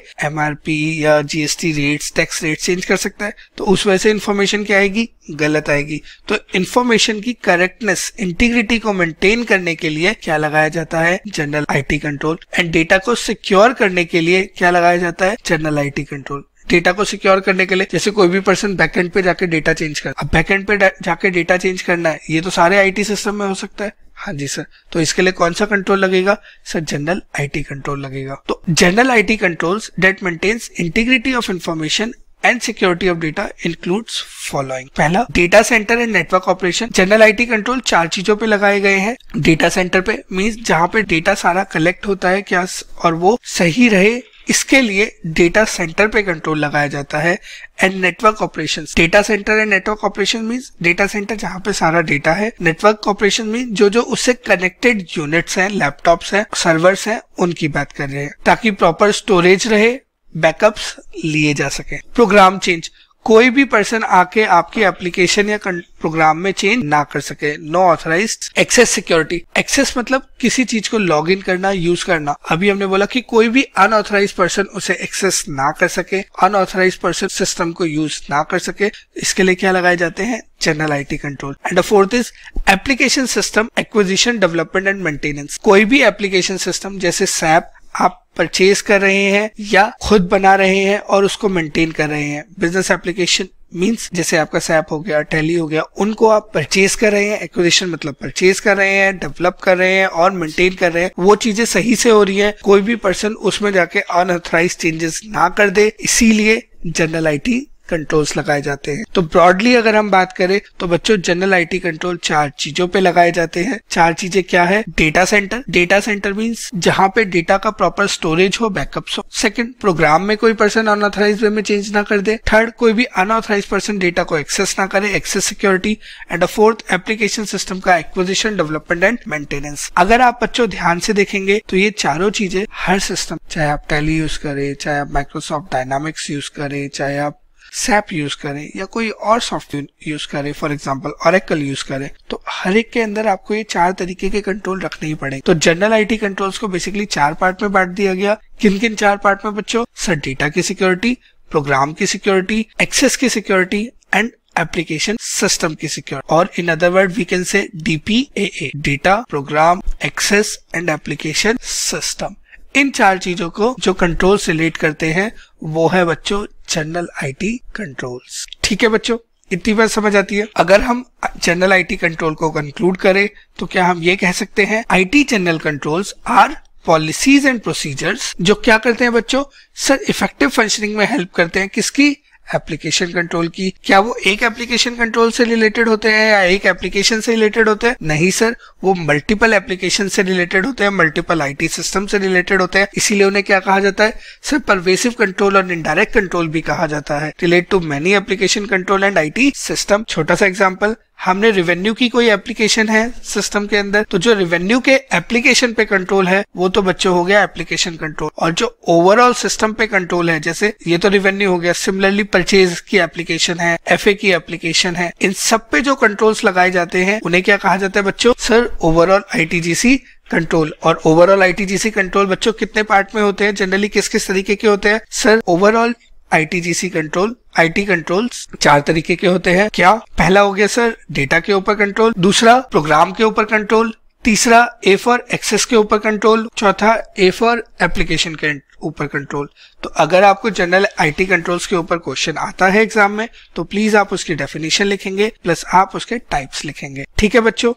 पी या GST rates tax rate change कर सकता है तो उस वजह से इन्फॉर्मेशन क्या आएगी गलत आएगी तो इन्फॉर्मेशन की करेक्टनेस इंटीग्रिटी को मेंटेन करने के लिए क्या लगाया जाता है general IT control and data को सिक्योर करने के लिए क्या लगाया जाता है जनरल आईटी कंट्रोल डेटा को सिक्योर करने के लिए जैसे कोई भी पर्सन बैकएंड पे जाके डेटा चेंज कर अब बैकएंड पे जाके डेटा चेंज करना है ये तो सारे आईटी सिस्टम में हो सकता है हाँ जी सर तो इसके लिए कौन सा कंट्रोल लगेगा सर जनरल आईटी कंट्रोल लगेगा तो general IT controls that maintains integrity of information and security of data includes following पहला data centre and network operation general IT control चार चीजों पे लगाए गए हैं डेटा सेंटर पे मींस जहाँ पे डेटा सारा कलेक्ट होता है क्या और वो सही रहे इसके लिए डेटा सेंटर पे कंट्रोल लगाया जाता है and network operation data centre and network operation means data centre जहाँ पे सारा डेटा है नेटवर्क ऑपरेशन मीन जो जो उससे कनेक्टेड यूनिट्स हैं लैपटॉप्स हैं सर्वर्स हैं उनकी बात कर रहे हैं ताकि प्रॉपर स्टोरेज रहे बैकअप्स लिए जा सके प्रोग्राम चेंज कोई भी पर्सन आके आपके एप्लीकेशन या प्रोग्राम में चेंज ना कर सके no authorise access security access मतलब किसी चीज को लॉग इन करना यूज करना अभी हमने बोला कि कोई भी अनऑथराइज पर्सन उसे एक्सेस ना कर सके अनऑथराइज पर्सन सिस्टम को यूज ना कर सके इसके लिए क्या लगाए जाते हैं general IT control and fourth is application system acquisition development and maintenance कोई भी एप्लीकेशन सिस्टम जैसे सैप आप परचेज कर रहे हैं या खुद बना रहे हैं और उसको मेंटेन कर रहे हैं बिजनेस एप्लीकेशन मीन्स जैसे आपका सैप हो गया टैली हो गया उनको आप परचेज कर रहे हैं एक्विजिशन मतलब परचेज कर रहे हैं डेवलप कर रहे हैं और मेंटेन कर रहे हैं वो चीजें सही से हो रही है कोई भी पर्सन उसमें जाके अनऑथराइज चेंजेस ना कर दे इसीलिए जनरल आईटी कंट्रोल्स लगाए जाते हैं तो ब्रॉडली अगर हम बात करें तो बच्चों जनरल आईटी कंट्रोल चार चीजों पे लगाए जाते हैं चार चीजें क्या है data centre data centre means जहाँ पे डेटा का प्रॉपर स्टोरेज हो बैकअप हो सेकंड प्रोग्राम में कोई पर्सन अनऑथराइज वे में चेंज ना कर दे थर्ड कोई भी अनऑथराइज पर्सन डेटा को एक्सेस ना करे access security and fourth application system का एक्विजिशन डेवलपमेंट एंड मेंटेनेंस अगर आप बच्चों ध्यान से देखेंगे तो ये चारों चीजें हर सिस्टम चाहे आप टेली यूज करें चाहे आप माइक्रोसॉफ्ट डायनामिक्स यूज करें चाहे आप सैप यूज करें या कोई और सॉफ्टवेयर यूज करें फॉर एग्जाम्पल ऑरेकल यूज करें तो हर एक के अंदर आपको ये चार तरीके के कंट्रोल रखने ही पड़ेंगे तो जनरल आईटी कंट्रोल्स को बेसिकली चार पार्ट में बांट दिया गया किन किन चार पार्ट में बच्चों सर डेटा की सिक्योरिटी प्रोग्राम की सिक्योरिटी एक्सेस की सिक्योरिटी एंड एप्लीकेशन सिस्टम की सिक्योरिटी और in other word we can say DPA data program access and application system इन चार चीजों को जो कंट्रोल रिलेट करते हैं वो है बच्चों जनरल आईटी कंट्रोल्स ठीक है बच्चों इतनी बात समझ आती है अगर हम जनरल आईटी कंट्रोल को कंक्लूड करें तो क्या हम ये कह सकते हैं IT general controls are policies and procedures जो क्या करते हैं बच्चों सर इफेक्टिव फंक्शनिंग में हेल्प करते हैं किसकी एप्लीकेशन कंट्रोल की क्या वो एक एप्लीकेशन कंट्रोल से रिलेटेड होते हैं या एक एप्लीकेशन से रिलेटेड होते हैं नहीं सर वो मल्टीपल एप्लीकेशन से रिलेटेड होते हैं मल्टीपल आईटी सिस्टम से रिलेटेड होते हैं इसीलिए उन्हें क्या कहा जाता है सर परवेसिव कंट्रोल और इनडायरेक्ट कंट्रोल भी कहा जाता है relate to many application control and I system छोटा सा एग्जाम्पल हमने रिवेन्यू की कोई एप्लीकेशन है सिस्टम के अंदर तो जो रिवेन्यू के एप्लीकेशन पे कंट्रोल है वो तो बच्चों हो गया एप्लीकेशन कंट्रोल और जो ओवरऑल सिस्टम पे कंट्रोल है जैसे ये तो रिवेन्यू हो गया सिमिलरली परचेज की एप्लीकेशन है एफ की एप्लीकेशन है इन सब पे जो कंट्रोल्स लगाए जाते हैं उन्हें क्या कहा जाता है बच्चों सर ओवरऑल आईटीजीसी कंट्रोल और ओवरऑल आईटीजीसी कंट्रोल बच्चों कितने पार्ट में होते हैं जनरली किस किस तरीके के होते हैं sir overall ITGC control IT controls चार तरीके के होते हैं क्या पहला हो गया सर डेटा के ऊपर कंट्रोल दूसरा प्रोग्राम के ऊपर कंट्रोल तीसरा ए फॉर एक्सेस के ऊपर कंट्रोल चौथा ए फॉर एप्लीकेशन के ऊपर कंट्रोल तो अगर आपको जनरल आईटी कंट्रोल्स के ऊपर क्वेश्चन आता है एग्जाम में तो प्लीज आप उसकी डेफिनेशन लिखेंगे प्लस आप उसके टाइप्स लिखेंगे ठीक है बच्चों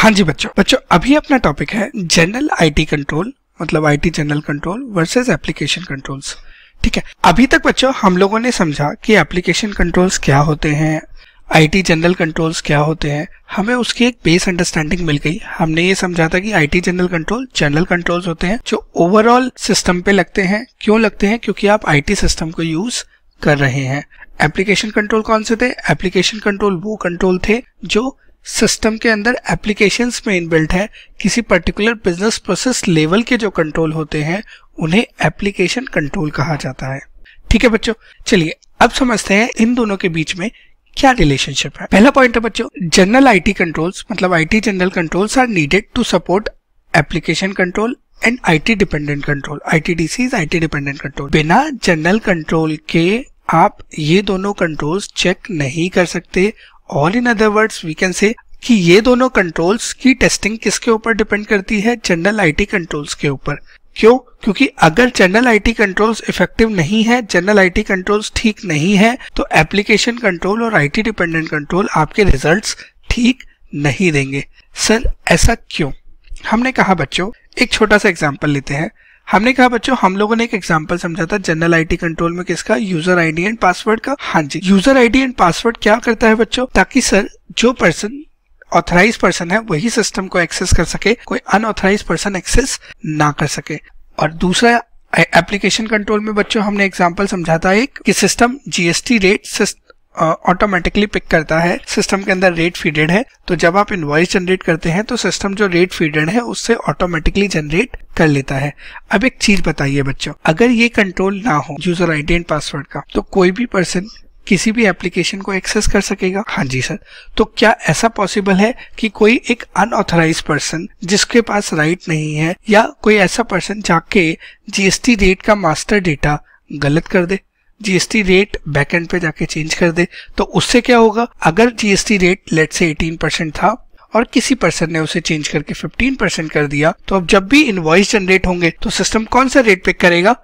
हाँ जी बच्चों बच्चों अभी अपना टॉपिक है जनरल आईटी कंट्रोल मतलब IT general control versus application controls ठीक है अभी तक बच्चों हम लोगों ने समझा कि एप्लीकेशन कंट्रोल्स क्या होते हैं आईटी जनरल कंट्रोल्स क्या होते हैं हमें उसकी एक बेस अंडरस्टैंडिंग मिल गई हमने ये समझा था कि IT general control general controls होते हैं जो ओवरऑल सिस्टम पे लगते हैं क्यों लगते हैं क्योंकि आप आईटी सिस्टम को यूज कर रहे हैं एप्लीकेशन कंट्रोल कौन से थे एप्लीकेशन कंट्रोल वो कंट्रोल थे जो सिस्टम के अंदर एप्लीकेशंस में इनबिल्ट है किसी पर्टिकुलर बिजनेस प्रोसेस लेवल के जो कंट्रोल होते हैं उन्हें एप्लीकेशन कंट्रोल कहा जाता है ठीक है बच्चों चलिए अब समझते हैं इन दोनों के बीच में क्या रिलेशनशिप है पहला पॉइंट है बच्चों जनरल आईटी कंट्रोल्स मतलब IT general controls are needed to support application control and IT dependent control ITDC is IT dependent control बिना जनरल कंट्रोल के आप ये दोनों कंट्रोल्स चेक नहीं कर सकते all in other words we can say कि ये दोनों कंट्रोल्स की टेस्टिंग किसके ऊपर डिपेंड करती है जनरल आईटी कंट्रोल्स के ऊपर क्यों क्योंकि अगर जनरल आईटी कंट्रोल्स इफेक्टिव नहीं है जनरल आईटी कंट्रोल्स ठीक नहीं है तो एप्लीकेशन कंट्रोल और आईटी डिपेंडेंट कंट्रोल आपके रिजल्ट्स ठीक नहीं देंगे सर ऐसा क्यों हमने कहा बच्चों एक छोटा सा एग्जाम्पल लेते हैं हमने कहा बच्चों हम लोगों ने एक एग्जांपल समझा था जनरल आईटी कंट्रोल में किसका यूजर आईडी एंड पासवर्ड का हाँ जी यूजर आईडी एंड पासवर्ड क्या करता है बच्चों ताकि सर जो पर्सन ऑथराइज पर्सन है वही सिस्टम को एक्सेस कर सके कोई अनऑथराइज पर्सन एक्सेस ना कर सके और दूसरा एप्लीकेशन कंट्रोल में बच्चों हमने एग्जाम्पल समझा था एक कि system GST rate automatically pick करता है सिस्टम के अंदर रेट फीडेड है तो जब आप इन्वॉइस जनरेट करते हैं तो सिस्टम जो रेट फीडेड है उससे ऑटोमेटिकली जनरेट कर लेता है अब एक चीज बताइए बच्चों अगर ये कंट्रोल ना हो यूजर आईडी एंड पासवर्ड का तो कोई भी पर्सन किसी भी एप्लीकेशन को एक्सेस कर सकेगा हाँ जी सर तो क्या ऐसा पॉसिबल है कि कोई एक अनऑथराइज पर्सन जिसके पास राइट नहीं है या कोई ऐसा पर्सन जाके जीएसटी रेट का मास्टर डेटा गलत कर दे जीएसटी रेट बैकएंड पे जाके चेंज कर दे तो उससे क्या होगा अगर जीएसटी रेट लेट से 18 परसेंट था और किसी पर्सन ने उसे चेंज करके 15 परसेंट कर दिया तो अब जब भी इनवॉइस जनरेट होंगे तो सिस्टम कौन सा रेट पिक करेगा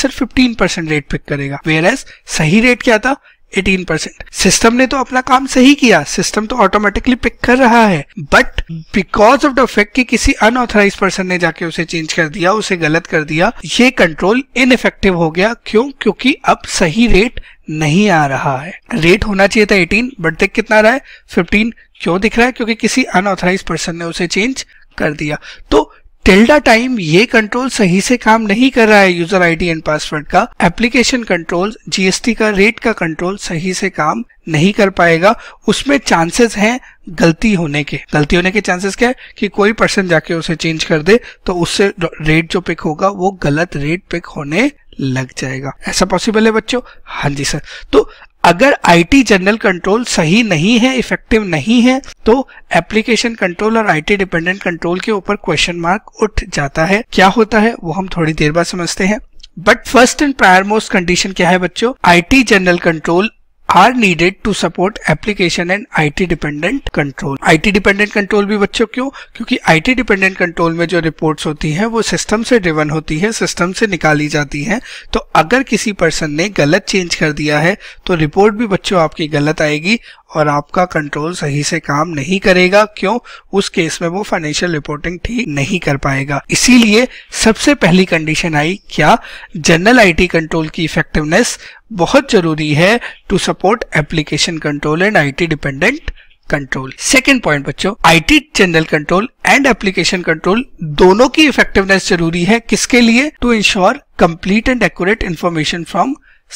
सिर्फ 15 परसेंट रेट पिक करेगा वेयर एज सही रेट क्या था 18 परसेंट सिस्टम ने तो अपना काम सही किया सिस्टम तो ऑटोमेटिकली पिक कर रहा है but because of the fact कि किसी अनऑथराइज पर्सन ने जाके उसे चेंज कर दिया उसे गलत कर दिया ये कंट्रोल इनफेक्टिव हो गया क्यों क्योंकि अब सही रेट नहीं आ रहा है रेट होना चाहिए था 18 बट देख कितना रहा है 15 क्यों दिख रहा है क्योंकि किसी अनऑथराइज पर्सन ने उसे चेंज कर दिया तो टिल्डा टाइम ये कंट्रोल सही से काम नहीं कर रहा है यूजर आईडी एंड पासवर्ड का एप्लीकेशन कंट्रोल जीएसटी का रेट का कंट्रोल सही से काम नहीं कर पाएगा उसमें चांसेस हैं गलती होने के गलती होने के चांसेस क्या है कि कोई पर्सन जाके उसे चेंज कर दे तो उससे रेट जो पिक होगा वो गलत रेट पिक होने लग जाएगा ऐसा पॉसिबल है बच्चों हाँ जी सर तो अगर आईटी जनरल कंट्रोल सही नहीं है इफेक्टिव नहीं है तो एप्लीकेशन कंट्रोल और आईटी डिपेंडेंट कंट्रोल के ऊपर क्वेश्चन मार्क उठ जाता है क्या होता है वो हम थोड़ी देर बाद समझते हैं but first and prior most condition क्या है बच्चों IT general control are needed to support application and I T dependent control I T dependent control भी बच्चों क्यों क्योंकि आई टी डिपेंडेंट कंट्रोल में जो रिपोर्ट होती है वो सिस्टम से ड्रिवन होती है सिस्टम से निकाली जाती है तो अगर किसी पर्सन ने गलत चेंज कर दिया है तो रिपोर्ट भी बच्चों आपकी गलत आएगी और आपका कंट्रोल सही से काम नहीं करेगा क्यों उस केस में वो फाइनेंशियल रिपोर्टिंग ठीक नहीं कर पाएगा इसीलिए सबसे पहली कंडीशन आई क्या जनरल आईटी कंट्रोल की इफेक्टिवनेस बहुत जरूरी है to support application control and IT dependent control second point बच्चों IT general control and application control दोनों की इफेक्टिवनेस जरूरी है किसके लिए to ensure complete and accurate information from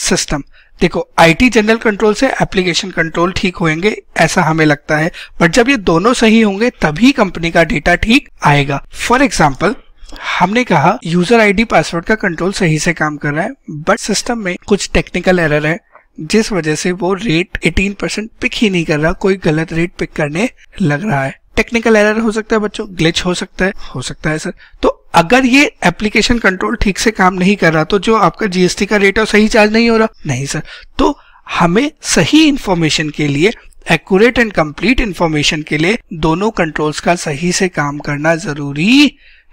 system देखो आईटी जनरल कंट्रोल से एप्लीकेशन कंट्रोल ठीक होंगे ऐसा हमें लगता है बट जब ये दोनों सही होंगे तभी कंपनी का डेटा ठीक आएगा फॉर एग्जाम्पल हमने कहा यूजर आईडी पासवर्ड का कंट्रोल सही से काम कर रहा है बट सिस्टम में कुछ टेक्निकल एरर है जिस वजह से वो रेट 18 परसेंट पिक ही नहीं कर रहा कोई गलत रेट पिक करने लग रहा है टेक्निकल एरर हो सकता है बच्चों ग्लिच हो सकता है हो सकता है सर तो अगर ये एप्लीकेशन कंट्रोल ठीक से काम नहीं कर रहा तो जो आपका जीएसटी का रेट है सही चार्ज नहीं हो रहा नहीं सर तो हमें सही इंफॉर्मेशन के लिए एक्यूरेट एंड कंप्लीट इंफॉर्मेशन के लिए दोनों कंट्रोल्स का सही से काम करना जरूरी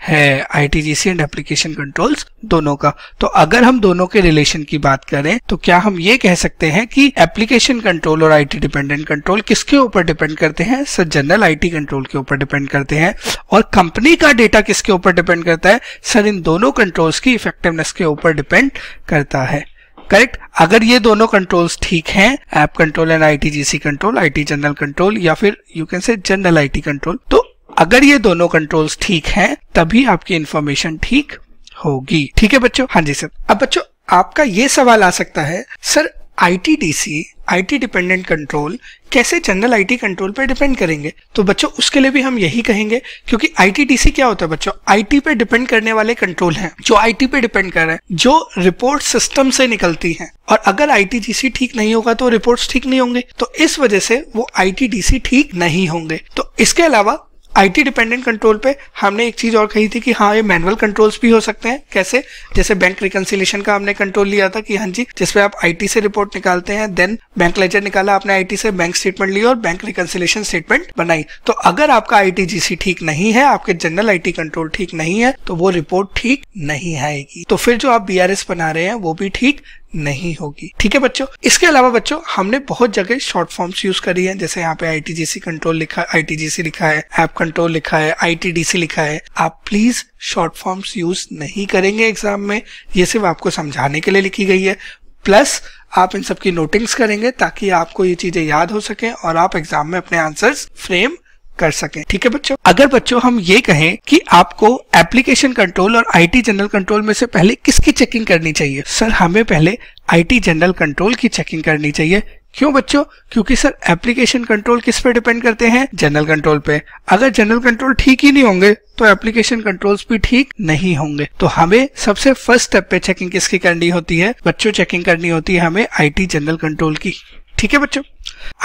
है आईटीजीसी एंड एप्लीकेशन कंट्रोल्स दोनों का तो अगर हम दोनों के रिलेशन की बात करें तो क्या हम ये कह सकते हैं कि एप्लीकेशन कंट्रोल और आईटी डिपेंडेंट कंट्रोल किसके ऊपर डिपेंड करते हैं सर जनरल आईटी कंट्रोल के ऊपर डिपेंड करते हैं और कंपनी का डेटा किसके ऊपर डिपेंड करता है सर इन दोनों कंट्रोल्स की इफेक्टिवनेस के ऊपर डिपेंड करता है करेक्ट अगर ये दोनों कंट्रोल्स ठीक हैं app control and ITGC control IT general control या फिर you can say general IT control तो अगर ये दोनों कंट्रोल्स ठीक हैं तभी आपकी इन्फॉर्मेशन ठीक होगी ठीक है बच्चों हाँ जी सर अब बच्चों आपका ये सवाल आ सकता है sir ITDC IT dependent control कैसे जनरल आईटी कंट्रोल पर डिपेंड करेंगे तो बच्चों उसके लिए भी हम यही कहेंगे क्योंकि आईटीडीसी क्या होता है बच्चों आईटी पे डिपेंड करने वाले कंट्रोल हैं जो आईटी पे डिपेंड कर रहे हैं जो रिपोर्ट सिस्टम से निकलती हैं और अगर आईटीडीसी ठीक नहीं होगा तो रिपोर्ट्स ठीक नहीं होंगे तो इस वजह से वो आईटीडीसी ठीक नहीं होंगे तो इसके अलावा आईटी डिपेंडेंट कंट्रोल पे हमने एक चीज़ और कही थी कि हाँ ये मैनुअल कंट्रोल्स भी हो सकते हैं कैसे जैसे बैंक रिकनसिलेशन का हमने कंट्रोल लिया था कि हाँ जी जिसपे आप आईटी से रिपोर्ट निकालते हैं देन बैंक लेजर निकाला आपने आईटी से बैंक स्टेटमेंट लिया और बैंक रिकन्सिलेशन स्टेटमेंट बनाई तो अगर आपका जीसी ठीक नहीं है आपके जनरल आई कंट्रोल ठीक नहीं है तो वो रिपोर्ट ठीक नहीं आएगी तो फिर जो आप बी बना रहे हैं वो भी ठीक नहीं होगी ठीक है बच्चों इसके अलावा बच्चों हमने बहुत जगह शॉर्ट फॉर्म्स यूज करी है जैसे यहाँ पे आईटीजीसी कंट्रोल लिखा आईटीजीसी लिखा है ऐप कंट्रोल लिखा है आईटीडीसी लिखा है आप प्लीज शॉर्ट फॉर्म्स यूज नहीं करेंगे एग्जाम में ये सिर्फ आपको समझाने के लिए लिखी गई है प्लस आप इन सबकी नोटिंग्स करेंगे ताकि आपको ये चीजें याद हो सके और आप एग्जाम में अपने आंसर्स फ्रेम कर सके ठीक है बच्चों अगर बच्चों हम ये कहें कि आपको एप्लीकेशन कंट्रोल और आईटी जनरल कंट्रोल में से पहले किसकी चेकिंग करनी चाहिए सर हमें पहले आईटी जनरल कंट्रोल की चेकिंग करनी चाहिए क्यों बच्चों क्योंकि सर एप्लीकेशन कंट्रोल किस पे डिपेंड करते हैं जनरल कंट्रोल पे अगर जनरल कंट्रोल ठीक ही नहीं होंगे तो एप्लीकेशन कंट्रोल्स भी ठीक नहीं होंगे तो हमें सबसे फर्स्ट स्टेप पे चेकिंग किसकी करनी होती है बच्चों चेकिंग करनी होती है हमें आईटी जनरल कंट्रोल की ठीक है बच्चों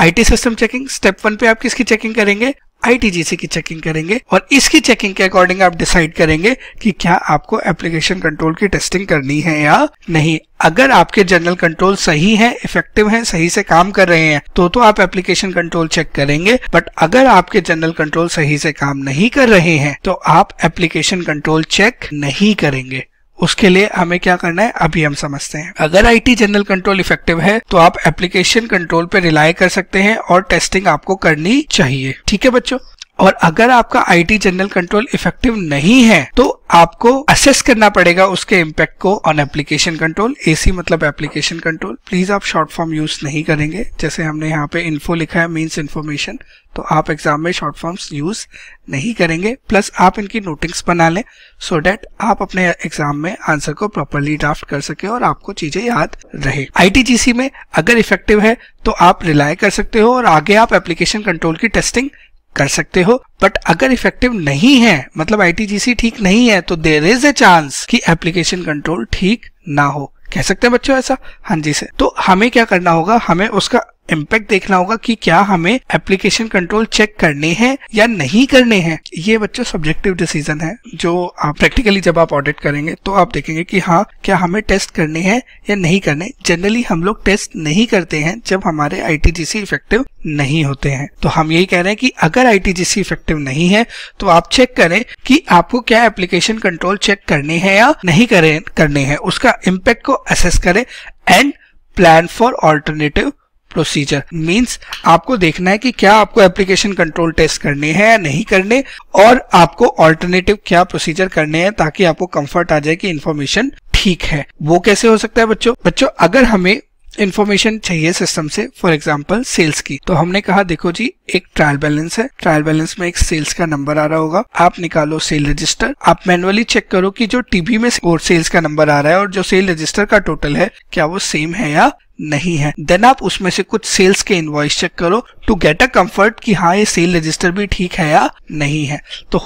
IT system checking step one पे आप किसकी चेकिंग करेंगे आईटीजीसी की चेकिंग करेंगे और इसकी चेकिंग के अकॉर्डिंग आप डिसाइड करेंगे कि क्या आपको एप्लीकेशन कंट्रोल की टेस्टिंग करनी है या नहीं अगर आपके जनरल कंट्रोल सही है इफेक्टिव है सही से काम कर रहे हैं तो तो आप एप्लीकेशन कंट्रोल चेक करेंगे बट अगर आपके जनरल कंट्रोल सही से काम नहीं कर रहे हैं तो आप एप्लीकेशन कंट्रोल चेक नहीं करेंगे उसके लिए हमें क्या करना है अभी हम समझते हैं अगर आईटी जनरल कंट्रोल इफेक्टिव है तो आप एप्लीकेशन कंट्रोल पे रिलाय कर सकते हैं और टेस्टिंग आपको करनी चाहिए ठीक है बच्चों और अगर आपका आईटी जनरल कंट्रोल इफेक्टिव नहीं है तो आपको असेस करना पड़ेगा उसके इम्पैक्ट को ऑन एप्लीकेशन कंट्रोल एसी मतलब एप्लीकेशन कंट्रोल प्लीज आप शॉर्ट फॉर्म यूज नहीं करेंगे जैसे हमने यहाँ पे इन्फो लिखा है मीन्स इन्फॉर्मेशन तो आप एग्जाम में शॉर्ट फॉर्म्स यूज नहीं करेंगे प्लस आप इनकी नोटिंग्स बना लें सो डेट आप अपने एग्जाम में आंसर को प्रॉपरली ड्राफ्ट कर सके और आपको चीजें याद रहे आई में अगर इफेक्टिव है तो आप रिलाय कर सकते हो और आगे आप एप्लीकेशन कंट्रोल की टेस्टिंग कर सकते हो बट अगर इफेक्टिव नहीं है मतलब आईटीजीसी ठीक नहीं है तो देर इज ए चांस कि एप्लीकेशन कंट्रोल ठीक ना हो कह सकते हैं बच्चों ऐसा हाँ जी से तो हमें क्या करना होगा हमें उसका इम्पैक्ट देखना होगा कि क्या हमें एप्लीकेशन कंट्रोल चेक करने हैं या नहीं करने हैं ये बच्चों सब्जेक्टिव डिसीजन है जो आप प्रैक्टिकली जब आप ऑडिट करेंगे तो आप देखेंगे कि हाँ क्या हमें टेस्ट करने हैं या नहीं करने जनरली हम लोग टेस्ट नहीं करते हैं जब हमारे आई इफेक्टिव नहीं होते हैं तो हम यही कह रहे हैं कि अगर आई इफेक्टिव नहीं है तो आप चेक करें कि आपको क्या एप्लीकेशन कंट्रोल चेक करने हैं या नहीं करें करने हैं उसका इम्पैक्ट को असेस करें and plan for alternative procedure means आपको देखना है कि क्या आपको एप्लीकेशन कंट्रोल टेस्ट करने हैं या नहीं करने और आपको ऑल्टरनेटिव क्या प्रोसीजर करने हैं ताकि आपको कंफर्ट आ जाए कि इन्फॉर्मेशन ठीक है वो कैसे हो सकता है बच्चों बच्चों अगर हमें इन्फॉर्मेशन चाहिए सिस्टम से फॉर एग्जाम्पल सेल्स की तो हमने कहा देखो जी एक ट्रायल बैलेंस है ट्रायल बैलेंस में एक सेल्स का नंबर आ रहा होगा आप निकालो सेल रजिस्टर आप मैनुअली चेक करो कि जो टीबी में और सेल्स का नंबर आ रहा है और जो सेल रजिस्टर का टोटल है क्या वो सेम है या नहीं है देन आप उसमें से कुछ सेल्स के इन्वॉइस चेक करो टू गेट अ कम्फर्ट कि हाँ ये सेल रजिस्टर भी ठीक है या नहीं है तो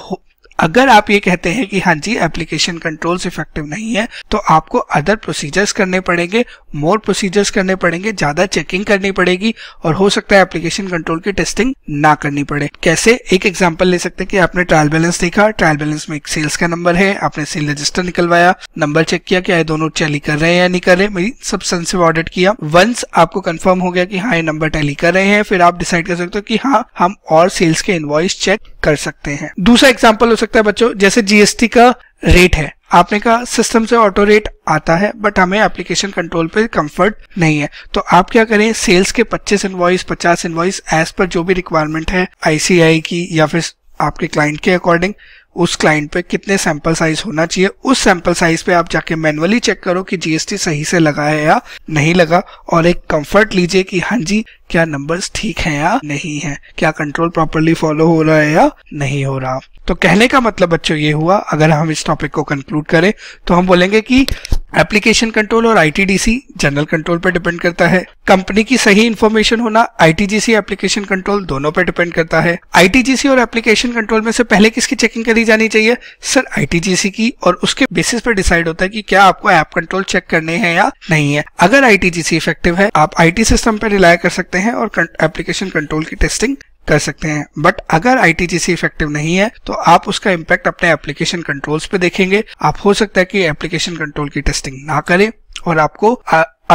अगर आप ये कहते हैं कि हाँ जी एप्लीकेशन कंट्रोल्स इफेक्टिव नहीं है तो आपको अदर प्रोसीजर्स करने पड़ेंगे मोर प्रोसीजर्स करने पड़ेंगे ज्यादा चेकिंग करनी पड़ेगी और हो सकता है एप्लीकेशन कंट्रोल की टेस्टिंग ना करनी पड़े कैसे एक एग्जाम्पल ले सकते हैं कि आपने ट्रायल बैलेंस देखा ट्रायल बैलेंस में एक सेल्स का नंबर है आपने सेल रजिस्टर निकलवाया नंबर चेक किया कि दोनों टैली कर रहे हैं या नहीं कर रहे मेरी सब सेंसिव ऑडिट किया वंस आपको कंफर्म हो गया कि हाँ ये नंबर टैली कर रहे हैं फिर आप डिसाइड कर सकते हो कि हाँ हम और सेल्स के इन्वॉइस चेक कर सकते हैं दूसरा एग्जाम्पल हो सकता सकता है बच्चों जैसे जीएसटी का रेट है आपने कहा सिस्टम से ऑटो रेट आता है बट हमें एप्लीकेशन कंट्रोल पे कंफर्ट नहीं है तो आप क्या करें सेल्स के 25 इनवॉइस 50 इनवॉइस एज पर जो भी रिक्वायरमेंट है आईसीआई की या फिर आपके क्लाइंट के अकॉर्डिंग उस क्लाइंट पे कितने सैंपल साइज होना चाहिए उस सैंपल साइज पे आप जाके मैनुअली चेक करो कि जीएसटी सही से लगा है या नहीं लगा और एक कंफर्ट लीजिए कि हाँ जी क्या नंबर्स ठीक हैं या नहीं है क्या कंट्रोल प्रॉपरली फॉलो हो रहा है या नहीं हो रहा तो कहने का मतलब बच्चों ये हुआ अगर हम इस टॉपिक को कंक्लूड करें तो हम बोलेंगे कि एप्लीकेशन कंट्रोल और आईटीडीसी जनरल कंट्रोल पर डिपेंड करता है कंपनी की सही इन्फॉर्मेशन होना आईटीजीसी एप्लीकेशन कंट्रोल दोनों पर डिपेंड करता है आईटीजीसी और एप्लीकेशन कंट्रोल में से पहले किसकी चेकिंग करी जानी चाहिए सर आईटीजीसी की और उसके बेसिस पर डिसाइड होता है कि क्या आपको ऐप कंट्रोल चेक करने हैं या नहीं है अगर आईटीजीसी इफेक्टिव है आप आईटी सिस्टम पर रिलाय कर सकते हैं और एप्लीकेशन कंट्रोल की टेस्टिंग कर सकते हैं बट अगर आईटीजीसी इफेक्टिव नहीं है तो आप उसका इम्पैक्ट अपने एप्लीकेशन कंट्रोल्स पे देखेंगे आप हो सकता है कि एप्लीकेशन कंट्रोल की टेस्टिंग ना करें और आपको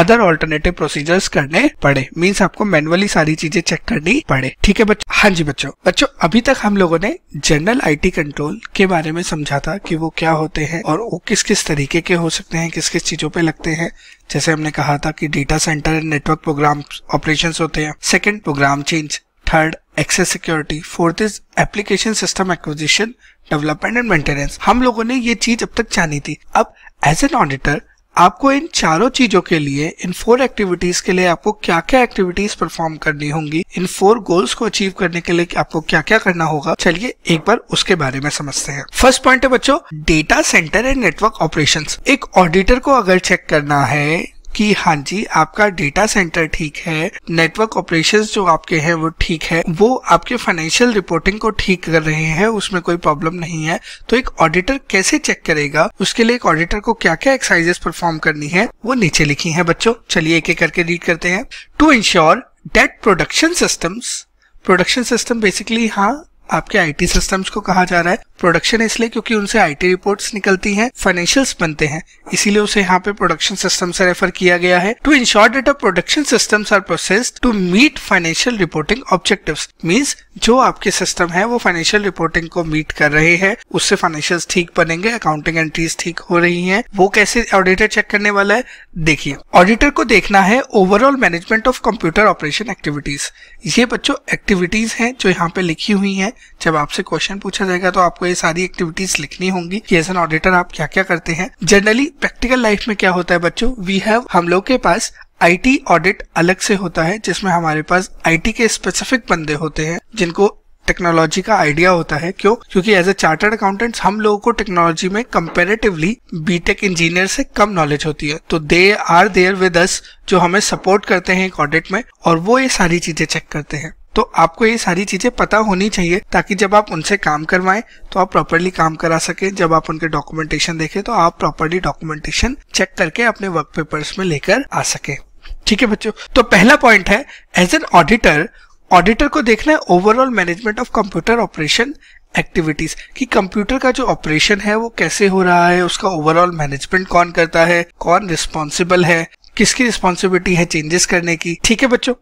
अदर ऑल्टरनेटिव प्रोसीजर्स करने पड़े मीन्स आपको मैनुअली सारी चीजें चेक करनी पड़े ठीक है बच्चों हाँ जी बच्चों बच्चों अभी तक हम लोगों ने जनरल आईटी कंट्रोल के बारे में समझा था कि वो क्या होते हैं और वो किस किस तरीके के हो सकते हैं किस किस चीजों पे लगते हैं जैसे हमने कहा था कि data centre and network program operation होते हैं second program change third access security fourth this application system acquisition development and maintenance हम लोगों ने ये चीज अब तक जानी थी अब एज एन ऑडिटर आपको इन चारों चीजों के लिए इन फोर एक्टिविटीज के लिए आपको क्या क्या एक्टिविटीज परफॉर्म करनी होंगी इन फोर गोल्स को अचीव करने के लिए आपको क्या क्या करना होगा चलिए एक बार उसके बारे में समझते हैं फर्स्ट पॉइंट है बच्चों data centre and network operations एक ऑडिटर को अगर चेक करना है कि हाँ जी आपका डेटा सेंटर ठीक है नेटवर्क ऑपरेशंस जो आपके हैं वो ठीक है वो आपके फाइनेंशियल रिपोर्टिंग को ठीक कर रहे हैं उसमें कोई प्रॉब्लम नहीं है तो एक ऑडिटर कैसे चेक करेगा उसके लिए एक ऑडिटर को क्या क्या एक्सरसाइजेस परफॉर्म करनी है वो नीचे लिखी है बच्चों चलिए एक एक करके रीड करते हैं to ensure that production system production system basically हाँ आपके आईटी सिस्टम्स को कहा जा रहा है प्रोडक्शन इसलिए क्योंकि उनसे आईटी रिपोर्ट्स निकलती हैं फाइनेंशियल्स बनते हैं इसीलिए उसे यहाँ पे प्रोडक्शन सिस्टम से रेफर किया गया है to ensure that a production systems are processed to meet financial reporting objective means जो आपके सिस्टम है वो फाइनेंशियल रिपोर्टिंग को मीट कर रहे हैं उससे फाइनेंशियल ठीक बनेंगे अकाउंटिंग एंट्रीज ठीक हो रही है वो कैसे ऑडिटर चेक करने वाला है देखिए ऑडिटर को देखना है overall management of computer operation activities ये बच्चों एक्टिविटीज़ हैं जो यहाँ पे लिखी हुई हैं जब आपसे क्वेश्चन पूछा जाएगा तो आपको ये सारी एक्टिविटीज़ लिखनी होंगी कि एज एन ऑडिटर आप क्या क्या करते हैं जनरली प्रैक्टिकल लाइफ में क्या होता है बच्चों वी हैव हम लोग के पास आईटी ऑडिट अलग से होता है जिसमें हमारे पास आईटी के स्पेसिफिक बंदे होते हैं जिनको टेक्नोलॉजी का आइडिया होता है क्यों क्योंकि एज ए चार्टर्ड अकाउंटेंट्स हम लोगों को टेक्नोलॉजी में कंपेरेटिवली बीटेक इंजीनियर से कम नॉलेज होती है तो they are there with us जो हमें सपोर्ट करते हैं एक ऑडिट में और वो ये सारी चीजें चेक करते हैं तो आपको ये सारी चीजें पता होनी चाहिए ताकि जब आप उनसे काम करवाएं तो आप प्रॉपरली काम करा सके जब आप उनके डॉक्यूमेंटेशन देखें तो आप प्रॉपरली डॉक्यूमेंटेशन चेक करके अपने वर्क पेपर्स में लेकर आ सके ठीक है बच्चों तो पहला पॉइंट है एज एन ऑडिटर ऑडिटर को देखना है overall management of computer operation activities कि कंप्यूटर का जो ऑपरेशन है वो कैसे हो रहा है उसका ओवरऑल मैनेजमेंट कौन करता है कौन रिस्पॉन्सिबल है किसकी रिस्पॉन्सिबिलिटी है चेंजेस करने की ठीक है बच्चों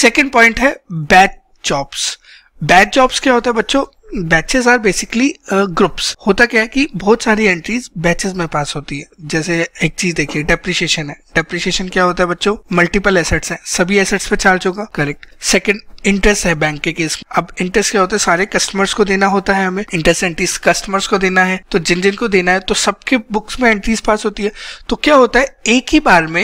सेकेंड पॉइंट है बैच जॉब्स बैच जॉब्स क्या होता है बच्चों बैचेस आर बेसिकली ग्रुप्स होता क्या है कि बहुत सारी एंट्रीज बैचेस में पास होती है जैसे एक चीज देखिए डेप्रिशिएशन है डेप्रिशिएशन क्या होता है बच्चों मल्टीपल एसेट्स हैं सभी एसेट्स पे चार्ज होगा करेक्ट सेकंड इंटरेस्ट है बैंक के केस अब इंटरेस्ट क्या होता है सारे कस्टमर्स को देना होता है हमें इंटरेस्ट एंट्रीज कस्टमर्स को देना है तो जिन जिन को देना है तो सबके बुक्स में एंट्रीज पास होती है तो क्या होता है एक ही बार में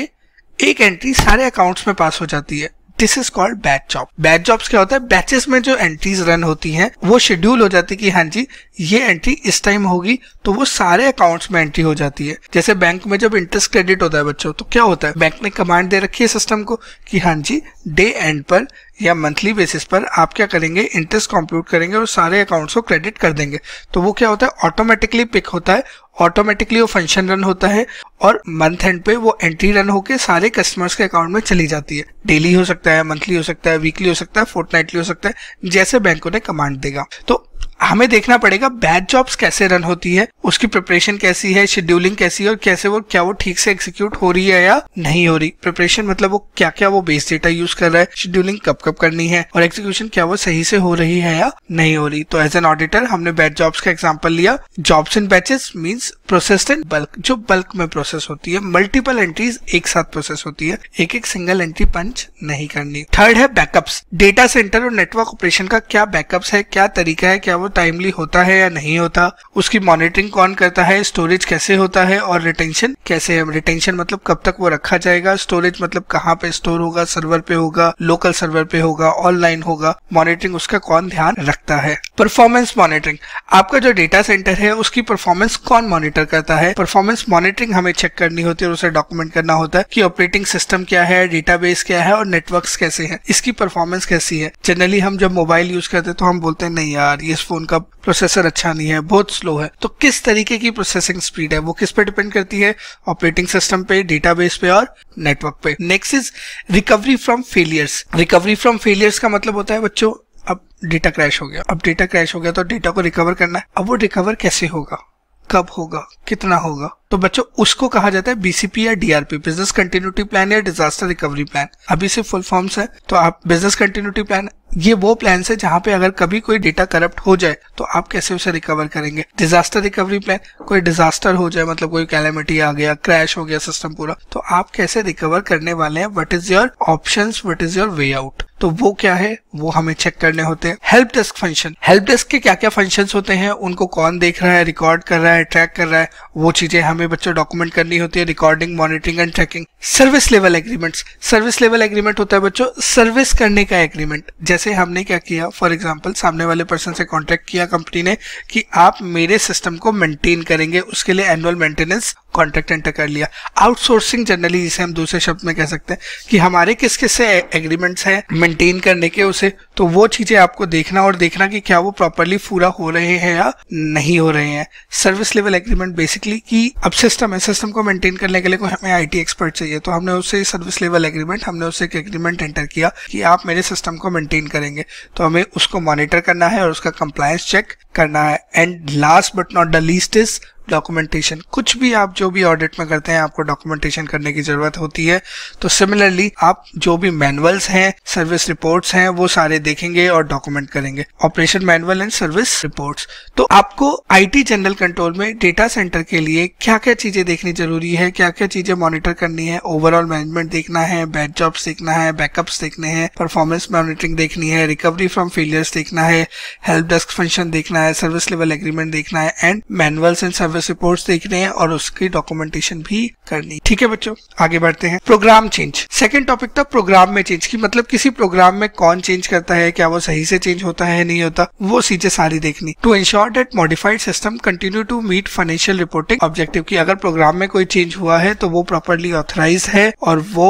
एक एंट्री सारे अकाउंट्स में पास हो जाती है this is called batch job batch jobs क्या होता है बैचेस में जो एंट्रीज रन होती हैं वो शेड्यूल हो जाती है कि हाँ जी ये एंट्री इस टाइम होगी तो वो सारे अकाउंट्स में एंट्री हो जाती है जैसे बैंक में जब इंटरेस्ट क्रेडिट होता है बच्चों तो क्या होता है बैंक ने कमांड दे रखी है सिस्टम को कि हाँ जी डे एंड पर या मंथली बेसिस पर आप क्या करेंगे इंटरेस्ट कंप्यूट करेंगे और सारे अकाउंट्स को क्रेडिट कर देंगे तो वो क्या होता है ऑटोमेटिकली पिक होता है ऑटोमेटिकली वो फंक्शन रन होता है और मंथ एंड पे वो एंट्री रन होके सारे कस्टमर्स के अकाउंट में चली जाती है डेली हो सकता है मंथली हो सकता है वीकली हो सकता है फोर्थ हो सकता है जैसे बैंकों ने कमांड देगा तो हमें देखना पड़ेगा बैड जॉब्स कैसे रन होती है उसकी प्रिपरेशन कैसी है शेड्यूलिंग कैसी है और कैसे वो क्या वो ठीक से एग्जीक्यूट हो रही है या नहीं हो रही प्रिपरेशन मतलब वो क्या क्या वो बेस डेटा यूज कर रहा है शेड्यूलिंग कब कब करनी है और एग्जीक्यूशन क्या वो सही से हो रही है या नहीं हो रही तो एज एन ऑडिटर हमने बैड जॉब्स का एग्जाम्पल लिया jobs in batches means process in bulk जो बल्क में प्रोसेस होती है मल्टीपल एंट्रीज एक साथ प्रोसेस होती है एक एक सिंगल एंट्री पंच नहीं करनी थर्ड है बैकअप्स डेटा सेंटर और नेटवर्क ऑपरेशन का क्या बैकअप्स है क्या तरीका है क्या वो टाइमली होता है या नहीं होता उसकी मॉनिटरिंग कौन करता है स्टोरेज कैसे होता है और रिटेंशन कैसे है रिटेंशन मतलब कब तक वो रखा जाएगा स्टोरेज मतलब कहाँ पे स्टोर होगा सर्वर पे होगा लोकल सर्वर पे होगा ऑनलाइन होगा मॉनिटरिंग उसका कौन ध्यान रखता है परफॉर्मेंस मॉनिटरिंग आपका जो डेटा सेंटर है उसकी परफॉर्मेंस कौन मॉनिटर करता है परफॉर्मेंस मॉनिटरिंग हमें चेक करनी होती है और उसे डॉक्यूमेंट करना होता है कि ऑपरेटिंग सिस्टम क्या है डेटाबेस क्या है और नेटवर्क कैसे है इसकी परफॉर्मेंस कैसी है जनरली हम जब मोबाइल यूज करते हैं तो हम बोलते हैं नहीं यार ये फोन उनका प्रोसेसर अच्छा नहीं है बहुत स्लो है तो किस तरीके की प्रोसेसिंग स्पीड है वो किस पे डिपेंड करती है ऑपरेटिंग सिस्टम पे डेटाबेस पे और नेटवर्क पे next is recovery from failures recovery from failures का मतलब होता है बच्चों अब डेटा क्रैश हो गया अब डेटा क्रैश हो गया तो डेटा को रिकवर करना है अब वो रिकवर कैसे होगा कब होगा कितना होगा तो बच्चों उसको कहा जाता है बीसीपी या डीआरपी बिजनेस कंटिन्यूटी प्लान या डिजास्टर रिकवरी प्लान अभी से फुल फॉर्म्स है तो आप बिजनेस कंटिन्यूटी प्लान ये वो प्लान है जहाँ पे अगर कभी कोई डेटा करप्ट हो जाए तो आप कैसे उसे रिकवर करेंगे डिजास्टर रिकवरी प्लान कोई डिजास्टर हो जाए मतलब कोई कैलेमिटी आ गया क्रैश हो गया सिस्टम पूरा तो आप कैसे रिकवर करने वाले हैं what is your option what is your way out तो वो क्या है वो हमें चेक करने होते हैं help desk function help desk के क्या क्या फंक्शन होते हैं उनको कौन देख रहा है रिकॉर्ड कर रहा है ट्रैक कर रहा है वो चीजें हमें बच्चों डॉक्यूमेंट करनी होती है recording monitoring and tracking service level agreement service level agreement होता है बच्चों सर्विस करने का एग्रीमेंट जैसे हमने क्या किया फॉर एग्जाम्पल सामने वाले पर्सन से कॉन्टेक्ट किया कंपनी ने कि आप मेरे सिस्टम को मेंटेन करेंगे उसके लिए एनुअल मेंटेनेंस कॉन्ट्रैक्ट एंटर कर लिया आउटसोर्सिंग जनरली जिसे हम दूसरे शब्द में कह सकते हैं कि हमारे किस किस से एग्रीमेंट्स हैं मेंटेन करने के उसे तो वो चीजें आपको देखना और देखना कि क्या वो प्रॉपरली पूरा हो रहे हैं या नहीं हो रहे हैं सर्विस लेवल एग्रीमेंट बेसिकली कि अब सिस्टम है सिस्टम को मेंटेन करने के लिए को हमें आई एक्सपर्ट चाहिए तो हमने उससे सर्विस लेवल एग्रीमेंट हमने उससे एक एग्रीमेंट एंटर किया कि आप मेरे सिस्टम को मेंटेन करेंगे तो हमें उसको मॉनिटर करना है और उसका कंप्लायंस चेक करना है and last but not the least is documentation कुछ भी आप जो भी ऑडिट में करते हैं आपको डॉक्यूमेंटेशन करने की जरूरत होती है तो सिमिलरली आप जो भी मैनुअल्स हैं सर्विस रिपोर्ट्स हैं वो सारे देखेंगे और डॉक्यूमेंट करेंगे operation manual and service reports तो आपको आईटी जनरल कंट्रोल में डेटा सेंटर के लिए क्या क्या चीजें देखनी जरूरी है क्या क्या चीजें मॉनिटर करनी है ओवरऑल मैनेजमेंट देखना है बैड जॉब्स देखना है बैकअप्स देखने हैं परफॉर्मेंस मॉनिटरिंग देखनी है रिकवरी फ्रॉम फेलियर्स देखना है हेल्प डेस्क फंक्शन देखना है सर्विस लेवल एग्रीमेंट देखना है and manuals and service reports देखने हैं और उसकी डॉक्यूमेंटेशन भी करनी ठीक है बच्चों आगे बढ़ते हैं प्रोग्राम चेंज सेकेंड टॉपिक था प्रोग्राम में चेंज की मतलब किसी प्रोग्राम में कौन चेंज करता है क्या वो सही से चेंज होता है नहीं होता वो चीजें सारी देखनी to ensure that modified system continue to meet financial reporting objective की अगर प्रोग्राम में कोई चेंज हुआ है तो वो प्रॉपरली ऑथराइज है और वो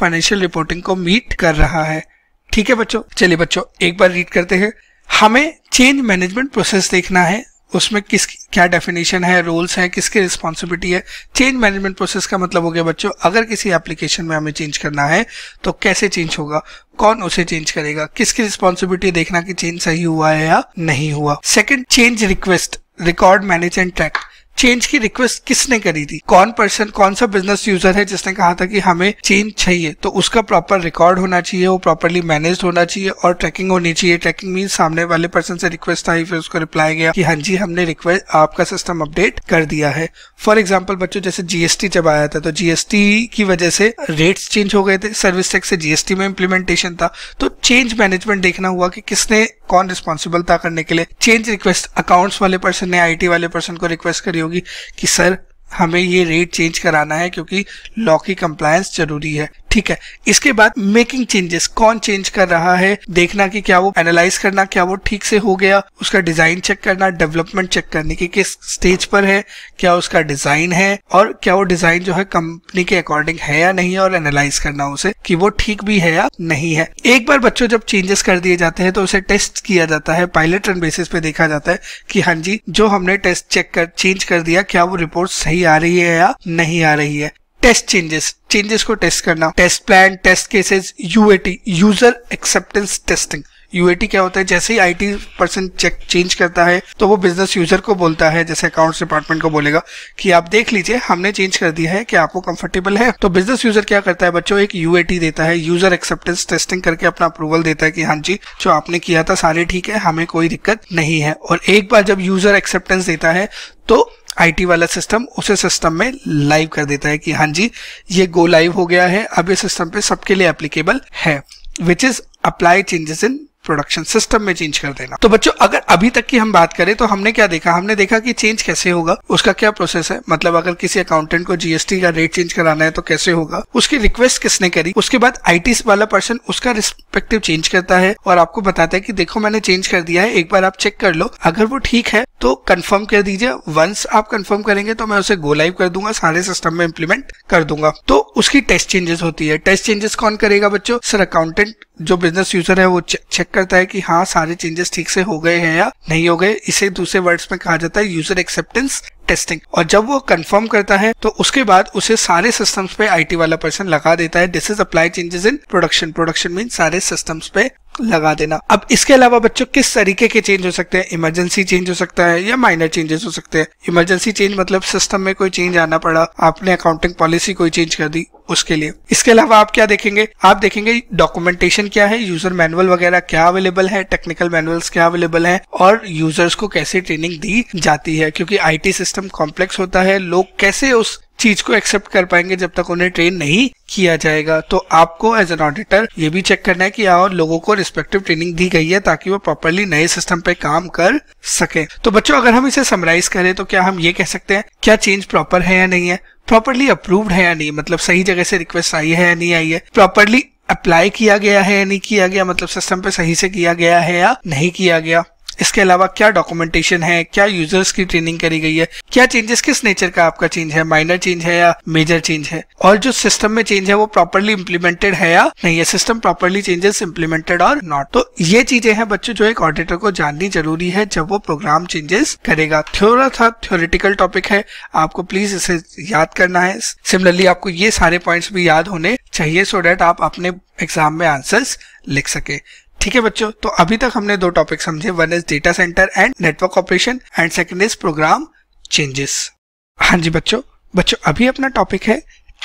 फाइनेंशियल रिपोर्टिंग को मीट कर रहा है ठीक है बच्चों चलिए बच्चों एक बार रीड करते हैं हमें चेंज मैनेजमेंट प्रोसेस देखना है उसमें किस क्या डेफिनेशन है रोल्स हैं किसकी रिस्पॉन्सिबिलिटी है चेंज मैनेजमेंट प्रोसेस का मतलब हो गया बच्चों अगर किसी एप्लीकेशन में हमें चेंज करना है तो कैसे चेंज होगा कौन उसे चेंज करेगा किसकी रिस्पॉन्सिबिलिटी देखना कि चेंज सही हुआ है या नहीं हुआ second change request record manage and track change की रिक्वेस्ट किसने करी थी कौन पर्सन कौन सा बिजनेस यूजर है जिसने कहा था कि हमें चेंज चाहिए तो उसका प्रॉपर रिकॉर्ड होना चाहिए वो प्रॉपरली मैनेज होना चाहिए और ट्रैकिंग होनी चाहिए ट्रैकिंग मीन सामने वाले पर्सन से रिक्वेस्ट आई फिर उसको रिप्लाई गया कि हाँ जी हमने रिक्वेस्ट आपका सिस्टम अपडेट कर दिया है फॉर एग्जाम्पल बच्चों जैसे जीएसटी जब आया था तो जीएसटी की वजह से रेट्स चेंज हो गए थे सर्विस टैक्स से जीएसटी में इम्प्लीमेंटेशन था तो चेंज मैनेजमेंट देखना हुआ कि किसने कौन रिस्पॉन्सिबल था करने के लिए चेंज रिक्वेस्ट अकाउंट्स वाले पर्सन ने आईटी वाले पर्सन को रिक्वेस्ट करी होगी कि सर हमें ये रेट चेंज कराना है क्योंकि लॉ की कंप्लायंस जरूरी है ठीक है इसके बाद मेकिंग चेंजेस कौन चेंज कर रहा है देखना कि क्या वो एनालाइज करना क्या वो ठीक से हो गया उसका डिजाइन चेक करना डेवलपमेंट चेक करने की किस स्टेज पर है क्या उसका डिजाइन है और क्या वो डिजाइन जो है कंपनी के अकॉर्डिंग है या नहीं और एनालाइज करना उसे कि वो ठीक भी है या नहीं है एक बार बच्चों जब चेंजेस कर दिए जाते हैं तो उसे टेस्ट किया जाता है पायलट रन बेसिस पे देखा जाता है कि हाँ जी जो हमने टेस्ट चेक कर चेंज कर दिया क्या वो रिपोर्ट सही आ रही है या नहीं आ रही है टेस्ट चेंजेस चेंजेस को टेस्ट करना test plan test cases UAT user acceptance testing UAT क्या होता है जैसे ही आईटी पर्सन चेक चेंज करता है तो वो बिजनेस यूजर को बोलता है जैसे अकाउंट्स डिपार्टमेंट को बोलेगा कि आप देख लीजिए हमने चेंज कर दिया है कि आपको कंफर्टेबल है तो बिजनेस यूजर क्या करता है बच्चों एक यूएटी देता है यूजर एक्सेप्टेंस टेस्टिंग करके अपना अप्रूवल देता है कि हाँ जी जो आपने किया था सारे ठीक है हमें कोई दिक्कत नहीं है और एक बार जब यूजर एक्सेप्टेंस देता है तो आईटी वाला सिस्टम उसे सिस्टम में लाइव कर देता है कि हाँ जी ये गो लाइव हो गया है अब ये सिस्टम पे सबके लिए एप्लीकेबल है which is apply changes in production system में चेंज कर देना तो बच्चों अगर अभी तक की हम बात करें तो हमने क्या देखा हमने देखा कि चेंज कैसे होगा उसका क्या प्रोसेस है मतलब अगर किसी अकाउंटेंट को जीएसटी का रेट चेंज कराना है तो कैसे होगा उसकी रिक्वेस्ट किसने करी उसके बाद आई वाला पर्सन उसका रिस्पेक्टिव चेंज करता है और आपको बताता है की देखो मैंने चेंज कर दिया है एक बार आप चेक कर लो अगर वो ठीक है तो कन्फर्म कर दीजिए वंस आप कन्फर्म करेंगे तो मैं उसे गो लाइव कर दूंगा सारे सिस्टम में इम्प्लीमेंट कर दूंगा तो उसकी टेस्ट चेंजेस होती है टेस्ट चेंजेस कौन करेगा बच्चों सर अकाउंटेंट जो बिजनेस यूजर है वो चेक करता है कि हाँ सारे चेंजेस ठीक से हो गए हैं या नहीं हो गए इसे दूसरे वर्ड्स में कहा जाता है यूजर एक्सेप्टेंस टेस्टिंग और जब वो कंफर्म करता है तो उसके बाद उसे सारे सिस्टम्स पे आईटी वाला पर्सन लगा देता है this is apply changes in production production mean सारे सिस्टम्स पे लगा देना अब इसके अलावा बच्चों किस तरीके के चेंज हो सकते हैं इमरजेंसी चेंज हो सकता है या माइनर चेंजेस हो सकते हैं इमरजेंसी चेंज मतलब सिस्टम में कोई चेंज आना पड़ा आपने अकाउंटिंग पॉलिसी कोई चेंज कर दी उसके लिए इसके अलावा आप क्या देखेंगे आप देखेंगे डॉक्यूमेंटेशन क्या है यूजर मैनुअल वगैरह क्या अवेलेबल है टेक्निकल मैनुअल्स क्या अवेलेबल है और यूजर्स को कैसे ट्रेनिंग दी जाती है क्योंकि आईटी सिस्टम कॉम्प्लेक्स होता है लोग कैसे उस चीज को एक्सेप्ट कर पाएंगे जब तक उन्हें ट्रेन नहीं किया जाएगा तो आपको एज एन ऑडिटर ये भी चेक करना है कि और लोगों को रिस्पेक्टिव ट्रेनिंग दी गई है ताकि वो प्रॉपरली नए सिस्टम पे काम कर सके तो बच्चों अगर हम इसे समराइज करें तो क्या हम ये कह सकते हैं क्या चेंज प्रॉपर है या नहीं है प्रॉपरली अप्रूव्ड है या नहीं मतलब सही जगह से रिक्वेस्ट आई है या नहीं आई है प्रॉपरली अप्लाई किया गया है या नहीं किया गया मतलब सिस्टम पे सही से किया गया है या नहीं किया गया इसके अलावा क्या डॉक्यूमेंटेशन है क्या यूजर्स की ट्रेनिंग करी गई है क्या चेंजेस किस नेचर का आपका चेंज है माइनर चेंज है या मेजर चेंज है और जो सिस्टम में चेंज है वो प्रॉपरली इम्प्लीमेंटेड है या नहीं है सिस्टम प्रॉपरली चेंजेस इम्प्लीमेंटेड और नॉट तो ये चीजें हैं बच्चों जो एक ऑडिटर को जाननी जरूरी है जब वो प्रोग्राम चेंजेस करेगा थ्योरा था थ्योरिटिकल टॉपिक है आपको प्लीज इसे याद करना है सिमिलरली आपको ये सारे पॉइंट्स भी याद होने चाहिए सो डेट आप अपने एग्जाम में आंसर्स लिख सके ठीक है बच्चों तो अभी तक हमने दो टॉपिक समझे one is data centre and network operation and second is program changes हाँ जी बच्चों बच्चों अभी अपना टॉपिक है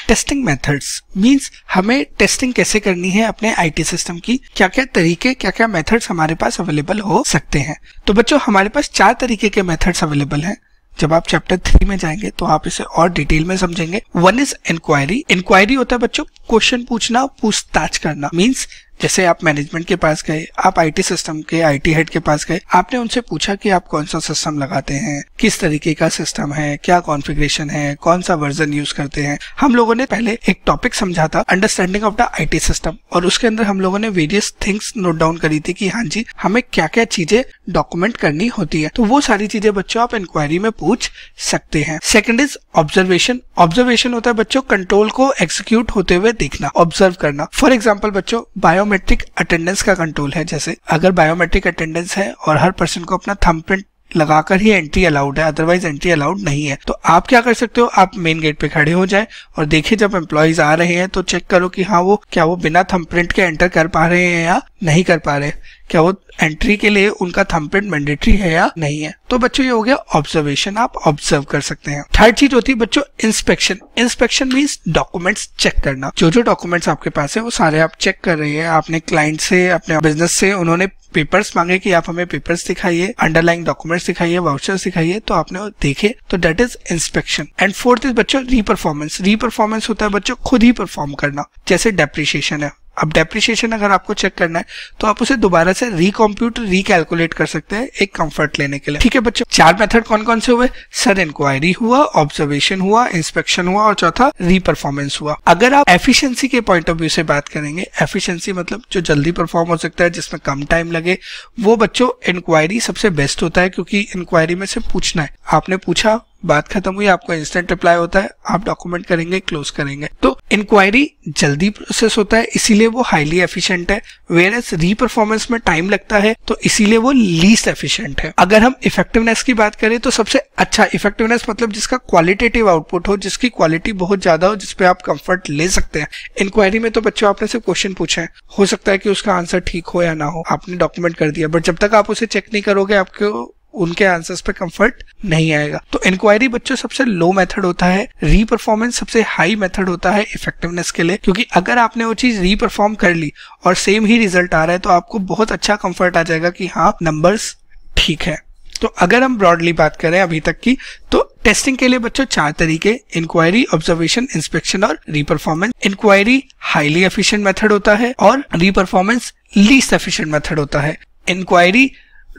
टेस्टिंग मेथड्स मींस हमें टेस्टिंग कैसे करनी है अपने आईटी सिस्टम की क्या क्या तरीके क्या क्या मेथड्स हमारे पास अवेलेबल हो सकते हैं तो बच्चों हमारे पास चार तरीके के मेथड्स अवेलेबल हैं जब आप चैप्टर थ्री में जाएंगे तो आप इसे और डिटेल में समझेंगे वन इज इंक्वायरी इंक्वायरी होता है बच्चों क्वेश्चन पूछना पूछताछ करना मीन्स जैसे आप मैनेजमेंट के पास गए आप आईटी सिस्टम के आईटी हेड के पास गए आपने उनसे पूछा कि आप कौन सा सिस्टम लगाते हैं किस तरीके का सिस्टम है क्या कॉन्फ़िगरेशन है कौन सा वर्जन यूज करते हैं हम लोगों ने पहले एक टॉपिक समझा था understanding of the IT system और उसके अंदर हम लोगों ने वेरियस थिंग्स नोट डाउन करी थी कि हाँ जी हमें क्या क्या चीजें डॉक्यूमेंट करनी होती है तो वो सारी चीजें बच्चों आप इंक्वायरी में पूछ सकते हैं सेकेंड इज ऑब्जर्वेशन ऑब्जर्वेशन होता है बच्चों कंट्रोल को एक्सिक्यूट होते हुए देखना ऑब्जर्व करना फॉर एग्जाम्पल बच्चों बायो बायोमेट्रिक अटेंडेंस का कंट्रोल है जैसे अगर बायोमेट्रिक अटेंडेंस है और हर पर्सन को अपना थंबप्रिंट लगाकर ही एंट्री अलाउड है अदरवाइज एंट्री अलाउड नहीं है तो आप क्या कर सकते हो आप मेन गेट पे खड़े हो जाए और देखिए जब एम्प्लॉयज आ रहे हैं तो चेक करो कि हाँ वो क्या वो बिना थंबप्रिंट के एंटर कर पा रहे हैं या नहीं कर पा रहे क्या वो एंट्री के लिए उनका थंबप्रिंट मैंडेटरी है या नहीं है तो बच्चों ये हो गया ऑब्जर्वेशन आप ऑब्जर्व कर सकते हैं थर्ड चीज होती है बच्चों inspection inspection means documents check करना जो जो डॉक्यूमेंट्स आपके पास है वो सारे आप चेक कर रहे हैं आपने क्लाइंट से अपने बिजनेस से उन्होंने पेपर्स मांगे कि आप हमें पेपर्स दिखाइए अंडरलाइन डॉक्यूमेंट्स दिखाइए वाउचर्स दिखाइए तो आपने वो देखे तो that is inspection and fourth is बच्चों रीपरफॉर्मेंस रीपरफॉर्मेंस होता है बच्चों खुद ही परफॉर्म करना जैसे डेप्रिशिएशन है अब डेप्रिशिएशन अगर आपको चेक करना है तो आप उसे दोबारा से रिकॉम्प्यूट रिकैलकुलेट कर सकते हैं एक कंफर्ट लेने के लिए ठीक है बच्चों चार मेथड कौन कौन से हुए सर इंक्वायरी हुआ ऑब्जर्वेशन हुआ इंस्पेक्शन हुआ और चौथा री परफॉर्मेंस हुआ अगर आप एफिशिएंसी के पॉइंट ऑफ व्यू से बात करेंगे एफिशियंसी मतलब जो जल्दी परफॉर्म हो सकता है जिसमें कम टाइम लगे वो बच्चों इंक्वायरी सबसे बेस्ट होता है क्योंकि इंक्वायरी में से पूछना है आपने पूछा बात खत्म हुई आपका इंस्टेंट रिप्लाई होता है आप डॉक्यूमेंट करेंगे क्लोज करेंगे तो इंक्वायरी जल्दी प्रोसेस होता है इसीलिए वो हाईली एफिशिएंट है वेयर एस रीपरफॉर्मेंस में टाइम लगता है तो इसीलिए वो लीस्ट एफिशिएंट है अगर हम इफेक्टिवनेस की बात करें तो सबसे अच्छा इफेक्टिवनेस मतलब जिसका क्वालिटेटिव आउटपुट हो जिसकी क्वालिटी बहुत ज्यादा हो जिसपे आप कंफर्ट ले सकते हैं इंक्वायरी में तो बच्चों आपने सिर्फ क्वेश्चन पूछा है हो सकता है कि उसका आंसर ठीक हो या ना हो आपने डॉक्यूमेंट कर दिया बट जब तक आप उसे चेक नहीं करोगे आपको उनके आंसर्स पे कंफर्ट नहीं आएगा तो इंक्वायरी बच्चों सबसे लो मेथड होता है री परफॉर्मेंस सबसे हाई मेथड होता है इफेक्टिवनेस के लिए क्योंकि अगर आपने वो चीज री परफॉर्म कर ली और सेम ही रिजल्ट आ रहा है तो आपको बहुत अच्छा कंफर्ट आ जाएगा कि हाँ नंबर्स ठीक है तो अगर हम ब्रॉडली बात करें अभी तक की तो टेस्टिंग के लिए बच्चों चार तरीके इंक्वायरी ऑब्जर्वेशन इंस्पेक्शन और reperformance inquiry highly efficient method होता है और रीपरफॉर्मेंस लीस्ट एफिशिएंट मेथड होता है इंक्वायरी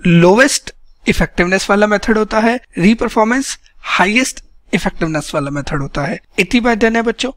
लोवेस्ट इफेक्टिवनेस वाला मेथड होता है रीपरफॉर्मेंस हाइएस्ट इफेक्टिवनेस वाला मेथड होता है इतनी बात देना है बच्चों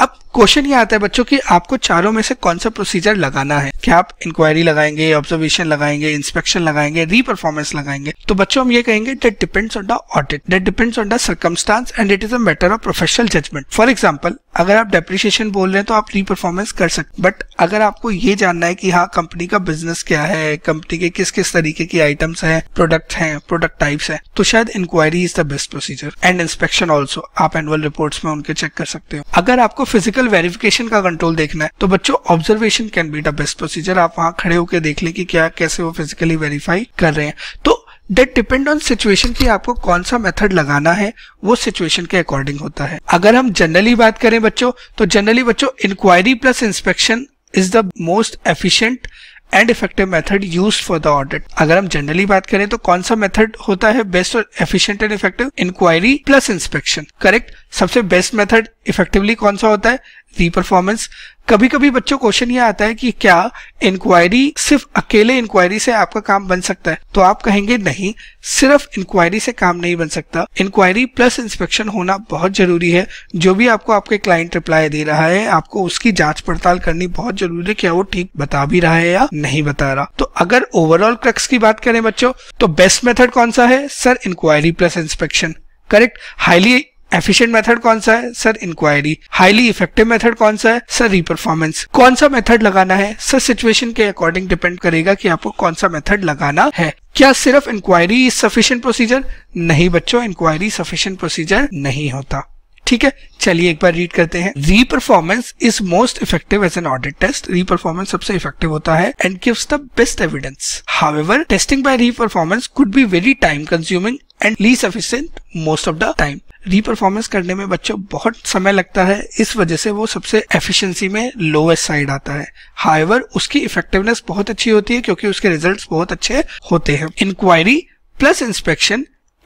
अब क्वेश्चन ये आता है बच्चों कि आपको चारों में से कौन सा प्रोसीजर लगाना है क्या आप इंक्वायरी लगाएंगे ऑब्जर्वेशन लगाएंगे इंस्पेक्शन लगाएंगे री परफॉर्मेंस लगाएंगे तो बच्चों हम ये कहेंगे that depends on the audit that depends on the circumstance and it is a matter of professional judgement for example अगर आप डेप्रिशिएशन बोल रहे हैं तो आप री परफॉर्मेंस कर सकते बट अगर आपको ये जानना है कि हाँ कंपनी का बिजनेस क्या है कंपनी के किस किस तरीके की आइटम्स हैं प्रोडक्ट हैं प्रोडक्ट टाइप्स हैं तो शायद inquiry is the best procedure and inspection also आप एनुअल रिपोर्ट्स में उनके चेक कर सकते हो अगर आपको फिजिकल वेरिफिकेशन का कंट्रोल देखना है तो बच्चों observation can be the best procedure आप वहां खड़े होकर देख लें कि क्या कैसे वो फिजिकली वेरीफाई कर रहे हैं तो डेट डिपेंड ऑन सिचुएशन की आपको कौन सा मेथड लगाना है वो सिचुएशन के अकॉर्डिंग होता है अगर हम जनरली बात करें बच्चों तो जनरली बच्चों inquiry plus inspection is the most efficient and effective method use for the audit अगर हम जनरली बात करें तो कौन सा मेथड होता है बेस्ट और efficient and effective inquiry plus inspection correct सबसे बेस्ट मेथड इफेक्टिवली कौन सा होता है दी परफॉर्मेंस कभी कभी बच्चों क्वेश्चन ये आता है कि क्या इंक्वायरी सिर्फ अकेले इंक्वायरी से आपका काम बन सकता है तो आप कहेंगे नहीं सिर्फ इंक्वायरी से काम नहीं बन सकता इंक्वायरी प्लस इंस्पेक्शन होना बहुत जरूरी है जो भी आपको आपके क्लाइंट रिप्लाई दे रहा है आपको उसकी जांच पड़ताल करनी बहुत जरूरी है क्या वो ठीक बता भी रहा है या नहीं बता रहा तो अगर ओवरऑल क्रक्स की बात करें बच्चों तो बेस्ट मेथड कौन सा है sir inquiry plus inspection correct highly efficient method कौन सा है sir inquiry highly effective method कौन सा है सर रिपरफॉर्मेंस कौन सा मेथड लगाना है सर सिचुएशन के अकॉर्डिंग डिपेंड करेगा कि आपको कौन सा मेथड लगाना है क्या सिर्फ इंक्वायरी इज सफिशियंट प्रोसीजर नहीं बच्चों इंक्वायरी सफिशियंट प्रोसीजर नहीं होता ठीक है चलिए एक बार रीड करते हैं reperformance is most effective as an audit test reperformance सबसे इफेक्टिव होता है and gives the best evidence however testing by reperformance could be very time consuming and less efficient most of the time reperformance करने में बच्चों बहुत समय लगता है इस वजह से वो सबसे एफिशिएंसी में लोवेस्ट साइड आता है हाईवर उसकी इफेक्टिवनेस बहुत अच्छी होती है क्योंकि उसके रिजल्ट बहुत अच्छे होते हैं inquiry plus inspection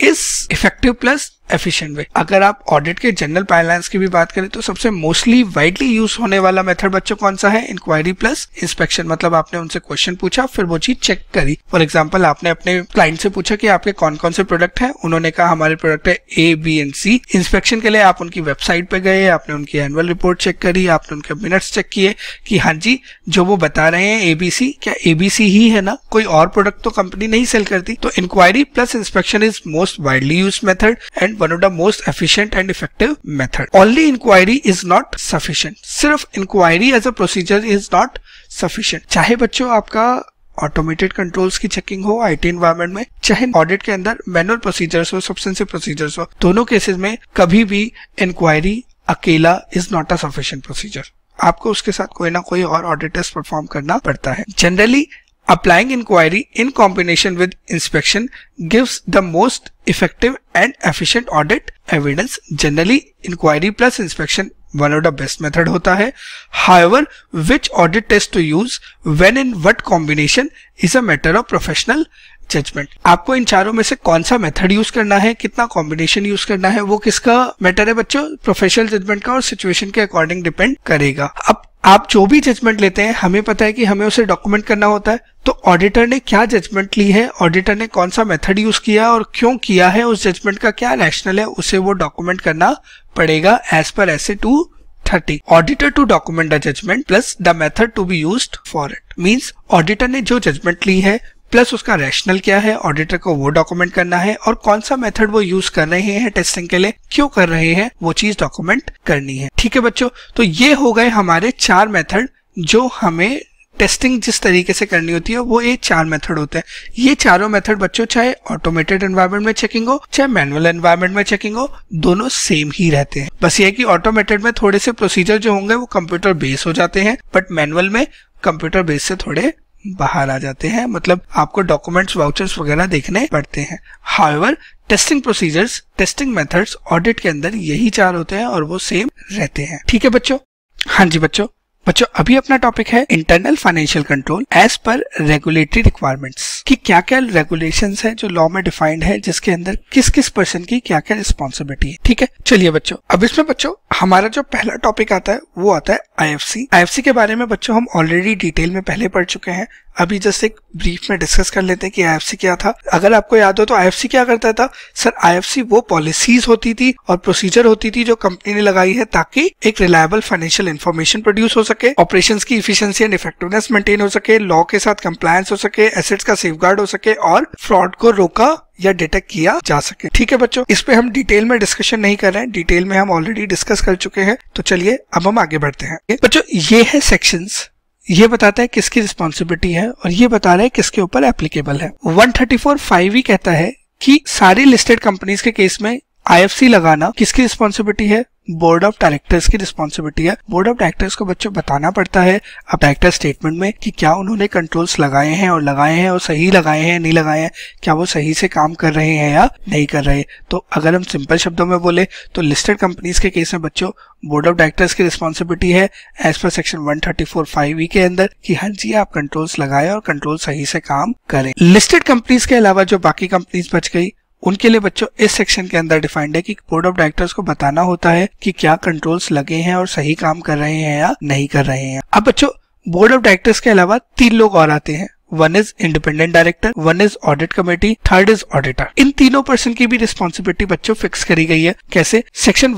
is effective plus efficient way अगर आप ऑडिट के जनरल पाइपलाइंस की भी बात करें तो सबसे मोस्टली वाइडली यूज होने वाला मेथड बच्चों कौन सा है इंक्वायरी प्लस इंस्पेक्शन मतलब आपने उनसे क्वेश्चन पूछा फिर वो चीज चेक करी फॉर एग्जाम्पल आपने अपने क्लाइंट से पूछा कि आपके कौन कौन से प्रोडक्ट है उन्होंने कहा हमारे प्रोडक्ट है A B and C inspection के लिए आप उनकी वेबसाइट पे गए आपने उनकी एनुअल रिपोर्ट चेक करी आपने उनके मिनट्स चेक किए कि हाँ जी जो वो बता रहे हैं एबीसी क्या एबीसी ही है ना कोई और प्रोडक्ट तो कंपनी नहीं सेल करती तो inquiry plus inspection is most widely use method and one of the most efficient and effective method. Only inquiry is not sufficient. सिर्फ inquiry as a procedure is not sufficient. चाहे बच्चों आपका automated controls की checking हो IT environment में चाहे audit के अंदर मैनुअल प्रोसीजर्स हो सब्सटेंसिव प्रोसीजर्स हो दोनों केसेस में कभी भी इंक्वायरी अकेला is not a sufficient procedure आपको उसके साथ कोई ना कोई और ऑडिटर्स परफॉर्म करना पड़ता है generally Applying inquiry in combination with inspection gives the most effective and efficient audit evidence. Generally, inquiry plus inspection one of the best method hota hai. However, which audit test to use, when in what combination is a matter of professional judgement आपको इन चारों में से कौन सा method use करना है कितना कॉम्बिनेशन यूज करना है वो किसका मैटर है बच्चों प्रोफेशनल जजमेंट का और सिचुएशन के अकॉर्डिंग डिपेंड करेगा अब आप जो भी जजमेंट लेते हैं हमें पता है कि हमें उसे डॉक्यूमेंट करना होता है तो ऑडिटर ने क्या जजमेंट ली है ऑडिटर ने कौन सा मेथड यूज किया और क्यों किया है उस जजमेंट का क्या रैशनल है उसे वो डॉक्यूमेंट करना पड़ेगा as per S A two thirty auditor to document the judgement plus the method to be use for it means auditor ने जो जजमेंट ली है प्लस उसका रैशनल क्या है ऑडिटर को वो डॉक्यूमेंट करना है और कौन सा मेथड वो यूज कर रहे हैं टेस्टिंग के लिए क्यों कर रहे हैं वो चीज डॉक्यूमेंट करनी है ठीक है बच्चों तो ये हो गए हमारे चार मेथड जो हमें टेस्टिंग जिस तरीके से करनी होती है वो ये चार मेथड होते हैं ये चारों मेथड बच्चों चाहे ऑटोमेटेड एनवायरमेंट में चेकिंग हो चाहे मैनुअल एनवायरमेंट में चेकिंग हो दोनों सेम ही रहते हैं बस ये कि ऑटोमेटेड में थोड़े से प्रोसीजर जो होंगे वो कंप्यूटर बेस हो जाते हैं बट मैनुअल में कंप्यूटर बेस से थोड़े बाहर आ जाते हैं मतलब आपको डॉक्यूमेंट्स वाउचर्स वगैरह देखने पड़ते हैं however testing procedures testing methods audit के अंदर यही चार होते हैं और वो सेम रहते हैं ठीक है बच्चों हाँ जी बच्चों बच्चों अभी अपना टॉपिक है internal financial control as per regulatory requirements कि क्या क्या रेगुलेशन है जो लॉ में डिफाइंड है जिसके अंदर किस किस पर्सन की क्या क्या रिस्पॉन्सिबिलिटी है ठीक है चलिए बच्चों अब इसमें बच्चों हमारा जो पहला टॉपिक आता है वो आता है आईएफसी आईएफसी के बारे में बच्चों हम ऑलरेडी डिटेल में पहले पढ़ चुके हैं अभी जस्ट एक ब्रीफ में डिस्कस कर लेते हैं कि आईएफसी क्या था अगर आपको याद हो तो आईएफसी क्या करता था सर आईएफसी वो पॉलिसीज होती थी और प्रोसीजर होती थी जो कंपनी ने लगाई है ताकि एक रिलायबल फाइनेंशियल इन्फॉर्मेशन प्रोड्यूस हो सके ऑपरेशन की इफिशियंसी एंड इफेक्टिवनेस मेंटेन हो सके लॉ के साथ कंप्लायंस हो सके एसेट्स का सेफ हो सके और फ्रॉड को रोका या डिटेक्ट किया जा सके ठीक है बच्चों इस पे हम डिटेल में डिस्कशन नहीं कर रहे हैं डिटेल में हम ऑलरेडी डिस्कस कर चुके हैं तो चलिए अब हम आगे बढ़ते हैं बच्चों ये है सेक्शन ये बताता है किसकी रिस्पॉन्सिबिलिटी है और ये बता रहा है किसके ऊपर एप्लीकेबल है वन फाइव ही कहता है कि सारी लिस्टेड कंपनीज के केस में आई लगाना किसकी रिस्पॉन्सिबिलिटी है बोर्ड ऑफ डायरेक्टर्स की रिस्पॉन्सिबिलिटी है बोर्ड ऑफ डायरेक्टर्स को बच्चों बताना पड़ता है अब डायरेक्टर स्टेटमेंट में कि क्या उन्होंने कंट्रोल्स लगाए हैं और लगाए हैं और सही लगाए हैं नहीं लगाए हैं क्या वो सही से काम कर रहे हैं या नहीं कर रहे तो अगर हम सिंपल शब्दों में बोले तो लिस्टेड कंपनीज के केस में बच्चों बोर्ड ऑफ डायरेक्टर्स की रिस्पॉन्सिबिलिटी है as per section one thirty four five E के अंदर की हाँ जी आप कंट्रोल्स लगाए और कंट्रोल सही से काम करें लिस्टेड कंपनीज के अलावा जो बाकी कंपनीज बच गई उनके लिए बच्चों इस सेक्शन के अंदर डिफाइंड है कि बोर्ड ऑफ डायरेक्टर्स को बताना होता है कि क्या कंट्रोल्स लगे हैं और सही काम कर रहे हैं या नहीं कर रहे हैं अब बच्चों बोर्ड ऑफ डायरेक्टर्स के अलावा तीन लोग और आते हैं one is independent director one is audit committee third is auditor इन तीनों पर्सन की भी रिस्पॉन्सिबिलिटी बच्चों फिक्स करी गई है कैसे section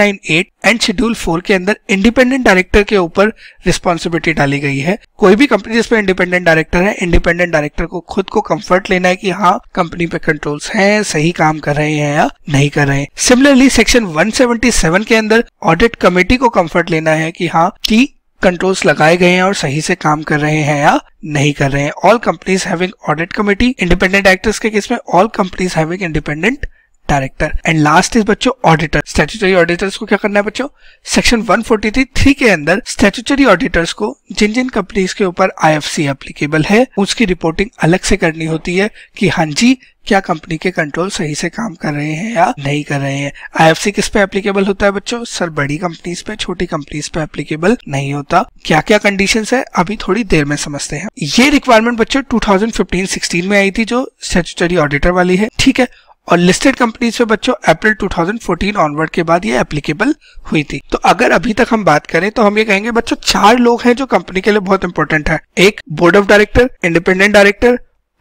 eight and schedule four के अंदर इंडिपेंडेंट डायरेक्टर के ऊपर रिस्पॉन्सिबिलिटी डाली गई है कोई भी कंपनी जिसमें इंडिपेंडेंट डायरेक्टर है इंडिपेंडेंट डायरेक्टर को खुद को कंफर्ट लेना है कि हाँ कंपनी पे कंट्रोल्स हैं सही काम कर रहे हैं या नहीं कर रहे हैं सिमिलरली सेक्शन 177 के अंदर ऑडिट कमेटी को कंफर्ट लेना है कि हाँ की कंट्रोल्स लगाए गए हैं और सही से काम कर रहे हैं या नहीं कर रहे हैं all companies having audit committee independent directors के केस में all companies having independent director and last is बच्चों ऑडिटर स्टेचुटरी ऑडिटर्स को क्या करना है बच्चों सेक्शन 143 के अंदर स्टेचुटरी ऑडिटर्स को जिन जिन कंपनीज के ऊपर आई एप्लीकेबल है उसकी रिपोर्टिंग अलग से करनी होती है कि हाँ जी क्या कंपनी के कंट्रोल सही से काम कर रहे हैं या नहीं कर रहे हैं आईएफसी किस पे एप्लीकेबल होता है बच्चों सर बड़ी कंपनीज पे छोटी कंपनीज पे एप्लीकेबल नहीं होता क्या क्या कंडीशन है अभी थोड़ी देर में समझते हैं ये रिक्वायरमेंट बच्चों 2015-16 में आई थी जो स्टेचुटरी ऑडिटर वाली है ठीक है और लिस्टेड कंपनीज पे बच्चों अप्रैल 2014 ऑनवर्ड के बाद ये एप्लीकेबल हुई थी तो अगर अभी तक हम बात करें तो हम ये कहेंगे बच्चों चार लोग हैं जो कंपनी के लिए बहुत इंपॉर्टेंट है एक board of director independent director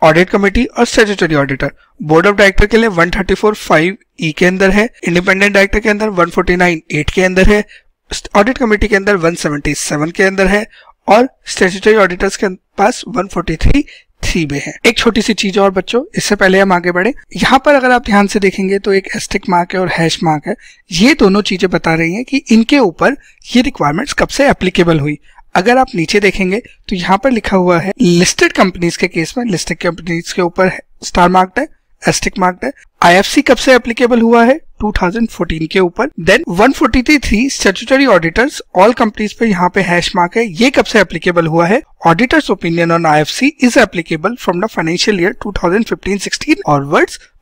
audit committee और statutory auditor board of director के लिए वन ई e के अंदर है इंडिपेंडेंट डायरेक्टर के अंदर वन 149.8 के अंदर है ऑडिट कमेटी के अंदर वन के अंदर है और स्टेचुटरी ऑडिटर्स के पास वन थ्री में है एक छोटी सी चीज और बच्चों इससे पहले हम आगे बढ़े यहाँ पर अगर आप ध्यान से देखेंगे तो एक एस्टिक मार्क है और हैश मार्क है ये दोनों चीजें बता रही हैं कि इनके ऊपर ये रिक्वायरमेंट्स कब से एप्लीकेबल हुई अगर आप नीचे देखेंगे तो यहाँ पर लिखा हुआ है लिस्टेड कंपनीज के केस में लिस्टेड कंपनीज के ऊपर स्टार मार्क्ड है एस्टिक मार्क्ड है आईएफसी कब से एप्लीकेबल हुआ है 2014 के ऊपर then 143 forty statutory auditors all companies पे यहाँ पे हैश मार्क है ये कब से एप्लीकेबल हुआ है auditors opinion on IFC is applicable from the financial year 2015-16 और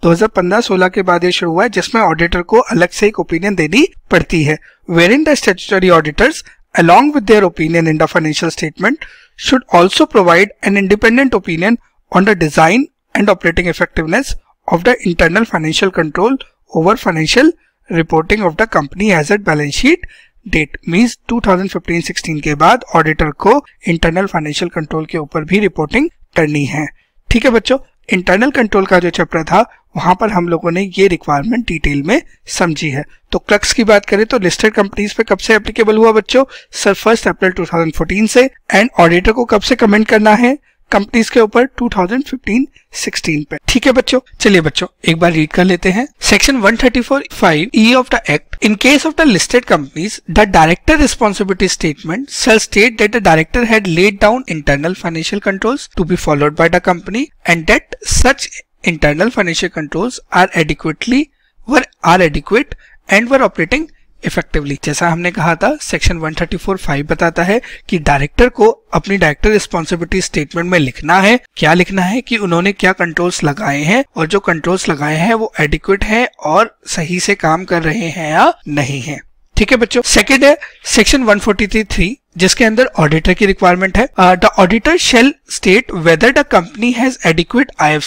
2015-16 के बाद ये शुरू हुआ है जिसमें ऑडिटर को अलग से एक ओपिनियन देनी पड़ती है wherein the statutory auditors along with their opinion in the financial statement should also provide an independent opinion on the design and operating effectiveness of the internal financial control over financial reporting of the company as at balance sheet date means 2015-16 के बाद auditor को internal financial control के ऊपर भी reporting करनी है ठीक है बच्चों इंटरनल कंट्रोल का जो चैप्टर था वहां पर हम लोगों ने ये रिक्वायरमेंट डिटेल में समझी है तो क्लक्स की बात करें तो लिस्टेड कंपनीज पे कब से एप्लीकेबल हुआ बच्चों सर फर्स्ट अप्रैल 2014 से एंड ऑडिटर को कब से कमेंट करना है कंपनीज के ऊपर 2015-16 पे ठीक है बच्चों चलिए बच्चों एक बार रीड कर लेते हैं section thirty four five E of the act in case of the listed companies the director responsibility statement shall state that the director had laid down internal financial controls to be followed by the company and that such internal financial controls are adequately were are adequate and were operating effectively जैसा हमने कहा था section 134.5 बताता है कि director को अपनी director responsibility statement में लिखना है क्या लिखना है कि उन्होंने क्या कंट्रोल्स लगाए हैं और जो कंट्रोल्स लगाए हैं वो एडिक्वेट है और सही से काम कर रहे हैं या नहीं है ठीक है बच्चों सेकेंड है सेक्शन वन जिसके अंदर ऑडिटर की रिक्वायरमेंट है the auditor shall state whether the company has adequate I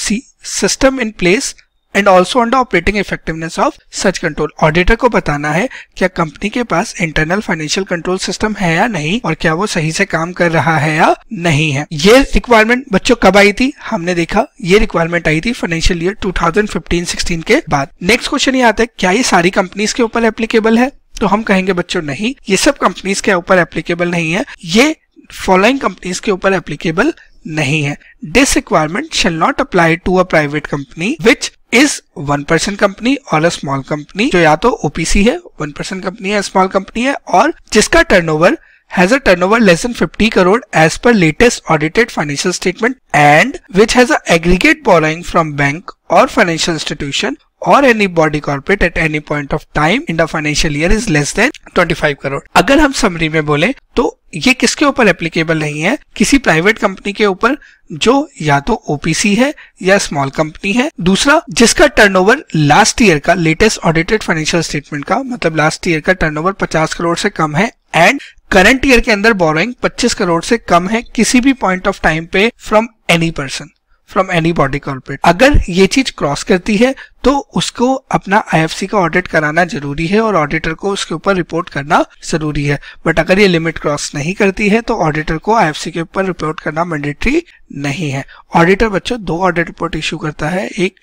system in place and also on the operating effectiveness of such control auditor को बताना है क्या कंपनी के पास इंटरनल फाइनेंशियल कंट्रोल सिस्टम है या नहीं और क्या वो सही से काम कर रहा है या नहीं है ये रिक्वायरमेंट बच्चों कब आई थी हमने देखा ये रिक्वायरमेंट आई थी फाइनेंशियल ईयर 2015-16 के बाद नेक्स्ट क्वेश्चन ये आता है क्या ये सारी कंपनीज के ऊपर एप्लीकेबल है तो हम कहेंगे बच्चों नहीं ये सब कंपनीज के ऊपर एप्लीकेबल नहीं है ये फॉलोइंग कंपनीज के ऊपर एप्लीकेबल नहीं है this requirement shall not apply to a private company which is one person company और अ स्मॉल कंपनी जो या तो ओपीसी है वन परसेंट कंपनी है स्मॉल कंपनी है और जिसका turnover has a turnover less than 50 crore as per latest audited financial statement and which has a aggregate borrowing from bank और फाइनेंशियल इंस्टीट्यूशन और any body corporate at any point of time in the financial year is less than 25 crore अगर हम summary में बोले तो ये किसके ऊपर एप्लीकेबल नहीं है किसी प्राइवेट कंपनी के ऊपर जो या तो ओपीसी है या स्मॉल कंपनी है दूसरा जिसका टर्नओवर लास्ट ईयर का लेटेस्ट ऑडिटेड फाइनेंशियल स्टेटमेंट का मतलब लास्ट ईयर का टर्नओवर 50 करोड़ से कम है एंड करंट ईयर के अंदर बोरोइंग 25 करोड़ से कम है किसी भी पॉइंट ऑफ टाइम पे from any person from any body corporate अगर ये चीज क्रॉस करती है तो उसको अपना आई का ऑडिट कराना जरूरी है और ऑडिटर को उसके ऊपर रिपोर्ट करना जरूरी है बट अगर ये लिमिट क्रॉस नहीं करती है तो ऑडिटर को आई के ऊपर रिपोर्ट करना मैंडेटरी नहीं है ऑडिटर बच्चों दो ऑडिट रिपोर्ट इश्यू करता है एक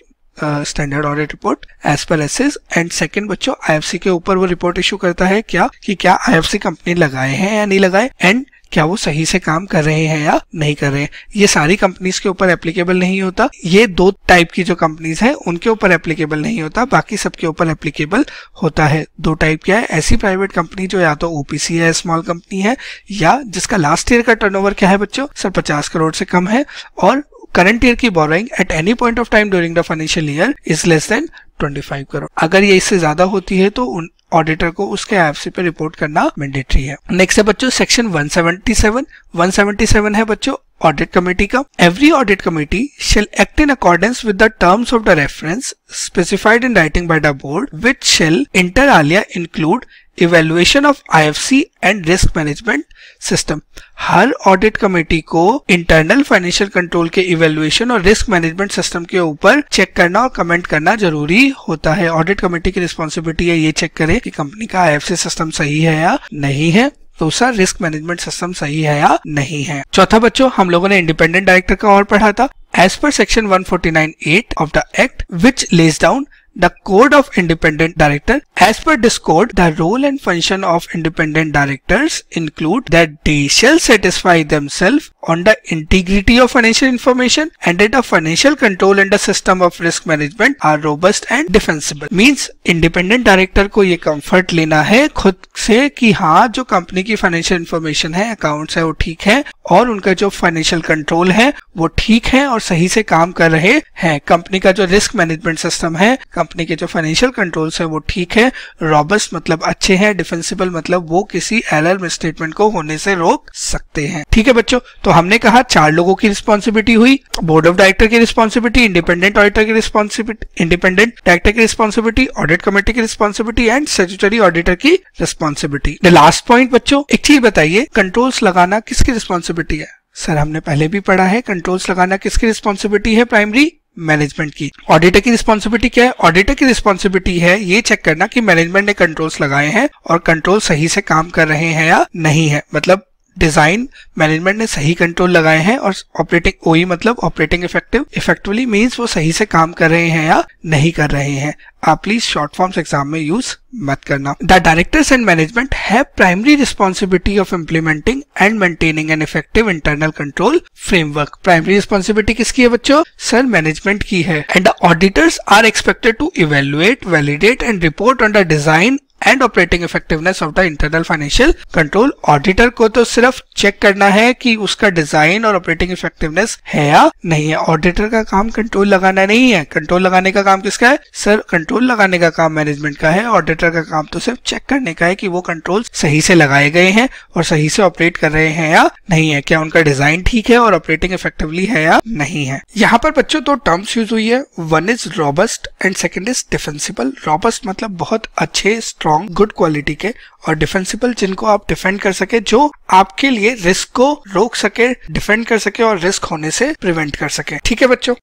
standard audit report as per एसिस and second बच्चों आई के ऊपर वो रिपोर्ट इशू करता है क्या कि क्या आई कंपनी लगाए हैं या नहीं लगाए एंड क्या वो सही से काम कर रहे हैं या नहीं कर रहे हैं ये सारी कंपनीज के ऊपर एप्लीकेबल नहीं होता ये दो टाइप की जो कंपनीज है उनके ऊपर एप्लीकेबल नहीं होता बाकी सबके ऊपर एप्लीकेबल होता है दो टाइप क्या है ऐसी प्राइवेट कंपनी जो या तो ओपीसी है स्मॉल कंपनी है या जिसका लास्ट ईयर का टर्न क्या है बच्चों सर पचास करोड़ से कम है और करंट ईयर की boring eight any point of time during the financial year is less than 25 crore अगर ये इससे ज्यादा होती है तो उन ऑडिटर को उसके एफसी पे रिपोर्ट करना मैंडेटरी है नेक्स्ट है बच्चों सेक्शन 177 177 है बच्चों ऑडिट कमेटी का every audit committee shall act in accordance with the terms of the reference specified in writing by the board which shall inter alia include evaluation of IFC and risk management system हर audit committee को internal financial control के evaluation और risk management system के ऊपर check करना और comment करना जरूरी भी होता है ऑडिट कमेटी की रिस्पॉन्सिबिलिटी है ये चेक करे की कंपनी का आई सिस्टम सही है या नहीं है दूसरा रिस्क मैनेजमेंट सिस्टम सही है या नहीं है चौथा बच्चों हम लोगों ने इंडिपेंडेंट डायरेक्टर का और पढ़ा था as per section one forty nine eight of the act which lays down The Code of Independent Director As per this code, the role and function of independent directors include that they shall satisfy themselves on the integrity of financial information and that the financial control and the system of risk management are robust and defensible. Means independent director ko ye comfort lena hai khud se ki ha jo company ki financial information hai accounts hai wo theek hai aur unka jo financial control hai wo theek hai aur sahi se kaam kar rahe हैं company ka jo risk management system hai company के जो financial controls हैं वो ठीक है robust मतलब अच्छे हैं डिफेंसिबल मतलब वो किसी एलएल स्टेटमेंट को होने से रोक सकते हैं ठीक है बच्चों तो हमने कहा चार लोगों की रिस्पॉन्सिबिलिटी हुई बोर्ड ऑफ डायरेक्टर की रिस्पॉन्सिबिलिटी इंडिपेंडेंट ऑडिटर की रिस्पॉन्सिबिलिटी इंडिपेंडेंट डायरेक्टर की रिस्पॉन्सिबिलिटी ऑडिट कमेटी की रिस्पॉन्सिबिलिटी एंड स्टेचुटरी ऑडिटर की रिस्पॉन्सिबिलिटी द लास्ट पॉइंट बच्चों एक चीज बताइए कंट्रोल्स लगाना किसकी रिस्पॉन्सिबिलिटी है सर हमने पहले भी पढ़ा है कंट्रोल्स लगाना किसकी रिस्पॉन्सिबिलिटी है प्राइमरी मैनेजमेंट की ऑडिटर की रिस्पॉन्सिबिलिटी क्या है ऑडिटर की रिस्पॉन्सिबिलिटी है ये चेक करना कि मैनेजमेंट ने कंट्रोल्स लगाए हैं और कंट्रोल सही से काम कर रहे हैं या नहीं है मतलब डिजाइन मैनेजमेंट ने सही कंट्रोल लगाए हैं और ऑपरेटिंग ओई मतलब ऑपरेटिंग इफेक्टिव इफेक्टिवली मीन्स वो सही से काम कर रहे हैं या नहीं कर रहे हैं आप प्लीज शॉर्ट फॉर्म्स एग्जाम में यूज मत करना द डायरेक्टर्स एंड मैनेजमेंट है primary responsibility of implementing and maintaining an effective internal control framework primary responsibility किसकी है बच्चों सर मैनेजमेंट की है and the auditors are expected to evaluate validate and report on the design and operating effectiveness of the internal financial control auditor को तो सिर्फ check करना है कि उसका डिजाइन और ऑपरेटिंग इफेक्टिवनेस है या नहीं है ऑडिटर का काम कंट्रोल लगाना नहीं है कंट्रोल लगाने का काम किसका है सर कंट्रोल लगाने का काम मैनेजमेंट का है ऑडिटर का काम तो सिर्फ चेक करने का है कि वो कंट्रोल सही से लगाए गए हैं और सही से ऑपरेट कर रहे हैं या नहीं है क्या उनका डिजाइन ठीक है और ऑपरेटिंग इफेक्टिवली है या नहीं है यहाँ पर बच्चों दो टर्म्स यूज हुई है one is robust and second is defensible robust मतलब बहुत अच्छे स्ट्रॉन्ग गुड क्वालिटी के और डिफेंसिबल जिनको आप डिफेंड कर सके जो आपके लिए रिस्क को रोक सके डिफेंड कर सके और रिस्क होने से प्रिवेंट कर सके ठीक है बच्चों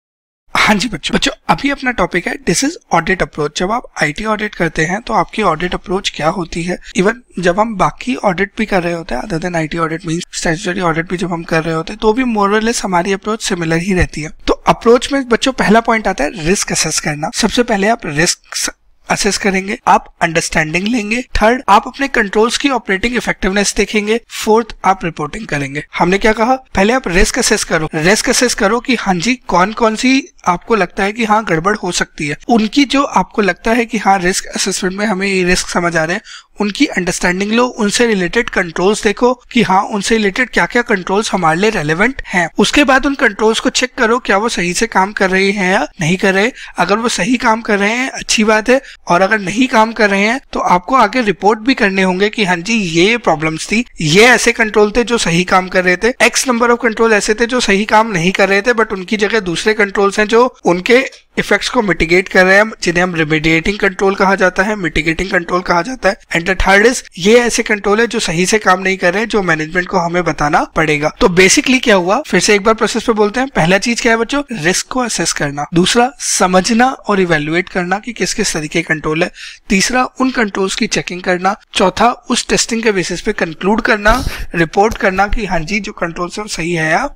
हाँ जी बच्चों बच्चों अभी अपना टॉपिक है दिस इज ऑडिट अप्रोच जब आप आईटी ऑडिट करते हैं तो आपकी ऑडिट अप्रोच क्या होती है इवन जब हम बाकी ऑडिट भी कर रहे होते हैं other than IT audit mean statutory audit भी जब हम कर रहे होते हैं तो भी मोरलेस हमारी अप्रोच सिमिलर ही रहती है तो अप्रोच में बच्चों पहला पॉइंट आता है रिस्क असेस करना सबसे पहले आप रिस्क असेस करेंगे आप अंडरस्टैंडिंग लेंगे थर्ड आप अपने कंट्रोल्स की ऑपरेटिंग इफेक्टिवनेस देखेंगे फोर्थ आप रिपोर्टिंग करेंगे हमने क्या कहा पहले आप रिस्क असेस करो रिस्क असेस करो कि हाँ जी कौन कौन सी आपको लगता है कि हाँ गड़बड़ हो सकती है उनकी जो आपको लगता है कि हाँ रिस्क असेसमेंट में हमें ये रिस्क समझ आ रहे हैं उनकी अंडरस्टैंडिंग लो उनसे रिलेटेड कंट्रोल्स देखो कि हाँ उनसे रिलेटेड क्या क्या कंट्रोल्स हमारे लिए रेलेवेंट हैं उसके बाद उन कंट्रोल्स को चेक करो क्या वो सही से काम कर रहे हैं या नहीं कर रहे अगर वो सही काम कर रहे हैं अच्छी बात है और अगर नहीं काम कर रहे हैं तो आपको आगे रिपोर्ट भी करने होंगे की हाँ जी ये प्रॉब्लम्स थी ये ऐसे कंट्रोल थे जो सही काम कर रहे थे एक्स नंबर ऑफ कंट्रोल ऐसे थे जो सही काम नहीं कर रहे थे बट उनकी जगह दूसरे कंट्रोल्स हैं जो उनके इफेक्ट्स को मिटिगेट कर रहे हैं जिन्हें हम रिमिडिएटिंग कंट्रोल कहा जाता है मिटिगेटिंग कंट्रोल कहा जाता है एंड द थर्ड इज ये ऐसे कंट्रोल है जो सही से काम नहीं कर रहे हैं जो मैनेजमेंट को हमें बताना पड़ेगा तो बेसिकली क्या हुआ फिर से एक बार प्रोसेस पे बोलते हैं पहला चीज क्या है बच्चों रिस्क को असेस करना दूसरा समझना और इवेल्युएट करना की कि किस किस तरीके कंट्रोल है तीसरा उन कंट्रोल्स की चेकिंग करना चौथा उस टेस्टिंग के बेसिस पे कंक्लूड करना रिपोर्ट करना की हाँ जी जो कंट्रोल्स है सही है या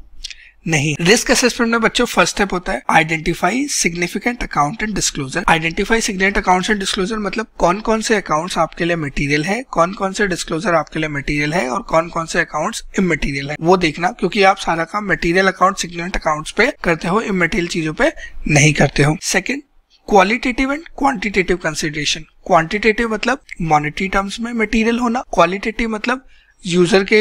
नहीं रिस्क असेसमेंट में बच्चों फर्स्ट स्टेप होता है identify significant account and disclosure identify significant account and disclosure मतलब कौन कौन से अकाउंट्स आपके लिए मटेरियल है कौन कौन से डिस्क्लोजर आपके लिए मटेरियल है और कौन कौन से अकाउंट्स इमेटीरियल है वो देखना क्योंकि आप सारा काम मटेरियल अकाउंट सिग्निफिकेंट अकाउंट्स पे करते हो इमेटीरियल चीजों पे नहीं करते हो second qualitative and quantitative consideration quantitative मतलब मॉनिटरी टर्म्स में मटेरियल होना क्वालिटेटिव मतलब यूजर के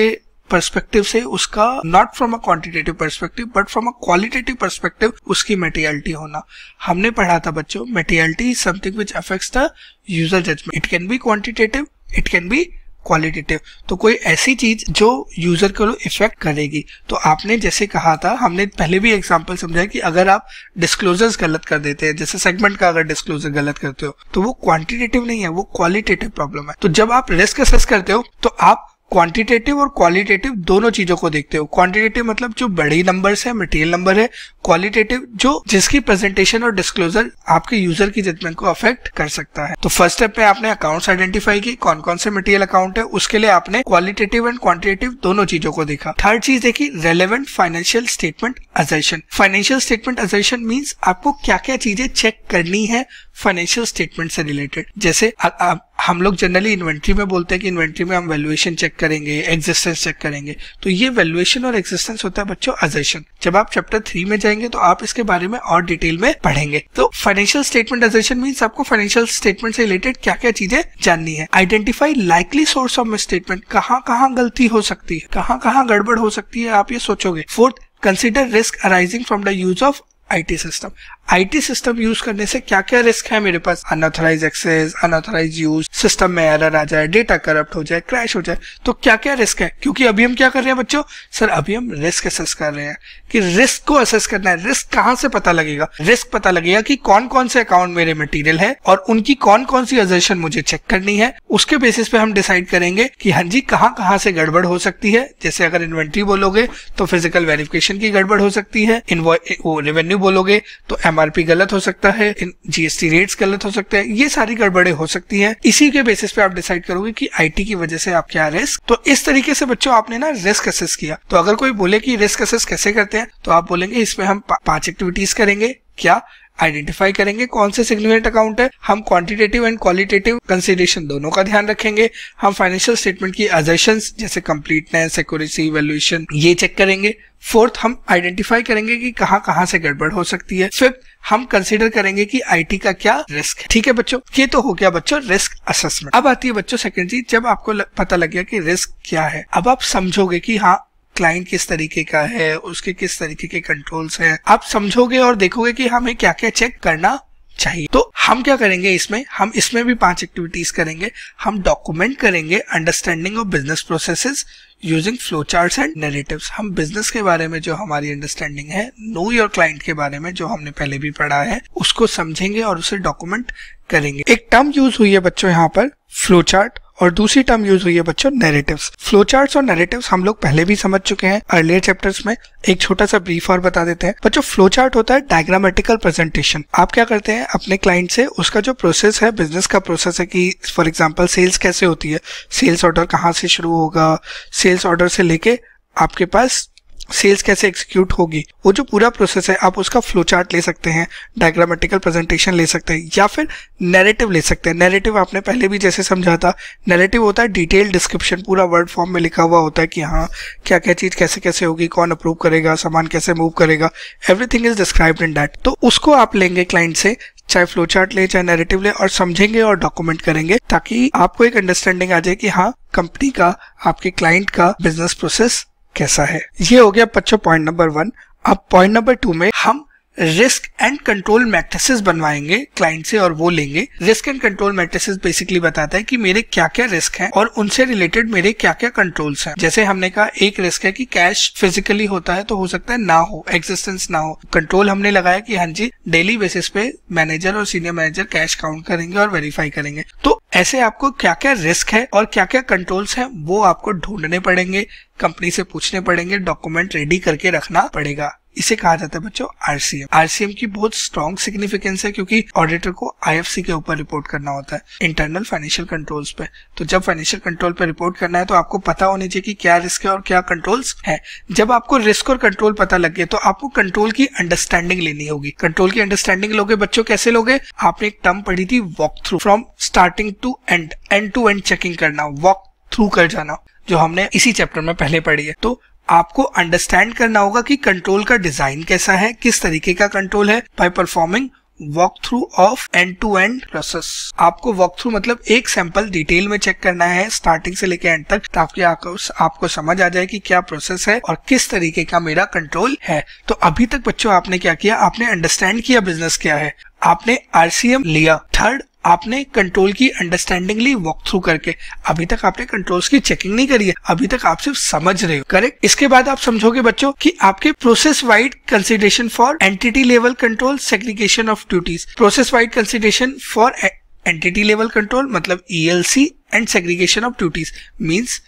परस्पेक्टिव से उसका not from a quantitative perspective but from a qualitative perspective उसकी मेटेरियलिटी होना हमने पढ़ा था बच्चों materiality is something which affects the user judgement it can be quantitative it can be qualitative तो कोई ऐसी चीज जो यूजर को इफेक्ट करेगी तो आपने जैसे कहा था हमने पहले भी एग्जाम्पल समझाया कि अगर आप डिस्क्लोजर्स गलत कर देते हैं जैसे सेगमेंट का अगर डिस्क्लोजर गलत करते हो तो वो क्वांटिटेटिव नहीं है वो क्वालिटेटिव प्रॉब्लम है तो जब आप रिस्क असेस करते हो तो आप क्वांटिटेटिव और क्वालिटेटिव दोनों चीजों को देखते हो क्वांटिटेटिव मतलब जो बड़ी नंबर्स है मटेरियल नंबर है क्वालिटेटिव जो जिसकी प्रेजेंटेशन और डिस्क्लोजर आपके यूजर की जजमेंट को अफेक्ट कर सकता है तो फर्स्ट स्टेप में आपने अकाउंट्स आइडेंटिफाई की कौन कौन से मटेरियल अकाउंट है उसके लिए आपने क्वालिटेटिव एंड क्वांटिटेटिव दोनों चीजों को देखा थर्ड चीज देखी relevant financial statement assertion financial statement assertion means आपको क्या क्या चीजें चेक करनी है फाइनेंशियल स्टेटमेंट से रिलेटेड जैसे आ, आ, हम लोग जनरली इन्वेंट्री में बोलते हैं कि इन्वेंट्री में हम वैल्यूएशन चेक करेंगे एग्जिस्टेंस चेक करेंगे तो ये वैल्यूएशन और एग्जिस्टेंस होता है बच्चों अजर्शन जब आप चैप्टर थ्री में जाएंगे तो आप इसके बारे में और डिटेल में पढ़ेंगे तो फाइनेंशियल स्टेटमेंट अजर्शन मीन्स आपको फाइनेंशियल स्टेटमेंट से रिलेटेड क्या क्या चीजें जाननी है identify likely source of statement कहाँ कहाँ गलती हो सकती है कहाँ कहाँ गड़बड़ हो सकती है आप ये सोचोगे fourth consider risk arising from the use of IT system IT system use करने से क्या क्या रिस्क है मेरे पास unauthorised access unauthorised use system में एरर आ जाए डेटा करप्ट हो जाए क्रैश हो जाए तो क्या क्या रिस्क है क्योंकि अभी हम क्या कर रहे हैं बच्चों सर अभी हम रिस्क असेस कर रहे हैं कि रिस्क को असेस करना है रिस्क कहाँ से पता लगेगा रिस्क पता लगेगा कि कौन कौन से अकाउंट मेरे मटेरियल है और उनकी कौन कौन सी अजर्शन मुझे चेक करनी है उसके बेसिस पे हम डिसाइड करेंगे कि हाँ जी कहाँ कहाँ से गड़बड़ हो सकती है जैसे अगर इन्वेंट्री बोलोगे तो फिजिकल वेरिफिकेशन की गड़बड़ हो सकती है रेवेन्यू बोलोगे तो एमआरपी गलत हो सकता है जीएसटी रेट्स गलत हो सकते हैं ये सारी गड़बड़े हो सकती है इसी के बेसिस पे आप डिसाइड करोगे कि आईटी की वजह से आप क्या रिस्क तो इस तरीके से बच्चों आपने ना रिस्क असेस किया तो अगर कोई बोले कि रिस्क असेस कैसे करते हैं तो आप बोलेंगे इसमें हम पांच एक्टिविटीज करेंगे क्या आइडेंटिफाई करेंगे कौन से सिग्निफिकेंट अकाउंट है हम क्वांटिटेटिव एंड क्वालिटेटिव कंसिडरेशन दोनों का ध्यान रखेंगे हम फाइनेंशियल स्टेटमेंट की एजेशन जैसे कंप्लीटनेस एक्यूरेसी वैल्यूएशन ये चेक करेंगे फोर्थ हम आइडेंटिफाई करेंगे कि कहाँ कहाँ से गड़बड़ हो सकती है फिफ्थ हम कंसिडर करेंगे कि आईटी का क्या रिस्क है ठीक है बच्चों ये तो हो गया बच्चों रिस्क असेसमेंट अब आती है बच्चों सेकेंड चीज जब आपको पता लग गया कि रिस्क क्या है अब आप समझोगे कि हाँ क्लाइंट किस तरीके का है उसके किस तरीके के कंट्रोल्स हैं आप समझोगे और देखोगे कि हमें क्या क्या चेक करना चाहिए तो हम क्या करेंगे इसमें हम इसमें भी पांच एक्टिविटीज करेंगे हम डॉक्यूमेंट करेंगे understanding of business processes using flow chart and narratives हम बिजनेस के बारे में जो हमारी अंडरस्टैंडिंग है नो योर क्लाइंट के बारे में जो हमने पहले भी पढ़ा है उसको समझेंगे और उसे डॉक्यूमेंट करेंगे एक टर्म यूज हुई है बच्चों यहाँ पर फ्लो चार्ट और दूसरी टर्म यूज हुई है बच्चों नैरेटिव्स फ्लो चार्ट और नैरेटिव्स हम लोग पहले भी समझ चुके हैं अर्लियर चैप्टर्स में एक छोटा सा ब्रीफ और बता देते हैं बच्चों फ्लो चार्ट होता है डायग्रामेटिकल प्रेजेंटेशन आप क्या करते हैं अपने क्लाइंट से उसका जो प्रोसेस है बिजनेस का प्रोसेस है कि फॉर एग्जाम्पल सेल्स कैसे होती है सेल्स ऑर्डर कहाँ से शुरू होगा सेल्स ऑर्डर से लेके आपके पास सेल्स कैसे एक्सिक्यूट होगी वो जो पूरा प्रोसेस है आप उसका फ्लो चार्ट ले सकते हैं डायग्रामेटिकल प्रेजेंटेशन ले सकते हैं या फिर नैरेटिव ले सकते हैं नैरेटिव आपने पहले भी जैसे समझा था नैरेटिव होता है डिटेल डिस्क्रिप्शन पूरा वर्ड फॉर्म में लिखा हुआ होता है कि हाँ क्या क्या चीज़ कैसे कैसे होगी कौन अप्रूव करेगा सामान कैसे मूव करेगा everything is described in that तो उसको आप लेंगे क्लाइंट से चाहे फ्लो चार्ट ले चाहे नैरेटिव ले और समझेंगे और डॉक्यूमेंट करेंगे ताकि आपको एक अंडरस्टैंडिंग आ जाए कि हाँ कंपनी का आपके क्लाइंट का बिजनेस प्रोसेस कैसा है ये हो गया बच्चों पॉइंट नंबर वन अब पॉइंट नंबर टू में हम रिस्क एंड कंट्रोल मैट्रिसेस बनवाएंगे क्लाइंट से और वो लेंगे risk and control matrices basically बताता है कि मेरे क्या क्या रिस्क हैं और उनसे रिलेटेड मेरे क्या क्या कंट्रोल्स हैं जैसे हमने कहा एक रिस्क है कि कैश फिजिकली होता है तो हो सकता है ना हो एग्जिस्टेंस ना हो कंट्रोल हमने लगाया कि हाँ जी डेली बेसिस पे मैनेजर और सीनियर मैनेजर कैश काउंट करेंगे और वेरीफाई करेंगे तो ऐसे आपको क्या क्या रिस्क है और क्या क्या कंट्रोल्स हैं वो आपको ढूंढने पड़ेंगे कंपनी से पूछने पड़ेंगे डॉक्यूमेंट रेडी करके रखना पड़ेगा इसे कहा जाता है बच्चों आरसीएम आरसीएम की बहुत स्ट्रॉन्ग सिग्निफिकेंस है क्योंकि ऑडिटर को आईएफसी के ऊपर रिपोर्ट करना होता है इंटरनल फाइनेंशियल कंट्रोल्स पे तो जब फाइनेंशियल कंट्रोल पे रिपोर्ट करना है तो आपको पता होनी चाहिए कि क्या रिस्क है और क्या कंट्रोल्स है जब आपको रिस्क और कंट्रोल पता लग गया तो आपको कंट्रोल की अंडरस्टैंडिंग लेनी होगी कंट्रोल की अंडरस्टैंडिंग लोगे बच्चों कैसे लोगे आपने एक टर्म पढ़ी थी walk through from starting to end end to end checking करना वॉक थ्रू कर जाना जो हमने इसी चैप्टर में पहले पढ़ी है तो आपको अंडरस्टैंड करना होगा कि कंट्रोल का डिजाइन कैसा है किस तरीके का कंट्रोल है by performing walk through of end to end process आपको वॉक थ्रू मतलब एक सैंपल डिटेल में चेक करना है स्टार्टिंग से लेकर एंड तक ताकि आपको आपको समझ आ जाए कि क्या प्रोसेस है और किस तरीके का मेरा कंट्रोल है तो अभी तक बच्चों आपने क्या किया आपने अंडरस्टैंड किया बिजनेस क्या है आपने आरसीएम लिया थर्ड आपने कंट्रोल की अंडरस्टैंडिंग ली वॉक थ्रू करके अभी तक आपने कंट्रोल्स की चेकिंग नहीं करी है अभी तक आप सिर्फ समझ रहे हो करेक्ट इसके बाद आप समझोगे बच्चों कि आपके process wide consideration for entity level control segregation of duties process wide consideration for entity level control मतलब E and segregation of duties means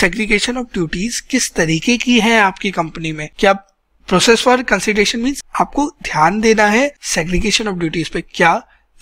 segregation of duties किस तरीके की है आपकी कंपनी में क्या प्रोसेस फॉर कंसिडरेशन मीन्स आपको ध्यान देना है सेग्रीगेशन ऑफ ड्यूटीज पे क्या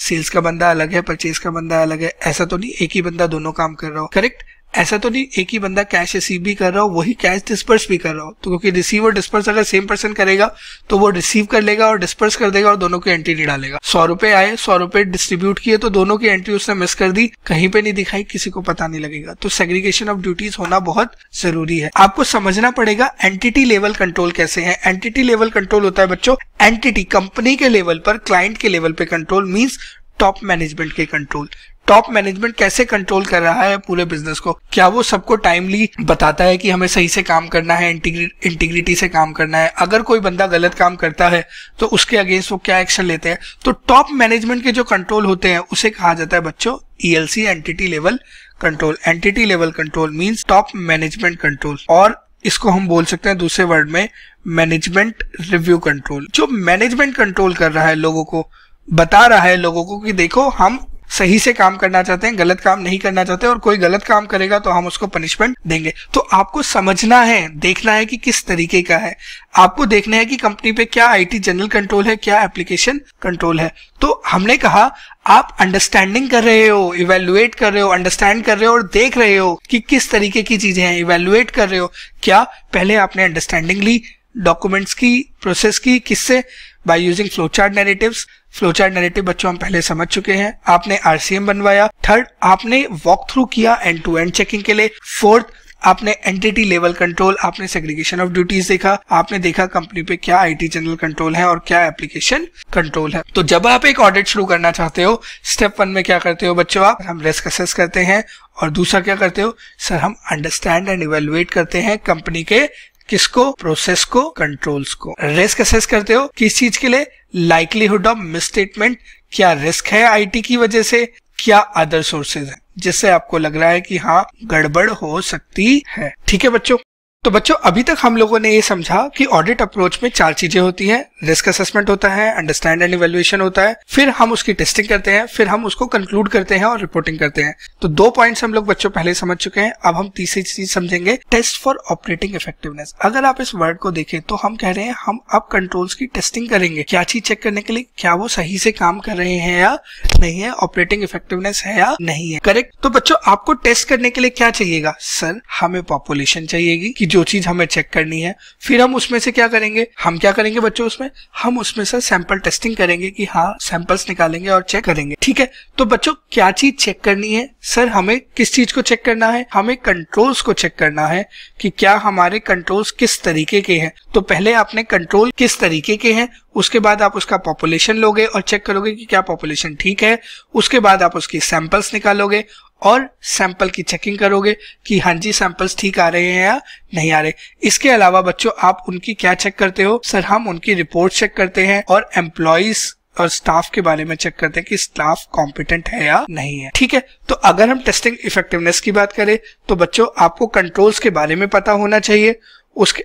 सेल्स का बंदा अलग है परचेज का बंदा अलग है ऐसा तो नहीं एक ही बंदा दोनों काम कर रहा हो करेक्ट ऐसा तो नहीं एक ही बंदा कैश रिसीव भी कर रहा हो वही कैश डिस्पर्स भी कर रहा हो तो क्योंकि रिसीव और डिस्पर्स अगर सेम पर्सन करेगा तो वो रिसीव कर लेगा और डिस्पर्स कर देगा और दोनों की एंट्री नहीं डालेगा सौ रुपए आए सौ रुपए डिस्ट्रीब्यूट किए तो दोनों की एंट्री उसने मिस कर दी कहीं पे नहीं दिखाई किसी को पता नहीं लगेगा तो सेग्रीगेशन ऑफ ड्यूटीज होना बहुत जरूरी है आपको समझना पड़ेगा एंटिटी लेवल कंट्रोल कैसे है एंटिटी लेवल कंट्रोल होता है बच्चों एंटिटी कंपनी के लेवल पर क्लाइंट के लेवल पे कंट्रोल मीन्स टॉप मैनेजमेंट के कंट्रोल टॉप मैनेजमेंट कैसे कंट्रोल कर रहा है पूरे बिजनेस को क्या वो सबको टाइमली बताता है कि हमें सही से काम करना है इंटीग्रिटी से काम करना है अगर कोई बंदा गलत काम करता है तो उसके अगेंस्ट वो क्या एक्शन लेते हैं तो टॉप मैनेजमेंट के जो कंट्रोल होते हैं उसे कहा जाता है बच्चों ELC entity level control entity level control means top management control और इसको हम बोल सकते हैं दूसरे वर्ड में मैनेजमेंट रिव्यू कंट्रोल जो मैनेजमेंट कंट्रोल कर रहा है लोगों को बता रहा है लोगों को कि देखो हम सही से काम करना चाहते हैं गलत काम नहीं करना चाहते और कोई गलत काम करेगा तो हम उसको पनिशमेंट देंगे तो आपको समझना है देखना है कि किस तरीके का है आपको देखना है कि कंपनी पे क्या आईटी जनरल कंट्रोल है क्या एप्लीकेशन कंट्रोल है तो हमने कहा आप अंडरस्टैंडिंग कर रहे हो इवेल्युएट कर रहे हो अंडरस्टैंड कर रहे हो और देख रहे हो कि किस तरीके की चीजें हैं इवेल्युएट कर रहे हो क्या पहले आपने अंडरस्टैंडिंग ली डॉक्यूमेंट्स की प्रोसेस की किससे by using flowchart narratives flowchart narrative बच्चों हम पहले समझ चुके हैं आपने आरसीएम बनवाया थर्ड आपने वॉक थ्रू किया एंड टू एंड चेकिंग के लिए फोर्थ आपने एंटिटी लेवल कंट्रोल आपने सेग्रीगेशन ऑफ ड्यूटीज देखा आपने देखा कंपनी पे क्या आईटी जनरल कंट्रोल है और क्या एप्लीकेशन कंट्रोल है तो जब आप एक ऑडिट शुरू करना चाहते हो स्टेप वन में क्या करते हो बच्चों आप हम रिस्क असेस करते हैं और दूसरा क्या करते हो सर हम अंडरस्टैंड एंड इवेलुएट करते हैं कंपनी के किसको प्रोसेस को कंट्रोल्स को रिस्क असेस करते हो किस चीज के लिए लाइकलीहुड ऑफ मिसस्टेटमेंट क्या रिस्क है आईटी की वजह से क्या अदर सोर्सेज है जिससे आपको लग रहा है कि हाँ गड़बड़ हो सकती है ठीक है बच्चों तो बच्चों अभी तक हम लोगों ने ये समझा कि ऑडिट अप्रोच में चार चीजें होती हैं रिस्क असेसमेंट होता है अंडरस्टैंड एंड इवेल्युएशन होता है फिर हम उसकी टेस्टिंग करते हैं फिर हम उसको कंक्लूड करते हैं और रिपोर्टिंग करते हैं तो दो पॉइंट्स हम लोग बच्चों पहले समझ चुके हैं अब हम तीसरी चीज समझेंगे टेस्ट फॉर ऑपरेटिंग इफेक्टिवनेस अगर आप इस वर्ड को देखें तो हम कह रहे हैं हम अब कंट्रोल्स की टेस्टिंग करेंगे क्या चीज चेक करने के लिए क्या वो सही से काम कर रहे हैं या नहीं है ऑपरेटिंग इफेक्टिवनेस है या नहीं है करेक्ट तो बच्चों आपको टेस्ट करने के लिए क्या चाहिएगा सर हमें पॉपुलेशन चाहिएगी कि जो चीज हमें चेक करनी है फिर हम उसमें से क्या करेंगे हम क्या करेंगे बच्चों उसमें हम उसमें से सैंपल टेस्टिंग करेंगे कि हाँ सैंपल्स निकालेंगे और चेक करेंगे ठीक है तो बच्चों क्या चीज चेक करनी है सर हमें किस चीज को चेक करना है हमें कंट्रोल्स को चेक करना है कि क्या हमारे कंट्रोल्स किस तरीके के हैं तो पहले आपने कंट्रोल किस तरीके के हैं उसके बाद आप उसका पॉपुलेशन लोगे और चेक करोगे कि क्या पॉपुलेशन ठीक है उसके बाद आप उसकी सैंपल्स निकालोगे और सैंपल की चेकिंग करोगे कि हाँ जी सैंपल्स ठीक आ रहे हैं या नहीं आ रहे इसके अलावा बच्चों आप उनकी क्या चेक करते हो सर हम उनकी रिपोर्ट चेक करते हैं और एम्प्लॉयज और स्टाफ के बारे में चेक करते हैं कि स्टाफ कॉम्पिटेंट है या नहीं है ठीक है तो अगर हम टेस्टिंग इफेक्टिवनेस की बात करें तो बच्चों आपको कंट्रोल्स के बारे में पता होना चाहिए उसके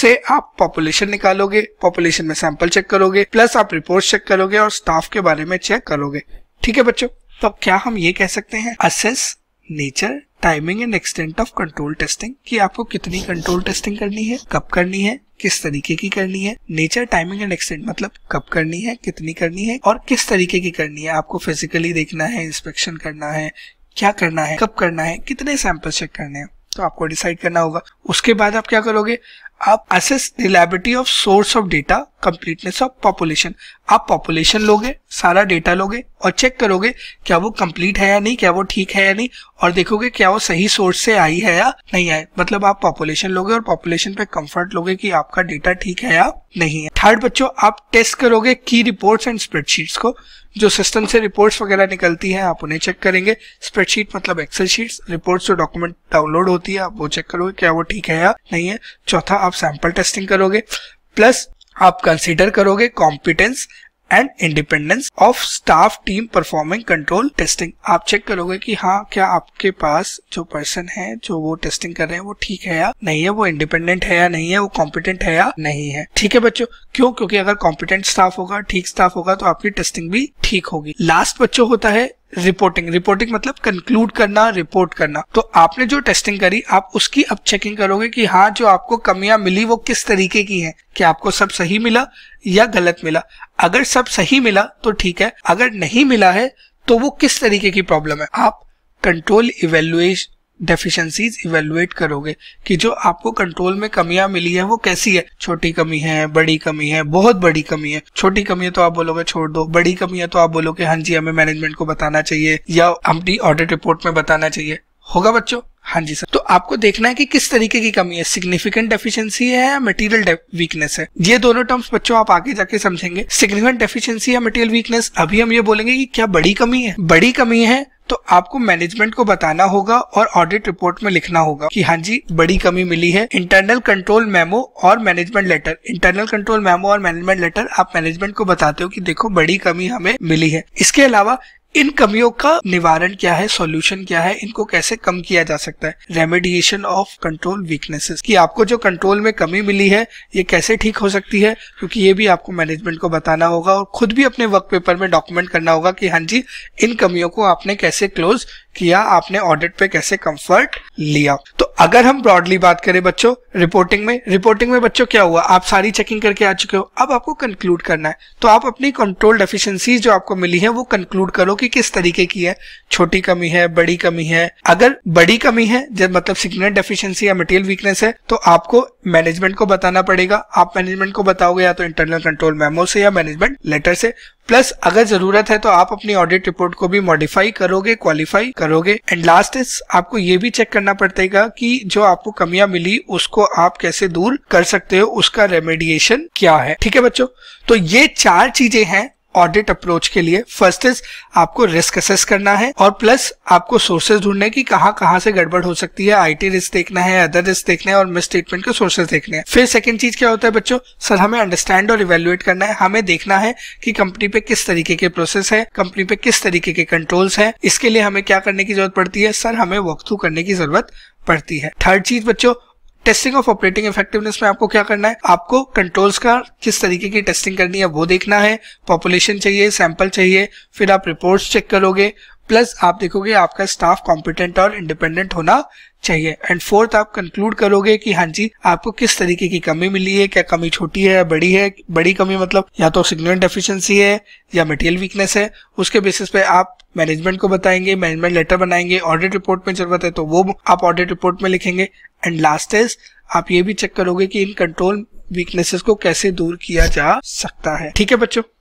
से आप पॉपुलेशन निकालोगे पॉपुलेशन में सैंपल चेक करोगे प्लस आप रिपोर्ट चेक करोगे और स्टाफ के बारे में चेक करोगे ठीक है बच्चों तो अब क्या हम ये कह सकते हैं assess nature timing and extent of control testing कि आपको कितनी कंट्रोल टेस्टिंग करनी है कब करनी है किस तरीके की करनी है नेचर टाइमिंग एंड एक्सटेंट मतलब कब करनी है कितनी करनी है और किस तरीके की करनी है आपको फिजिकली देखना है इंस्पेक्शन करना है क्या करना है कब करना है कितने सैंपल चेक करने हैं तो आपको डिसाइड करना होगा उसके बाद आप क्या करोगे आप assess reliability of source of data completeness of population आप पॉपुलेशन लोगे सारा डेटा लोगे और चेक करोगे क्या वो कंप्लीट है या नहीं क्या वो ठीक है या नहीं और देखोगे क्या वो सही सोर्स से आई है या नहीं आई मतलब आप पॉपुलेशन लोगे और पॉपुलेशन पे कंफर्ट लोगे कि आपका डेटा ठीक है या नहीं है थर्ड बच्चों आप टेस्ट करोगे की रिपोर्ट्स एंड स्प्रेडशीट्स को जो सिस्टम से रिपोर्ट्स वगैरह निकलती हैं आप उन्हें चेक करेंगे स्प्रेडशीट मतलब एक्सेल शीट्स रिपोर्ट्स जो डॉक्यूमेंट डाउनलोड होती है आप वो चेक करोगे क्या वो ठीक है या नहीं है चौथा आप आप सैंपल टेस्टिंग करोगे प्लस आप कंसिडर करोगे competence and independence of staff team performing control testing आप चेक करोगे कि हाँ क्या आपके पास जो पर्सन है जो वो टेस्टिंग कर रहे हैं वो ठीक है या नहीं है वो इंडिपेंडेंट है या नहीं है वो कॉम्पिटेंट है या नहीं है ठीक है बच्चों क्यों क्योंकि अगर कॉम्पिटेंट स्टाफ होगा ठीक स्टाफ होगा तो आपकी टेस्टिंग भी ठीक होगी लास्ट बच्चों होता है रिपोर्टिंग रिपोर्टिंग मतलब कंक्लूड करना रिपोर्ट करना तो आपने जो टेस्टिंग करी आप उसकी अब चेकिंग करोगे कि हाँ जो आपको कमियां मिली वो किस तरीके की हैं कि आपको सब सही मिला या गलत मिला अगर सब सही मिला तो ठीक है अगर नहीं मिला है तो वो किस तरीके की प्रॉब्लम है आप कंट्रोल इवेल्युएशन डेफिशिएंसीज इवेलुएट करोगे कि जो आपको कंट्रोल में कमियां मिली है वो कैसी है छोटी कमी है बड़ी कमी है बहुत बड़ी कमी है छोटी कमी है तो आप बोलोगे छोड़ दो बड़ी कमी है तो आप बोलोगे हाँ जी हमें मैनेजमेंट को बताना चाहिए या अपनी ऑडिट रिपोर्ट में बताना चाहिए होगा बच्चों हाँ जी सर तो आपको देखना है कि किस तरीके की कमी है सिग्निफिकेंट डेफिशिएंसी है या मटेरियल वीकनेस है ये दोनों टर्म्स बच्चों आप आगे जाके समझेंगे सिग्निफिकेंट डेफिशिएंसी या मटेरियल वीकनेस अभी हम ये बोलेंगे कि क्या बड़ी कमी है बड़ी कमी है तो आपको मैनेजमेंट को बताना होगा और ऑडिट रिपोर्ट में लिखना होगा कि हाँ जी बड़ी कमी मिली है इंटरनल कंट्रोल मेमो और management letter internal control memo और मैनेजमेंट लेटर आप मैनेजमेंट को बताते हो कि देखो बड़ी कमी हमें मिली है इसके अलावा इन कमियों का निवारण क्या है सॉल्यूशन क्या है इनको कैसे कम किया जा सकता है रेमेडिएशन ऑफ कंट्रोल वीकनेसेस कि आपको जो कंट्रोल में कमी मिली है ये कैसे ठीक हो सकती है क्योंकि ये भी आपको मैनेजमेंट को बताना होगा और खुद भी अपने वर्क पेपर में डॉक्यूमेंट करना होगा कि हाँ जी इन कमियों को आपने कैसे क्लोज किया आपने ऑडिट पे कैसे कंफर्ट लिया तो अगर हम ब्रॉडली बात करें बच्चों रिपोर्टिंग में रिपोर्टिंग में बच्चों क्या हुआ आप सारी चेकिंग करके आ चुके हो अब आपको कंक्लूड करना है तो आप अपनी कंट्रोल डेफिशिएंसी जो आपको मिली है वो कंक्लूड करो कि किस तरीके की है छोटी कमी है बड़ी कमी है अगर बड़ी कमी है जब मतलब सिग्नेट डेफिशियंसी या मटेरियल वीकनेस है तो आपको मैनेजमेंट को बताना पड़ेगा आप मैनेजमेंट को बताओगे या तो इंटरनल कंट्रोल मेमो से या मैनेजमेंट लेटर से प्लस अगर जरूरत है तो आप अपनी ऑडिट रिपोर्ट को भी मॉडिफाई करोगे क्वालिफाई करोगे एंड लास्ट इज आपको ये भी चेक करना पड़ेगा कि जो आपको कमियां मिली उसको आप कैसे दूर कर सकते हो उसका रेमेडिएशन क्या है ठीक है बच्चों तो ये चार चीजें हैं ऑडिट अप्रोच के लिए फर्स्ट इज आपको रिस्क असेस करना है और प्लस आपको सोर्सेज ढूंढने की कहां कहां से गड़बड़ हो सकती है आईटी रिस्क देखना है अदर रिस्क देखना है और स्टेटमेंट के सोर्सेज देखने हैं फिर सेकंड चीज क्या होता है बच्चों सर हमें अंडरस्टैंड और इवेल्युएट करना है हमें देखना है कि कंपनी पे किस तरीके के प्रोसेस है कंपनी पे किस तरीके के कंट्रोल्स है इसके लिए हमें क्या करने की जरूरत पड़ती है सर हमें वॉक थ्रू करने की जरूरत पड़ती है थर्ड चीज बच्चों टेस्टिंग ऑफ ऑपरेटिंग इफेक्टिवनेस में आपको क्या करना है आपको कंट्रोल्स का किस तरीके की टेस्टिंग करनी है वो देखना है पॉपुलेशन चाहिए सैंपल चाहिए फिर आप रिपोर्ट्स चेक करोगे प्लस आप देखोगे आपका स्टाफ कॉम्पिटेंट और इंडिपेंडेंट होना चाहिए एंड फोर्थ आप कंक्लूड करोगे कि हाँ जी आपको किस तरीके की कमी मिली है क्या कमी छोटी है बड़ी है बड़ी कमी मतलब या तो सिग्नल डेफिशिएंसी है या मटेरियल वीकनेस है उसके बेसिस पे आप मैनेजमेंट को बताएंगे मैनेजमेंट लेटर बनाएंगे ऑडिट रिपोर्ट में जरूरत है तो वो आप ऑडिट रिपोर्ट में लिखेंगे एंड लास्ट इज आप ये भी चेक करोगे कि इन कंट्रोल वीकनेसेस को कैसे दूर किया जा सकता है ठीक है बच्चों